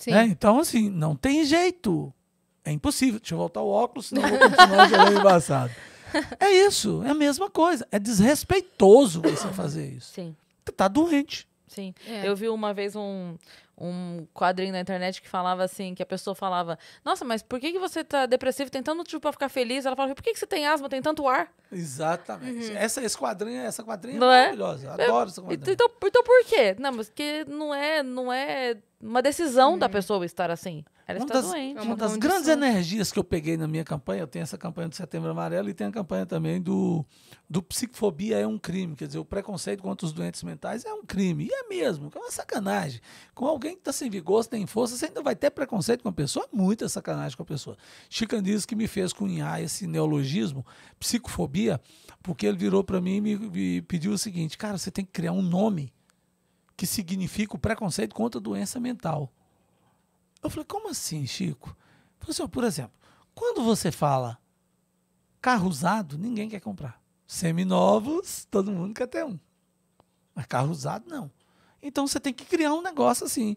Né? Então, assim, não tem jeito. É impossível. Deixa eu voltar o óculos, senão eu vou continuar jogando embaçado. é isso, é a mesma coisa. É desrespeitoso você fazer isso. Sim. Tá doente. Sim. É. Eu vi uma vez um, um quadrinho na internet que falava assim, que a pessoa falava, nossa, mas por que, que você tá depressivo, tem tanto motivo pra ficar feliz? Ela falava, por que, que você tem asma, tem tanto ar? Exatamente. Uhum. Essa, esse quadrinho, essa quadrinha é não é maravilhosa. É? Adoro essa quadrinha. Então, então por quê? Não, mas que não é, não é uma decisão uhum. da pessoa estar assim. Ela uma está das, doente. Uma é das grandes energias que eu peguei na minha campanha, eu tenho essa campanha do Setembro Amarelo e tem a campanha também do, do Psicofobia é um crime. Quer dizer, o preconceito contra os doentes mentais é um crime. E é mesmo, é uma sacanagem. Com alguém que está sem vigor, sem força, você ainda vai ter preconceito com a pessoa? É muita sacanagem com a pessoa. Chica diz que me fez cunhar esse neologismo, psicofobia, porque ele virou para mim e me, me pediu o seguinte: cara, você tem que criar um nome que significa o preconceito contra a doença mental. Eu falei, como assim, Chico? falei assim, por exemplo, quando você fala carro usado, ninguém quer comprar. Seminovos, todo mundo quer ter um. Mas carro usado, não. Então você tem que criar um negócio assim.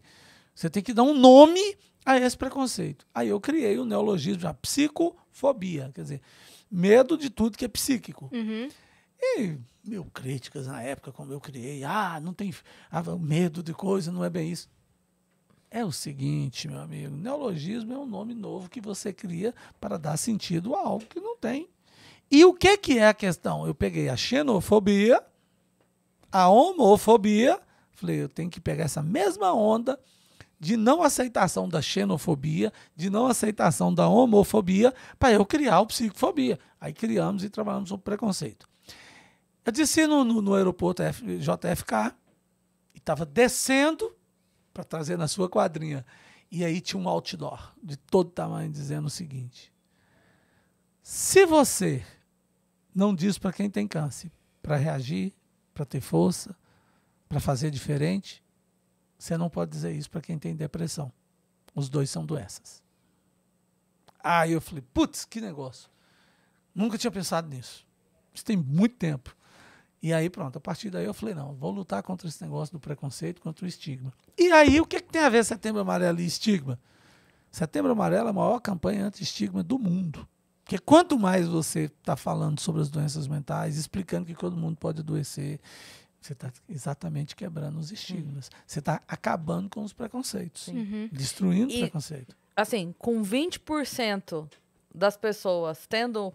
Você tem que dar um nome a esse preconceito. Aí eu criei o neologismo, a psicofobia, quer dizer, medo de tudo que é psíquico. Uhum. E mil críticas na época, como eu criei, ah, não tem ah, medo de coisa, não é bem isso. É o seguinte, meu amigo, neologismo é um nome novo que você cria para dar sentido a algo que não tem. E o que, que é a questão? Eu peguei a xenofobia, a homofobia, falei, eu tenho que pegar essa mesma onda de não aceitação da xenofobia, de não aceitação da homofobia, para eu criar o psicofobia. Aí criamos e trabalhamos o preconceito. Eu disse no, no, no aeroporto F, JFK e estava descendo para trazer na sua quadrinha. E aí tinha um outdoor de todo tamanho dizendo o seguinte: se você não diz para quem tem câncer, para reagir, para ter força, para fazer diferente, você não pode dizer isso para quem tem depressão. Os dois são doenças. Aí eu falei, putz, que negócio. Nunca tinha pensado nisso. Isso tem muito tempo. E aí pronto, a partir daí eu falei, não, vou lutar contra esse negócio do preconceito, contra o estigma. E aí, o que, que tem a ver Setembro Amarelo e estigma? Setembro Amarelo é a maior campanha anti-estigma do mundo. Porque quanto mais você está falando sobre as doenças mentais, explicando que todo mundo pode adoecer, você está exatamente quebrando os estigmas. Uhum. Você está acabando com os preconceitos. Uhum. Destruindo o preconceito. Assim, com 20% das pessoas tendo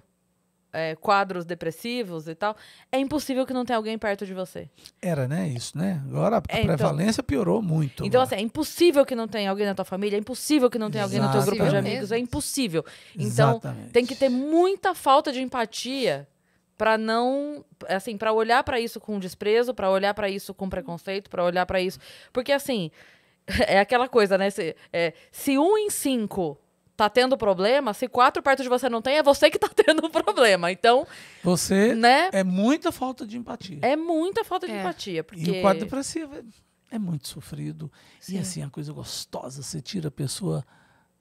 é, quadros depressivos e tal, é impossível que não tenha alguém perto de você. Era, né? Isso, né? Agora a é, então prevalência então, piorou muito. Então, lá. assim, é impossível que não tenha alguém na tua família, é impossível que não tenha alguém no teu grupo de amigos, é impossível. Então, Exatamente. tem que ter muita falta de empatia para não, assim, para olhar para isso com desprezo, para olhar para isso com preconceito, para olhar para isso, porque assim, é aquela coisa, né? Se, é, se um em cinco tá tendo problema, se quatro perto de você não tem, é você que tá tendo um problema. Então. Você. Né? É muita falta de empatia. É muita falta de é. empatia. Porque... E o quadro depressivo é, é muito sofrido. Sim. E assim, a coisa gostosa, você tira a pessoa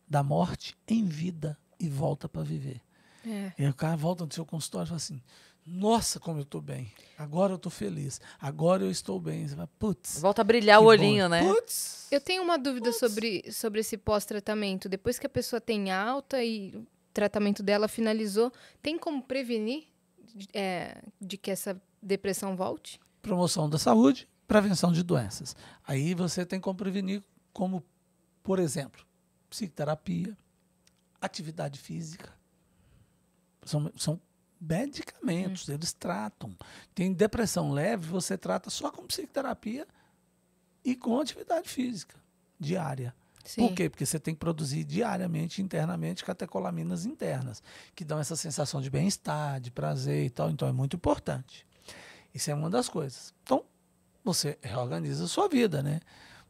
da morte em vida e volta para viver. É. E o cara volta no seu consultório e fala assim: nossa, como eu tô bem. Agora eu tô feliz. Agora eu estou bem. Você putz. Volta a brilhar o olhinho, bom. né? Putz. Eu tenho uma dúvida sobre, sobre esse pós-tratamento. Depois que a pessoa tem alta e o tratamento dela finalizou, tem como prevenir é, de que essa depressão volte? Promoção da saúde, prevenção de doenças. Aí você tem como prevenir, como, por exemplo, psicoterapia, atividade física. São, são medicamentos, hum. eles tratam. Tem depressão leve, você trata só com psicoterapia e com atividade física diária. Sim. Por quê? Porque você tem que produzir diariamente, internamente, catecolaminas internas, que dão essa sensação de bem-estar, de prazer e tal. Então é muito importante. Isso é uma das coisas. Então, você reorganiza a sua vida, né?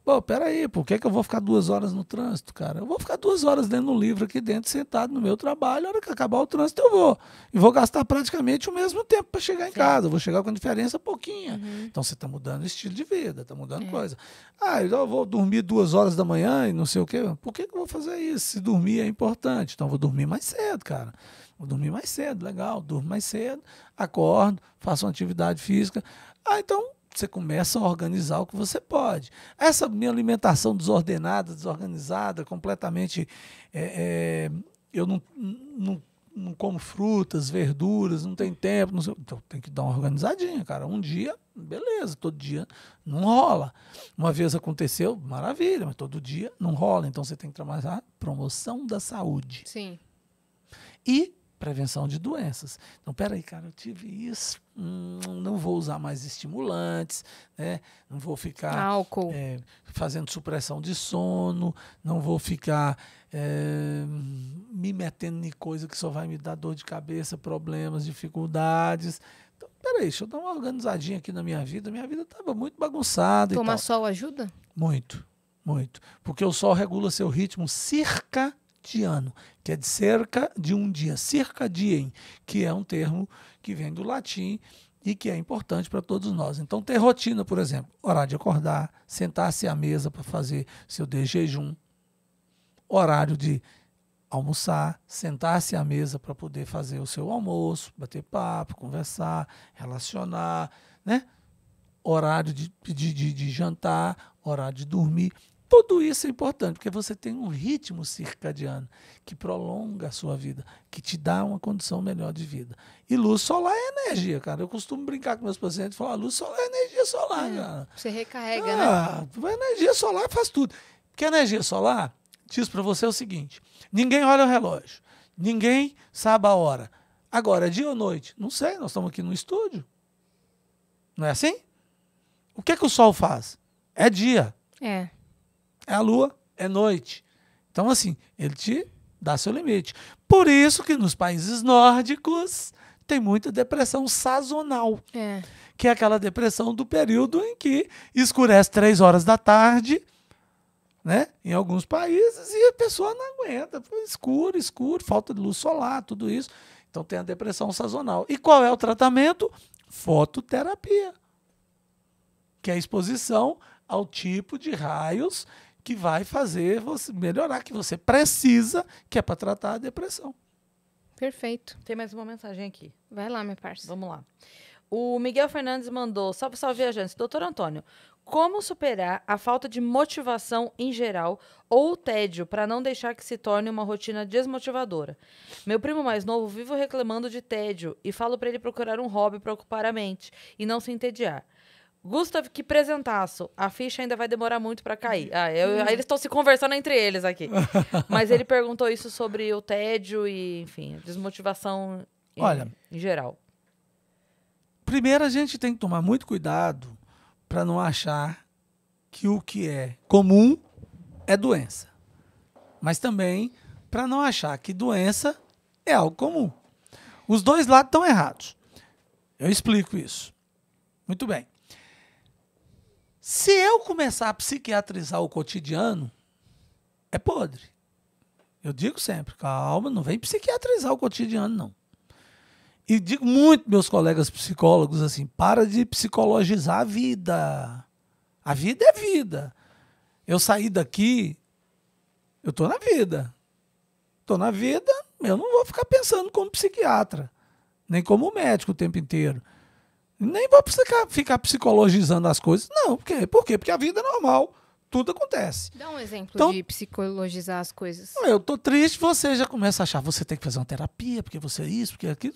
Pô, peraí, por que, é que eu vou ficar duas horas no trânsito, cara? Eu vou ficar duas horas lendo um livro aqui dentro, sentado no meu trabalho. A hora que acabar o trânsito, eu vou. E vou gastar praticamente o mesmo tempo para chegar Sim. em casa. Eu vou chegar com a diferença pouquinha. Uhum. Então você está mudando o estilo de vida, está mudando é. coisa. Ah, eu vou dormir duas horas da manhã e não sei o quê. Por que, que eu vou fazer isso? Se dormir é importante. Então eu vou dormir mais cedo, cara. Vou dormir mais cedo, legal. Durmo mais cedo, acordo, faço uma atividade física. Ah, então você começa a organizar o que você pode. Essa minha alimentação desordenada, desorganizada, completamente. É, é, eu não, não, não como frutas, verduras, não tem tempo, não sei, então tem que dar uma organizadinha, cara. Um dia, beleza, todo dia não rola. Uma vez aconteceu, maravilha, mas todo dia não rola. Então você tem que trabalhar promoção da saúde. Sim. E prevenção de doenças. Então, peraí, cara, eu tive isso hum, não vou usar mais estimulantes, né? não vou ficar álcool. É, fazendo supressão de sono, não vou ficar é, me metendo em coisa que só vai me dar dor de cabeça, problemas, dificuldades. Então, peraí, deixa eu dar uma organizadinha aqui na minha vida. Minha vida estava muito bagunçada. Tomar sol ajuda? Muito, muito. Porque o sol regula seu ritmo circa circadiano, que é de cerca de um dia, circadiem, que é um termo que vem do latim e que é importante para todos nós. Então, ter rotina, por exemplo, horário de acordar, sentar-se à mesa para fazer seu de jejum, horário de almoçar, sentar-se à mesa para poder fazer o seu almoço, bater papo, conversar, relacionar, né? horário de, de, de, de jantar, horário de dormir. Tudo isso é importante, porque você tem um ritmo circadiano que prolonga a sua vida, que te dá uma condição melhor de vida. E luz solar é energia, cara. Eu costumo brincar com meus pacientes e falar: ah, luz solar é energia solar, é, cara. Você recarrega, né? ah, né? Energia solar faz tudo. Porque a energia solar diz para você o seguinte: ninguém olha o relógio, ninguém sabe a hora. Agora, é dia ou noite? Não sei, nós estamos aqui no estúdio. Não é assim? O que é que o sol faz? É dia. É é a lua, é noite. Então, assim, ele te dá seu limite. Por isso que nos países nórdicos tem muita depressão sazonal. É. Que é aquela depressão do período em que escurece três horas da tarde, né? Em alguns países, e a pessoa não aguenta. Escuro, escuro, falta de luz solar, tudo isso. Então tem a depressão sazonal. E qual é o tratamento? Fototerapia. Que é a exposição ao tipo de raios que vai fazer você melhorar, que você precisa, que é para tratar a depressão. Perfeito. Tem mais uma mensagem aqui. Vai lá, minha parça. Vamos lá. O Miguel Fernandes mandou: Salve, salve, viajantes. Doutor Antônio, como superar a falta de motivação em geral ou o tédio para não deixar que se torne uma rotina desmotivadora? Meu primo mais novo vive reclamando de tédio e falo para ele procurar um hobby para ocupar a mente e não se entediar. Gustav, que presentaço. A ficha ainda vai demorar muito para cair. Uhum. Ah, eu, eles estão se conversando entre eles aqui. Mas ele perguntou isso sobre o tédio e, enfim, desmotivação em, Olha, em geral. Primeiro, a gente tem que tomar muito cuidado para não achar que o que é comum é doença. Mas também para não achar que doença é algo comum. Os dois lados estão errados. Eu explico isso. Muito bem. Se eu começar a psiquiatrizar o cotidiano, é podre. Eu digo sempre, calma, não vem psiquiatrizar o cotidiano, não. E digo muito meus colegas psicólogos assim, para de psicologizar a vida. A vida é vida. Eu saí daqui, eu tô na vida. Tô na vida, eu não vou ficar pensando como psiquiatra, nem como médico o tempo inteiro. Nem vou ficar, ficar psicologizando as coisas. Não, por quê? Por quê? Porque a vida é normal. Tudo acontece. Dá um exemplo então, de psicologizar as coisas. Eu tô triste, você já começa a achar você tem que fazer uma terapia, porque você é isso, porque é aquilo.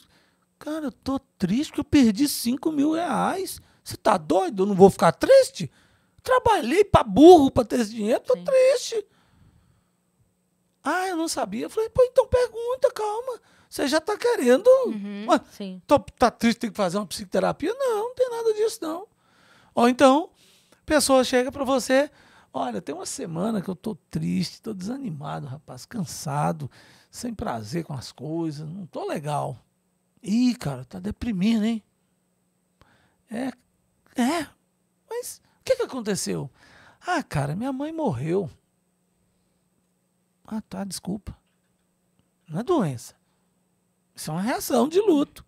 Cara, eu tô triste porque eu perdi 5 mil reais. Você tá doido? Eu não vou ficar triste? Trabalhei pra burro pra ter esse dinheiro, tô Sim. triste. Ah, eu não sabia. Eu falei, pô, então pergunta, calma você já está querendo. Uhum, tô, tá triste, tem que fazer uma psicoterapia? Não, não tem nada disso, não. Ou então, a pessoa chega para você, olha, tem uma semana que eu tô triste, tô desanimado, rapaz, cansado, sem prazer com as coisas, não tô legal. Ih, cara, tá deprimindo, hein? É, é, mas o que, que aconteceu? Ah, cara, minha mãe morreu. Ah, tá, desculpa. Não é doença. Isso é uma reação de luto.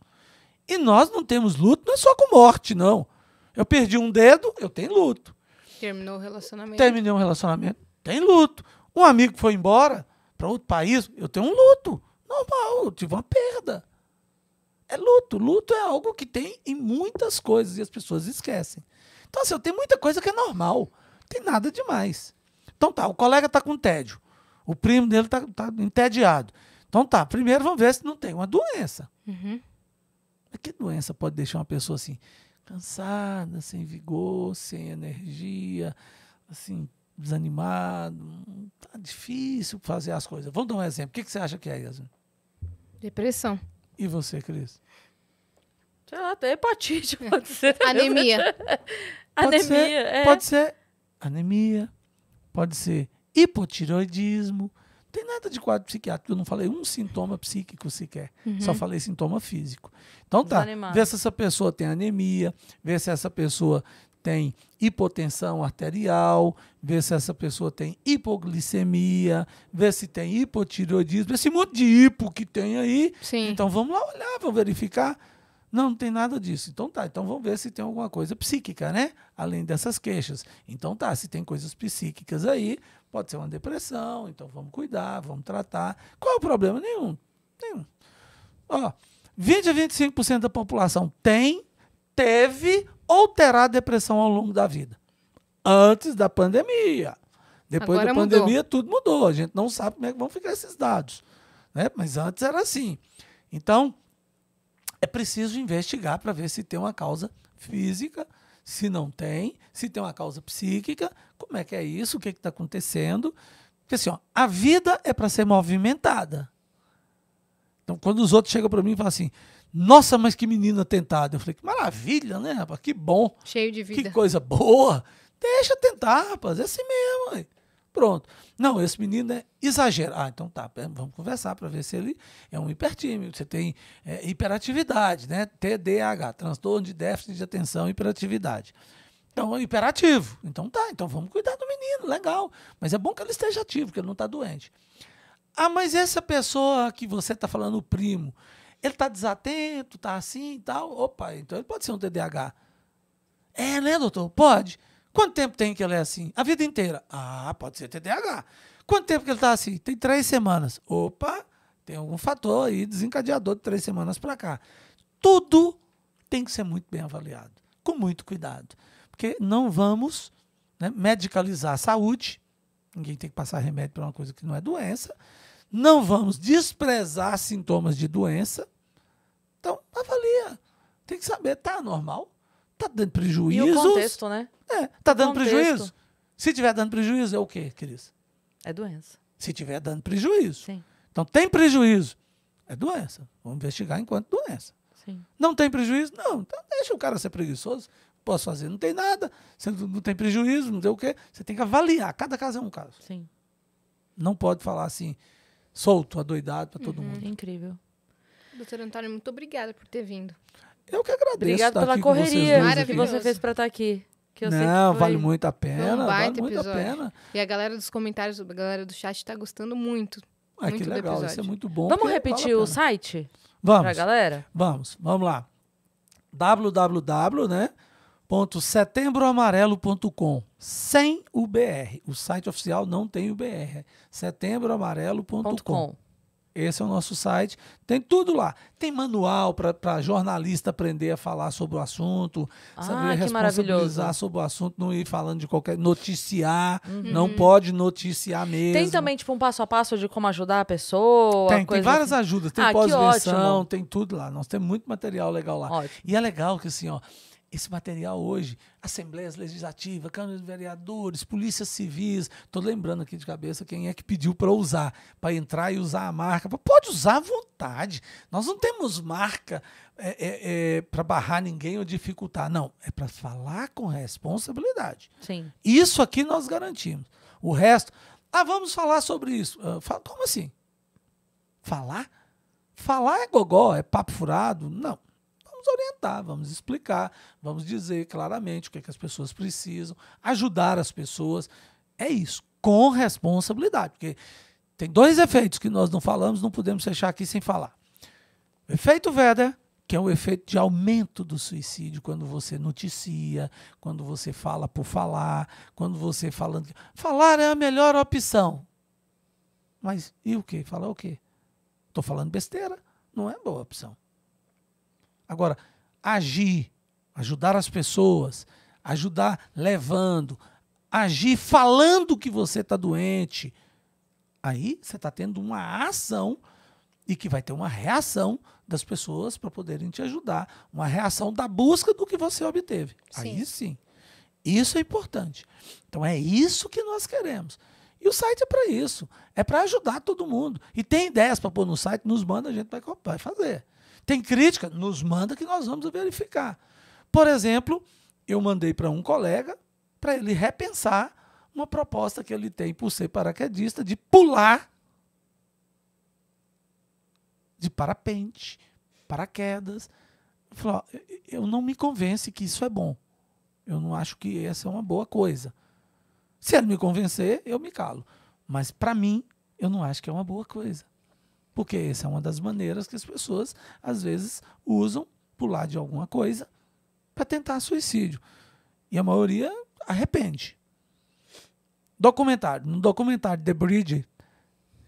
E nós não temos luto, não é só com morte, não. Eu perdi um dedo, eu tenho luto. Terminou o relacionamento. Terminei um relacionamento, tem luto. Um amigo foi embora para outro país, eu tenho um luto. Normal, eu tive uma perda. É luto. Luto é algo que tem em muitas coisas e as pessoas esquecem. Então, assim, eu tenho muita coisa que é normal. Não tem nada demais. Então tá, o colega tá com tédio. O primo dele tá, tá entediado. Então tá, primeiro vamos ver se não tem uma doença. Uhum. Mas que doença pode deixar uma pessoa assim, cansada, sem vigor, sem energia, assim, desanimado? Tá difícil fazer as coisas. Vamos dar um exemplo. O que, que você acha que é, Yasmin? Depressão. E você, Cris? Sei lá, até hepatite pode ser. Anemia. pode anemia, ser, é. Pode ser anemia, pode ser hipotiroidismo, tem nada de quadro psiquiátrico, eu não falei um sintoma psíquico sequer, uhum. só falei sintoma físico. Então tá, Desanimado. vê se essa pessoa tem anemia, vê se essa pessoa tem hipotensão arterial, vê se essa pessoa tem hipoglicemia, vê se tem hipotireoidismo, esse monte de hipo que tem aí. Sim. Então vamos lá olhar, vamos verificar. Não, não tem nada disso. Então tá, então vamos ver se tem alguma coisa psíquica, né? Além dessas queixas. Então tá, se tem coisas psíquicas aí, Pode ser uma depressão, então vamos cuidar, vamos tratar. Qual é o problema? Nenhum. Nenhum. Ó, 20 a 25% da população tem, teve ou terá depressão ao longo da vida. Antes da pandemia. Depois Agora da mudou. pandemia, tudo mudou. A gente não sabe como é que vão ficar esses dados. Né? Mas antes era assim. Então, é preciso investigar para ver se tem uma causa física se não tem, se tem uma causa psíquica, como é que é isso, o que é está acontecendo. Porque assim, ó, a vida é para ser movimentada. Então, quando os outros chegam para mim e falam assim, nossa, mas que menina tentada. Eu falei, que maravilha, né, rapaz? Que bom. Cheio de vida. Que coisa boa. Deixa tentar, rapaz. É assim mesmo. Pronto. Não, esse menino é exagerado. Ah, então tá, vamos conversar para ver se ele é um hipertímido, você tem é, hiperatividade, né? TDAH, transtorno de déficit de atenção e hiperatividade. Então é hiperativo. Então tá, então vamos cuidar do menino, legal. Mas é bom que ele esteja ativo, que ele não está doente. Ah, mas essa pessoa que você está falando, o primo, ele está desatento, está assim e tal. Opa, então ele pode ser um TDAH. É, né, doutor? Pode. Quanto tempo tem que ele é assim? A vida inteira. Ah, pode ser TDAH. Quanto tempo que ele está assim? Tem três semanas. Opa, tem algum fator aí desencadeador de três semanas para cá. Tudo tem que ser muito bem avaliado, com muito cuidado. Porque não vamos né, medicalizar a saúde, ninguém tem que passar remédio para uma coisa que não é doença. Não vamos desprezar sintomas de doença. Então, avalia. Tem que saber, tá normal? Tá dando prejuízo? E o contexto, né? É, tá dando contexto. prejuízo. Se tiver dando prejuízo, é o quê, Cris? É doença. Se tiver dando prejuízo. Sim. Então tem prejuízo. É doença. Vamos investigar enquanto doença. Sim. Não tem prejuízo? Não. Então deixa o cara ser preguiçoso. Posso fazer? Não tem nada. Você não tem prejuízo, não tem o quê. Você tem que avaliar. Cada caso é um caso. Sim. Não pode falar assim, solto, adoidado para todo uhum. mundo. Incrível. Doutor Antônio, muito obrigada por ter vindo. Eu que agradeço. Obrigado pela correria que você fez para estar aqui. Que eu Não, vale muito a pena. Um baita vale episódio. muito a pena. E a galera dos comentários, a galera do chat está gostando muito. Ah, muito que legal, isso é muito bom. Vamos repetir vale o site? Vamos. Pra galera? Vamos, vamos lá. www, né? ponto com sem o BR. O site oficial não tem o BR. É setembroamarelo.com. Esse é o nosso site. Tem tudo lá. Tem manual para jornalista aprender a falar sobre o assunto, ah, saber responsabilizar sobre o assunto, não ir falando de qualquer. Noticiar. Uhum. Não pode noticiar mesmo. Tem também, tipo, um passo a passo de como ajudar a pessoa. Tem, tem várias assim. ajudas. Tem ah, pós-versão, tem tudo lá. Nós temos muito material legal lá. Ótimo. E é legal que, assim, ó esse material hoje, assembleias legislativas, câmaras de vereadores, polícias civis, estou lembrando aqui de cabeça quem é que pediu para usar, para entrar e usar a marca. Pode usar à vontade. Nós não temos marca é, é, é, para barrar ninguém ou dificultar. Não, é para falar com responsabilidade. Sim. Isso aqui nós garantimos. O resto, ah, vamos falar sobre isso. Ah, como assim? Falar? Falar é gogó, é papo furado? Não vamos orientar, vamos explicar, vamos dizer claramente o que, é que as pessoas precisam, ajudar as pessoas. É isso, com responsabilidade. Porque tem dois efeitos que nós não falamos, não podemos fechar aqui sem falar. O efeito Veda, que é o efeito de aumento do suicídio quando você noticia, quando você fala por falar, quando você falando. Falar é a melhor opção. Mas e o quê? Falar o quê? Estou falando besteira. Não é boa opção. Agora, agir, ajudar as pessoas, ajudar levando, agir falando que você está doente, aí você está tendo uma ação e que vai ter uma reação das pessoas para poderem te ajudar, uma reação da busca do que você obteve. Sim. Aí sim. Isso é importante. Então é isso que nós queremos. E o site é para isso, é para ajudar todo mundo. E tem ideias para pôr no site, nos manda, a gente vai, vai fazer. Tem crítica? Nos manda que nós vamos verificar. Por exemplo, eu mandei para um colega para ele repensar uma proposta que ele tem por ser paraquedista de pular de parapente, paraquedas. Eu, eu não me convence que isso é bom. Eu não acho que essa é uma boa coisa. Se ele me convencer, eu me calo. Mas para mim, eu não acho que é uma boa coisa. Porque essa é uma das maneiras que as pessoas, às vezes, usam pular de alguma coisa para tentar suicídio. E a maioria arrepende. Documentário. No documentário The Bridge,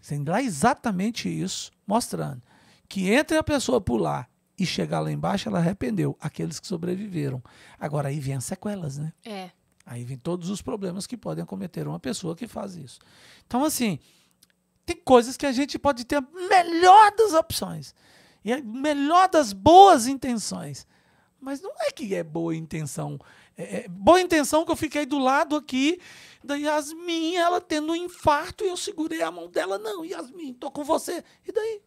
tem lá exatamente isso, mostrando que entre a pessoa pular e chegar lá embaixo, ela arrependeu. Aqueles que sobreviveram. Agora aí vem as sequelas, né? É. Aí vem todos os problemas que podem acometer uma pessoa que faz isso. Então, assim, tem coisas que a gente pode ter a melhor das opções e a melhor das boas intenções. Mas não é que é boa intenção. É, é boa intenção que eu fiquei do lado aqui da Yasmin, ela tendo um infarto e eu segurei a mão dela. Não, Yasmin, tô com você. E daí?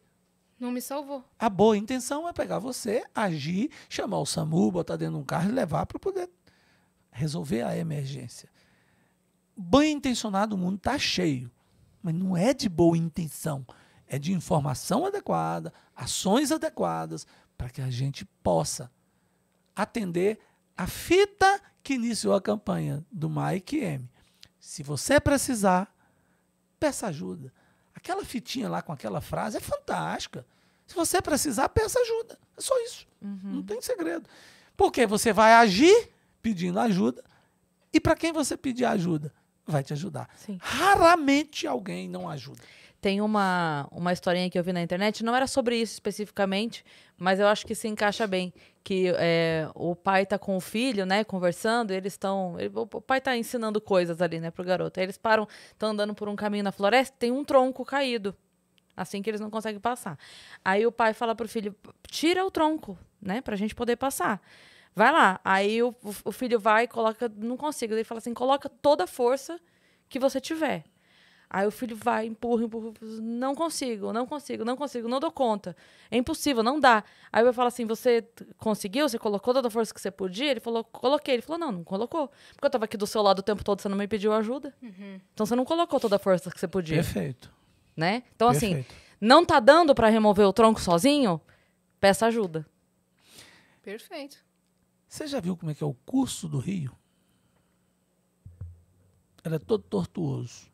Não me salvou. A boa intenção é pegar você, agir, chamar o SAMU, botar dentro de um carro e levar para poder resolver a emergência. Bem intencionado, o mundo está cheio. Mas não é de boa intenção. É de informação adequada, ações adequadas, para que a gente possa atender a fita que iniciou a campanha do Mike M. Se você precisar, peça ajuda. Aquela fitinha lá com aquela frase é fantástica. Se você precisar, peça ajuda. É só isso. Uhum. Não tem segredo. Porque você vai agir pedindo ajuda. E para quem você pedir ajuda? vai te ajudar. Sim. Raramente alguém não ajuda. Tem uma, uma historinha que eu vi na internet, não era sobre isso especificamente, mas eu acho que se encaixa bem. Que é, o pai tá com o filho, né, conversando, eles estão. Ele, o pai tá ensinando coisas ali, né, pro garoto. Aí eles param, estão andando por um caminho na floresta, tem um tronco caído. Assim que eles não conseguem passar. Aí o pai fala pro filho: tira o tronco, né, pra gente poder passar vai lá. Aí o, o filho vai e coloca, não consigo. Ele fala assim, coloca toda a força que você tiver. Aí o filho vai, empurra, empurra, assim, não consigo, não consigo, não consigo, não dou conta. É impossível, não dá. Aí eu falo assim, você conseguiu? Você colocou toda a força que você podia? Ele falou, coloquei. Ele falou, não, não colocou. Porque eu tava aqui do seu lado o tempo todo, você não me pediu ajuda. Uhum. Então você não colocou toda a força que você podia. Perfeito. Né? Então assim, Perfeito. assim, não tá dando para remover o tronco sozinho? Peça ajuda. Perfeito. Você já viu como é que é o curso do rio? Ela é todo tortuoso.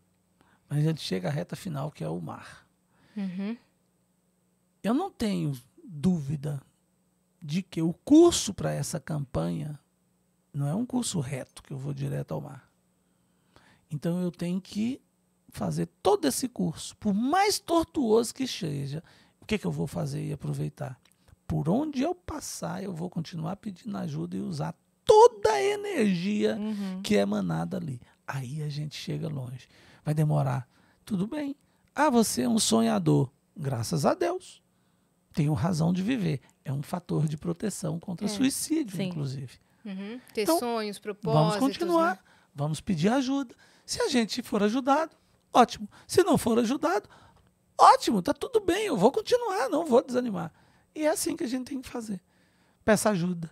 Mas a gente chega à reta final, que é o mar. Uhum. Eu não tenho dúvida de que o curso para essa campanha não é um curso reto, que eu vou direto ao mar. Então eu tenho que fazer todo esse curso, por mais tortuoso que seja, o que, que eu vou fazer e aproveitar? por onde eu passar, eu vou continuar pedindo ajuda e usar toda a energia uhum. que é emanada ali. Aí a gente chega longe. Vai demorar. Tudo bem. Ah, você é um sonhador. Graças a Deus. Tenho razão de viver. É um fator de proteção contra é. suicídio, Sim. inclusive. Uhum. Ter então, sonhos, propósitos. Vamos continuar. Né? Vamos pedir ajuda. Se a gente for ajudado, ótimo. Se não for ajudado, ótimo. Tá tudo bem. Eu vou continuar. Não vou desanimar. E é assim que a gente tem que fazer. Peça ajuda.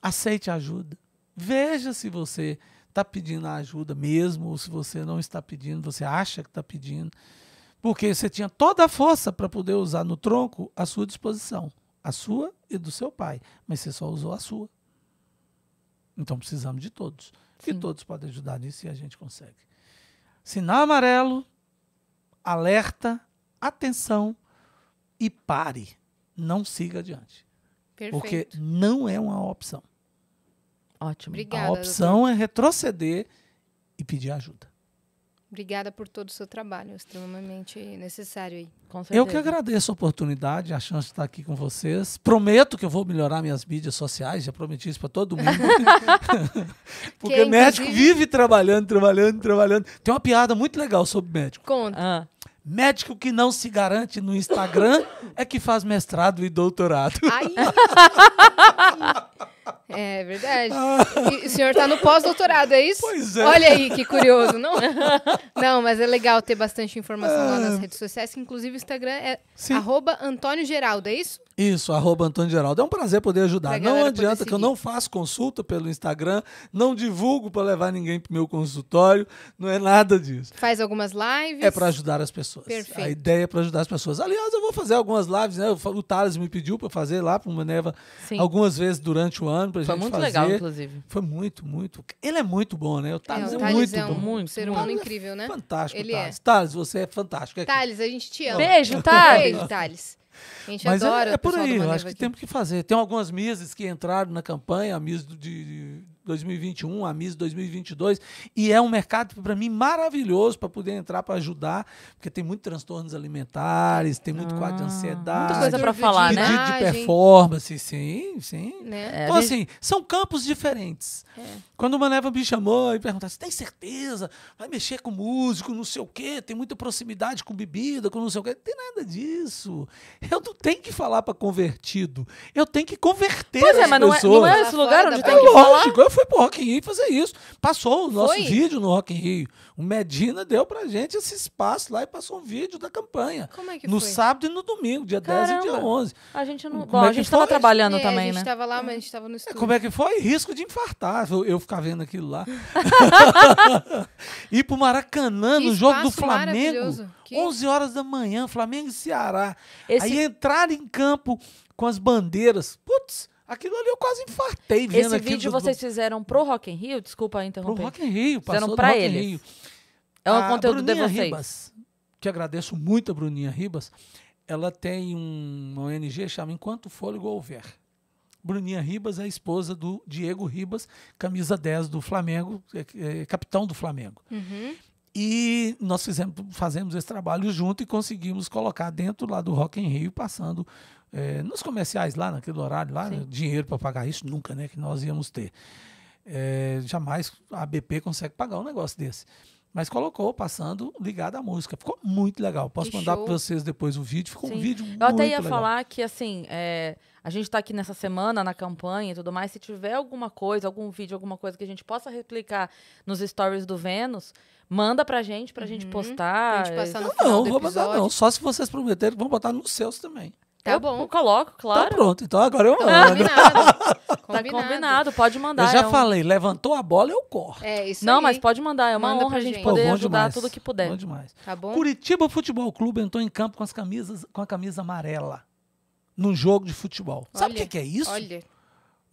Aceite ajuda. Veja se você está pedindo a ajuda mesmo, ou se você não está pedindo, você acha que está pedindo. Porque você tinha toda a força para poder usar no tronco à sua disposição. A sua e do seu pai. Mas você só usou a sua. Então precisamos de todos. Sim. E todos podem ajudar nisso e a gente consegue. Sinal amarelo, alerta, atenção e pare. Não siga adiante. Perfeito. Porque não é uma opção. Ótimo. Obrigada, a opção doutor. é retroceder e pedir ajuda. Obrigada por todo o seu trabalho, extremamente necessário aí. eu que agradeço a oportunidade, a chance de estar aqui com vocês. Prometo que eu vou melhorar minhas mídias sociais, já prometi isso para todo mundo. Porque médico vive trabalhando, trabalhando, trabalhando. Tem uma piada muito legal sobre médico. Conta. Ah. Médico que não se garante no Instagram é que faz mestrado e doutorado. Ai. É verdade. Ah. o senhor está no pós-doutorado, é isso? Pois é. Olha aí, que curioso, não? Não, mas é legal ter bastante informação é... lá nas é. redes sociais, que inclusive o Instagram é Sim. arroba Antônio Geraldo, é isso? Isso, arroba Antônio Geraldo. É um prazer poder ajudar. Não adianta que eu não faço consulta pelo Instagram, não divulgo para levar ninguém para meu consultório, não é nada disso. Faz algumas lives? É para ajudar as pessoas. Perfeito. A ideia é para ajudar as pessoas. Aliás, eu vou fazer algumas lives, né? O Thales me pediu para fazer lá para o Maneva algumas vezes durante o ano ano pra Foi gente muito legal, inclusive. Foi muito, muito. Ele é muito bom, né? O é, Thales é, o é muito é um bom. Muito, ser humano muito. É incrível, né? Fantástico, Ele Thales. É. Thales, você é fantástico. É Thales, a gente te ama. Beijo, Thales. Beijo, Thales. A gente Mas é, adora é, é por aí, eu acho aqui. que temos que fazer. Tem algumas mises que entraram na campanha, a mesa de, de 2021, a MIS 2022, e é um mercado para mim maravilhoso para poder entrar para ajudar, porque tem muitos transtornos alimentares, tem muito ah, quadro de ah, ansiedade, muita coisa para falar, né? de, ah, né? de performance, sim, sim. Né? É, então assim, são campos diferentes. É. Quando o Maneva me chamou e perguntou: "Você tem certeza? Vai mexer com músico, não sei o quê, tem muita proximidade com bebida, com não sei o quê". Não tem nada disso. Eu não tenho que falar para convertido. Eu tenho que converter pois é, mas pessoas. não é, não é esse tá lugar onde tem que falar. É lógico, eu foi pro Rock in Rio fazer isso. Passou o nosso foi? vídeo no Rock in Rio. O Medina deu pra gente esse espaço lá e passou um vídeo da campanha. Como é que no foi? No sábado e no domingo, dia Caramba. 10 e dia 11. A gente não... Como é Bom, é a gente foi? tava trabalhando é, também, né? A gente né? tava lá, mas a gente tava no é, estúdio. É, como é que foi? Risco de infartar. Eu, eu ficar vendo aquilo lá. Ir pro Maracanã, que no jogo do Flamengo. 11 horas da manhã, Flamengo e Ceará. Esse... Aí entrar em campo com as bandeiras. Putz, Aquilo ali eu quase infartei vendo Esse vídeo vocês do... fizeram pro Rock in Rio? Desculpa interromper. Pro Rock in Rio, fizeram pra Rock eles. Rio. É um a conteúdo Bruninha de vocês. Ribas, que agradeço muito a Bruninha Ribas. Ela tem um, uma ONG chama Enquanto Fôlego Houver. Bruninha Ribas é a esposa do Diego Ribas, camisa 10 do Flamengo, é, é, capitão do Flamengo. Uhum. E nós fizemos, fazemos esse trabalho junto e conseguimos colocar dentro lá do Rock in Rio, passando é, nos comerciais lá, naquele horário lá, né, dinheiro para pagar isso nunca, né? Que nós íamos ter. É, jamais a BP consegue pagar um negócio desse. Mas colocou passando ligado à música. Ficou muito legal. Posso que mandar para vocês depois o vídeo. Ficou Sim. um vídeo Eu muito legal. Eu até ia legal. falar que, assim, é, a gente está aqui nessa semana, na campanha e tudo mais. Se tiver alguma coisa, algum vídeo, alguma coisa que a gente possa replicar nos stories do Vênus, manda para gente, para uhum. gente postar. gente passar no não, não, vou mandar não. Só se vocês prometerem vão botar nos seus também. Tá eu bom. coloco, tá claro. Tá pronto, então agora eu mando. Combinado. Tá combinado, pode mandar. Eu já é um... falei, levantou a bola, eu corto. É isso Não, aí. mas pode mandar, é uma Manda honra a gente, poder Pô, ajudar demais. tudo que puder. Bom demais. Tá bom? Curitiba Futebol Clube entrou em campo com, as camisas, com a camisa amarela num jogo de futebol. Olha, Sabe o que, que, é isso? Olha.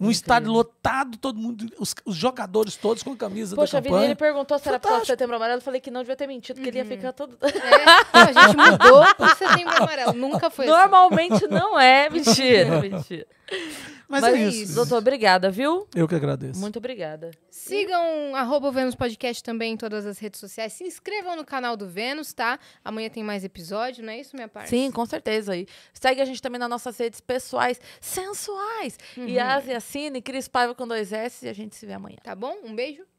Um estádio lotado, todo mundo, os, os, jogadores todos com camisa Poxa, da campanha. Poxa, ele perguntou se era por setembro amarelo. Eu falei que não devia ter mentido, uhum. que ele ia uhum. ficar todo. É. a gente mudou pro setembro amarelo. Nunca foi assim. Normalmente assim. não é. Mentira, mentira. Mas, Mas é isso. Doutor, obrigada, viu? Eu que agradeço. Muito obrigada. Sigam arroba Vênus Podcast também em todas as redes sociais. Se inscrevam no canal do Vênus, tá? Amanhã tem mais episódio, não é isso, minha parte? Sim, com certeza. aí segue a gente também nas nossas redes pessoais, sensuais. Uhum. E Asia Cine, Cris Paiva com dois S. E a gente se vê amanhã. Tá bom? Um beijo.